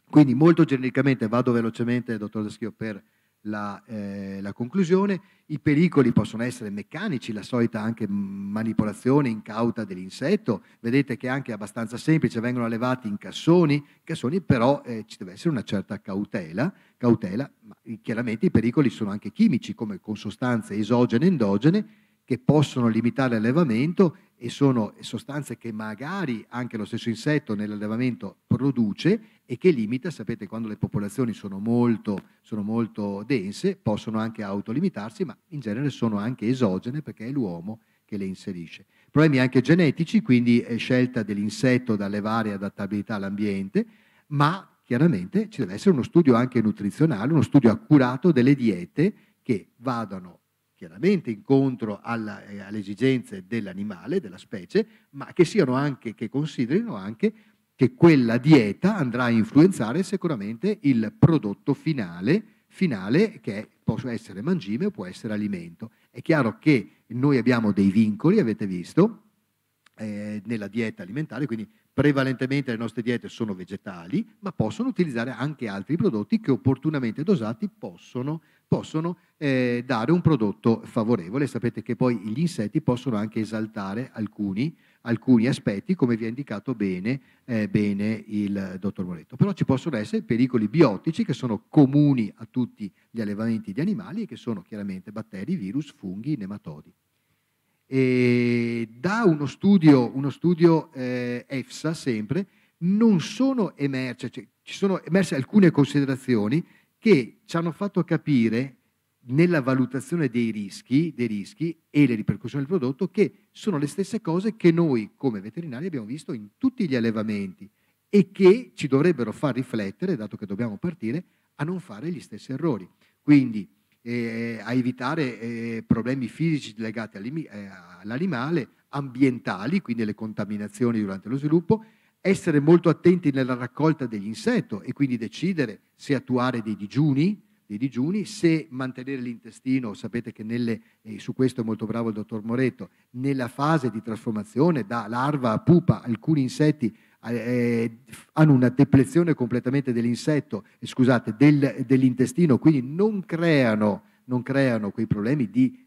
Quindi molto genericamente, vado velocemente, dottor Deschio, per la, eh, la, conclusione, i pericoli possono essere meccanici, la solita anche manipolazione incauta dell'insetto, vedete che è anche abbastanza semplice, vengono allevati in cassoni, cassoni però eh, ci deve essere una certa cautela, cautela ma eh, chiaramente i pericoli sono anche chimici come con sostanze esogene e endogene che possono limitare l'allevamento e sono sostanze che magari anche lo stesso insetto nell'allevamento produce e che limita, sapete quando le popolazioni sono molto, sono molto dense possono anche autolimitarsi, ma in genere sono anche esogene perché è l'uomo che le inserisce. Problemi anche genetici, quindi scelta dell'insetto da allevare adattabilità all'ambiente, ma chiaramente ci deve essere uno studio anche nutrizionale, uno studio accurato delle diete che vadano chiaramente incontro alla, eh, alle esigenze dell'animale, della specie, ma che, anche, che considerino anche che quella dieta andrà a influenzare sicuramente il prodotto finale, finale che può essere mangime o può essere alimento. È chiaro che noi abbiamo dei vincoli, avete visto, eh, nella dieta alimentare, quindi prevalentemente le nostre diete sono vegetali, ma possono utilizzare anche altri prodotti che opportunamente dosati possono possono eh, dare un prodotto favorevole. Sapete che poi gli insetti possono anche esaltare alcuni, alcuni aspetti, come vi ha indicato bene, eh, bene, il dottor Moretto. Però ci possono essere pericoli biotici che sono comuni a tutti gli allevamenti di animali e che sono chiaramente batteri, virus, funghi, nematodi. E da uno studio, uno studio eh, EFSA sempre, non sono emerse, cioè, ci sono emerse alcune considerazioni che ci hanno fatto capire nella valutazione dei rischi, dei rischi, e le ripercussioni del prodotto, che sono le stesse cose che noi come veterinari abbiamo visto in tutti gli allevamenti e che ci dovrebbero far riflettere, dato che dobbiamo partire, a non fare gli stessi errori. Quindi eh, a evitare eh, problemi fisici legati eh, all'animale, ambientali, quindi le contaminazioni durante lo sviluppo, essere molto attenti nella raccolta degli insetti e quindi decidere se attuare dei digiuni, dei digiuni, se mantenere l'intestino, sapete che nelle, eh, su questo è molto bravo il dottor Moretto, nella fase di trasformazione da larva a pupa alcuni insetti eh, eh, hanno una deplezione completamente dell'insetto, eh, scusate, del, dell'intestino, quindi non creano, non creano quei problemi di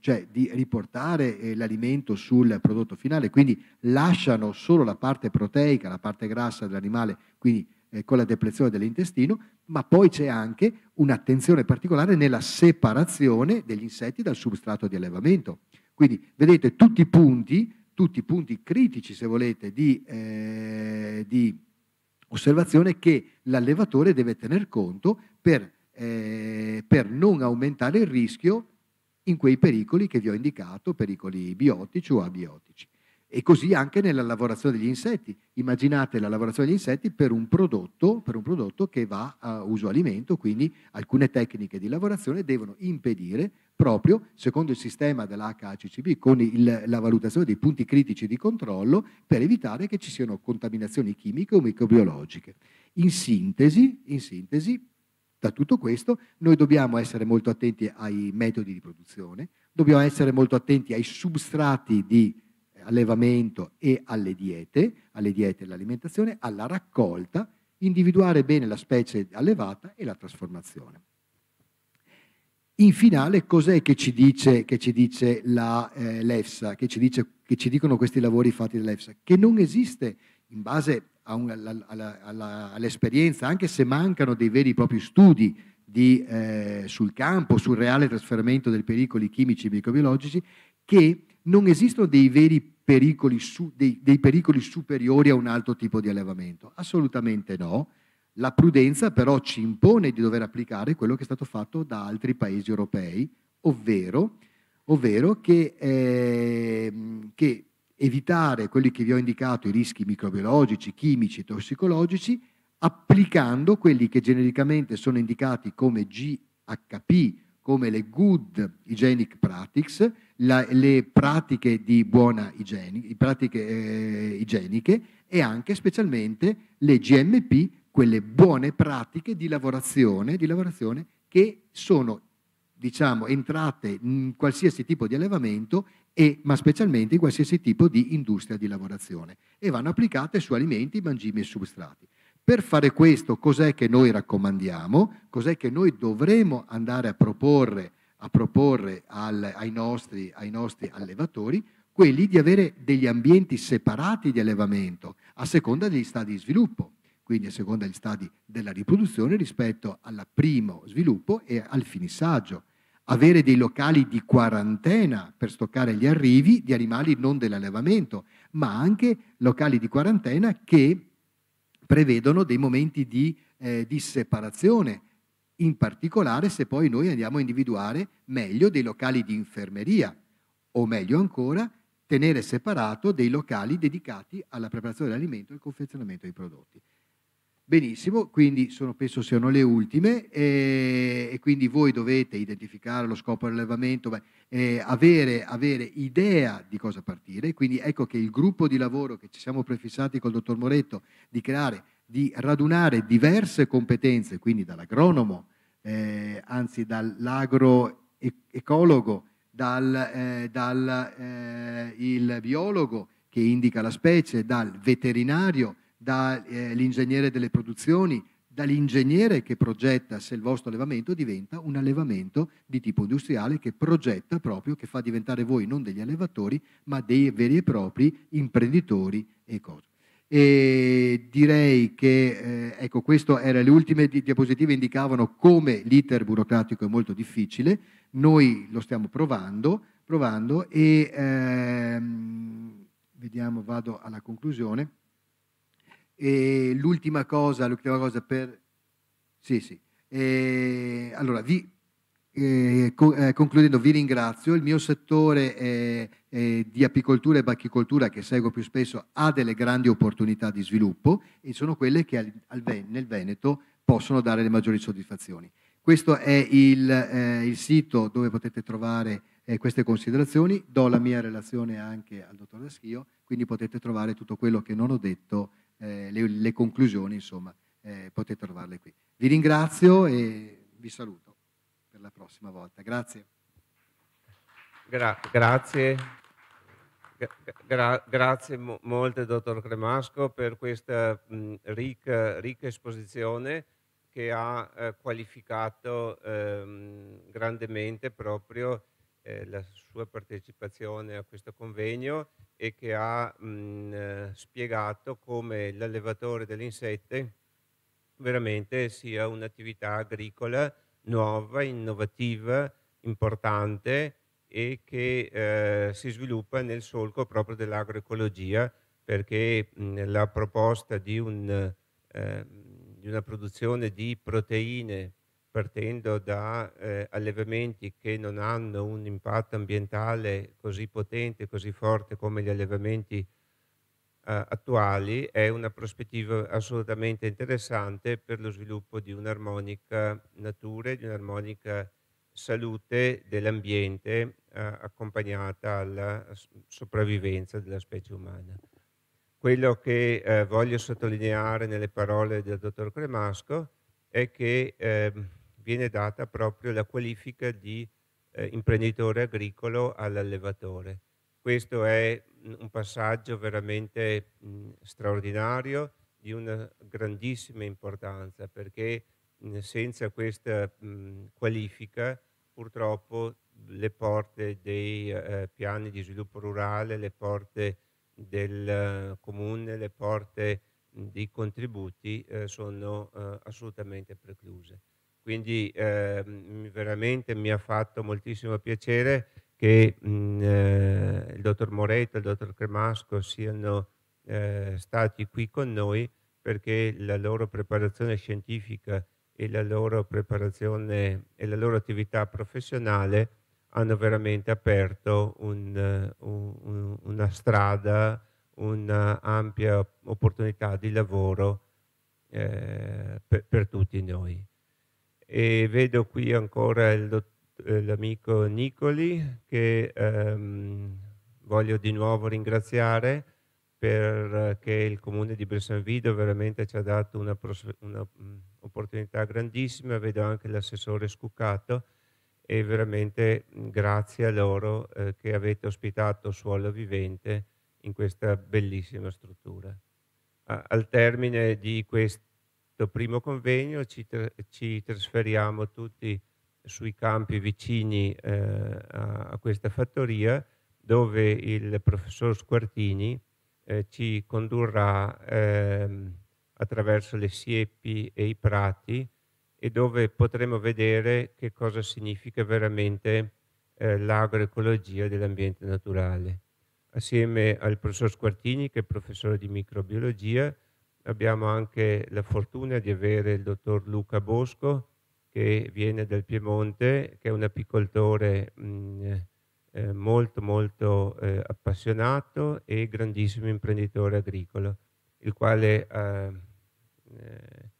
cioè di riportare eh, l'alimento sul prodotto finale, quindi lasciano solo la parte proteica, la parte grassa dell'animale, quindi eh, con la deplezione dell'intestino, ma poi c'è anche un'attenzione particolare nella separazione degli insetti dal substrato di allevamento. Quindi vedete tutti i punti, tutti i punti critici, se volete, di, eh, di osservazione che l'allevatore deve tener conto per, eh, per non aumentare il rischio in quei pericoli che vi ho indicato, pericoli biotici o abiotici. E così anche nella lavorazione degli insetti. Immaginate la lavorazione degli insetti per un prodotto, per un prodotto che va a uso alimento, quindi alcune tecniche di lavorazione devono impedire proprio, secondo il sistema dell'HACCP, con il, la valutazione dei punti critici di controllo, per evitare che ci siano contaminazioni chimiche o microbiologiche. In sintesi, in sintesi da tutto questo noi dobbiamo essere molto attenti ai metodi di produzione, dobbiamo essere molto attenti ai substrati di eh, allevamento e alle diete, alle diete e all'alimentazione, alla raccolta, individuare bene la specie allevata e la trasformazione. In finale, cos'è che ci dice, che ci dice la, eh, l'EFSA, che ci, dice, che ci dicono questi lavori fatti dall'EFSA? Che non esiste, in base all'esperienza, anche se mancano dei veri e propri studi di, eh, sul campo, sul reale trasferimento dei pericoli chimici e microbiologici, che non esistono dei veri pericoli, su, dei, dei pericoli superiori a un altro tipo di allevamento. Assolutamente no. La prudenza però ci impone di dover applicare quello che è stato fatto da altri paesi europei, ovvero, ovvero che, eh, che evitare quelli che vi ho indicato, i rischi microbiologici, chimici, e tossicologici, applicando quelli che genericamente sono indicati come GHP, come le good hygienic practices, la, le pratiche di buona igiene, pratiche eh, igieniche e anche specialmente le GMP, quelle buone pratiche di lavorazione, di lavorazione che sono diciamo, entrate in qualsiasi tipo di allevamento e, ma specialmente in qualsiasi tipo di industria di lavorazione e vanno applicate su alimenti, mangimi e substrati. Per fare questo cos'è che noi raccomandiamo, cos'è che noi dovremo andare a proporre, a proporre al, ai, nostri, ai nostri allevatori? Quelli di avere degli ambienti separati di allevamento a seconda degli stadi di sviluppo quindi a seconda degli stadi della riproduzione rispetto al primo sviluppo e al finissaggio avere dei locali di quarantena per stoccare gli arrivi di animali non dell'allevamento, ma anche locali di quarantena che prevedono dei momenti di, eh, di separazione, in particolare se poi noi andiamo a individuare meglio dei locali di infermeria o meglio ancora tenere separato dei locali dedicati alla preparazione dell'alimento e al confezionamento dei prodotti. Benissimo, quindi sono, penso siano le ultime eh, e, quindi voi dovete identificare lo scopo dell'allevamento, eh, avere, avere, idea di cosa partire, quindi ecco che il gruppo di lavoro che ci siamo prefissati col dottor Moretto di creare, di radunare diverse competenze, quindi dall'agronomo, eh, anzi dall'agroecologo, dal, eh, dal eh, il biologo che indica la specie, dal veterinario, dall'ingegnere eh, delle produzioni, dall'ingegnere che progetta se il vostro allevamento diventa un allevamento di tipo industriale che progetta proprio, che fa diventare voi non degli allevatori, ma dei veri e propri imprenditori e cose. E direi che eh, ecco, queste erano le ultime diapositive indicavano come l'iter burocratico è molto difficile, noi lo stiamo provando, provando e ehm, vediamo, vado alla conclusione e l'ultima cosa, l'ultima cosa per... Sì, sì. E allora, vi, eh, eh concludendo, vi ringrazio. Il mio settore eh, di apicoltura e bacchicoltura, che seguo più spesso, ha delle grandi opportunità di sviluppo e sono quelle che al, al nel Veneto possono dare le maggiori soddisfazioni. Questo è il, eh, il sito dove potete trovare eh, queste considerazioni. Do la mia relazione anche al dottor Daschio, quindi potete trovare tutto quello che non ho detto eh, le, le, conclusioni, insomma, eh, potete trovarle qui. Vi ringrazio e vi saluto per la prossima volta. Grazie. Gra grazie. Gra grazie mo molte, dottor Cremasco, per questa mh, ricca, ricca, esposizione che ha eh, qualificato ehm, grandemente proprio eh, la sua partecipazione a questo convegno e che ha mh, eh, spiegato come l'allevatore delle insette veramente sia un'attività agricola nuova, innovativa, importante e che eh, si sviluppa nel solco proprio dell'agroecologia perché mh, la proposta di, un, eh, di una produzione di proteine partendo da eh, allevamenti che non hanno un impatto ambientale così potente, così forte come gli allevamenti eh, attuali, è una prospettiva assolutamente interessante per lo sviluppo di un'armonica natura e di un'armonica salute dell'ambiente eh, accompagnata alla sopravvivenza della specie umana. Quello che eh, voglio sottolineare nelle parole del dottor Cremasco è che eh, viene data proprio la qualifica di eh, imprenditore agricolo all'allevatore. Questo è un passaggio veramente mh, mm, straordinario di una grandissima importanza perché mh, mm, senza questa mh, mm, qualifica purtroppo le porte dei eh, piani di sviluppo rurale, le porte del uh, comune, le porte dei contributi eh, sono eh, assolutamente precluse. Quindi eh, veramente mi ha fatto moltissimo piacere che mh, mm, eh, il dottor Moreto e il dottor Cremasco siano eh, stati qui con noi perché la loro preparazione scientifica e la loro preparazione e la loro attività professionale hanno veramente aperto un, un, una strada, un'ampia opportunità di lavoro eh, per, per tutti noi. E vedo qui ancora eh, l'amico Nicoli che ehm, voglio di nuovo ringraziare perché eh, il comune di Bressanvido veramente ci ha dato un'opportunità una mm, grandissima, vedo anche l'assessore Scuccato e veramente mm, grazie a loro eh, che avete ospitato Suolo Vivente in questa bellissima struttura. Ah, al termine di questo Dopo il primo convegno ci, tra- ci, trasferiamo tutti sui campi vicini eh, a, a, questa fattoria dove il professor Squartini eh, ci condurrà ehm, attraverso le siepi e i prati e dove potremo vedere che cosa significa veramente eh, l'agroecologia dell'ambiente naturale. Assieme al professor Squartini, che è professore di microbiologia, abbiamo anche la fortuna di avere il dottor Luca Bosco che viene dal Piemonte, che è un apicoltore mh, mm, eh, molto molto eh, appassionato e grandissimo imprenditore agricolo, il quale eh, eh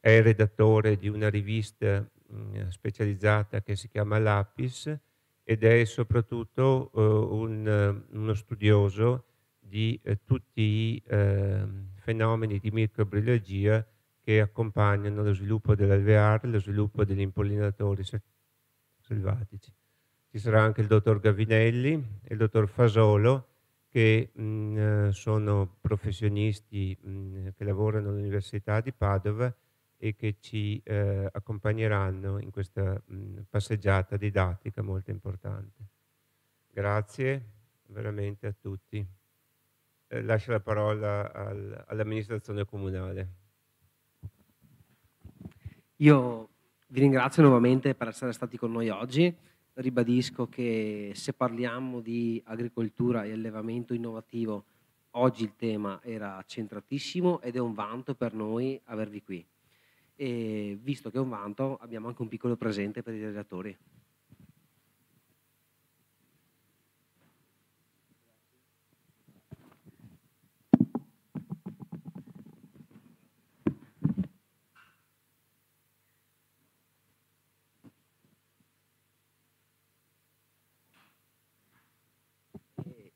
è redattore di una rivista mh, mm, specializzata che si chiama Lapis ed è soprattutto eh, un, uno studioso di eh, tutti i ehm, fenomeni di microbiologia che accompagnano lo sviluppo dell'alveare e lo sviluppo degli impollinatori selvatici. Ci sarà anche il dottor Gavinelli e il dottor Fasolo che mh, mm, sono professionisti mh, mm, che lavorano all'Università di Padova e che ci eh, accompagneranno in questa mh, mm, passeggiata didattica molto importante. Grazie veramente a tutti. Eh, lascio la parola al, all'amministrazione comunale. Io vi ringrazio nuovamente per essere stati con noi oggi. Ribadisco che se parliamo di agricoltura e allevamento innovativo, oggi il tema era centratissimo ed è un vanto per noi avervi qui. E visto che è un vanto, abbiamo anche un piccolo presente per i relatori.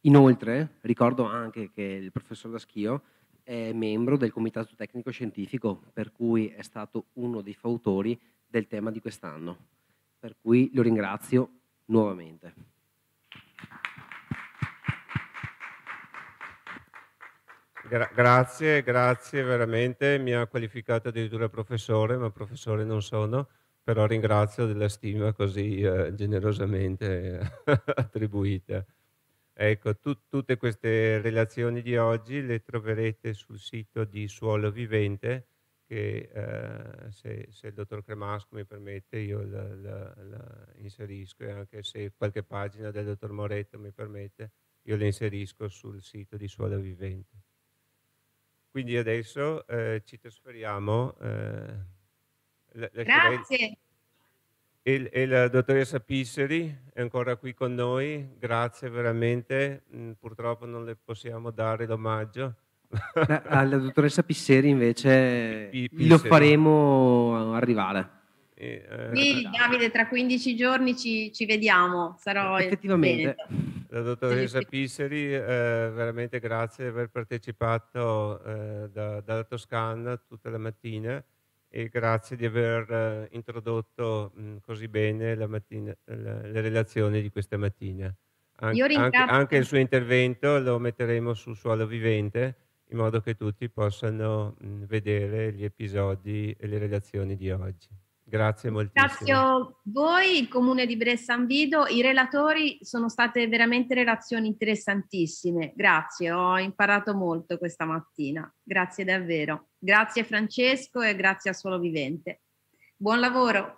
Inoltre ricordo anche che il professor Daschio è membro del comitato tecnico scientifico, per cui è stato uno dei fautori del tema di quest'anno, per cui lo ringrazio nuovamente. Gra grazie, grazie veramente, mi ha qualificato addirittura professore, ma professore non sono, però ringrazio della stima così eh, generosamente attribuita. Ecco, tu, tutte queste relazioni di oggi le troverete sul sito di Suolo Vivente, che eh, se, se, il dottor Cremasco mi permette io la, la, la, inserisco e anche se qualche pagina del dottor Moretto mi permette io le inserisco sul sito di Suolo Vivente. Quindi adesso eh, ci trasferiamo. Eh, Grazie e, e la dottoressa Pisseri è ancora qui con noi, grazie veramente, mm, purtroppo non le possiamo dare l'omaggio. Alla dottoressa Pisseri invece P Pisseri. lo faremo arrivare. E, eh, eh, eh, Davide, tra 15 giorni ci, ci vediamo. Sarò effettivamente. La dottoressa Pisseri, eh, veramente grazie di aver partecipato eh, da, dalla Toscana tutta la mattina e grazie di aver eh, introdotto mh, mm, così bene mattina, la, le relazioni di questa mattina. An anche, anche, il suo intervento lo metteremo sul suolo vivente in modo che tutti possano mh, mm, vedere gli episodi e le relazioni di oggi. Grazie moltissimo. a voi, il Comune di Bressanvido, i relatori, sono state veramente relazioni interessantissime. Grazie, ho imparato molto questa mattina. Grazie davvero. Grazie Francesco e grazie a Suolo Vivente. Buon lavoro.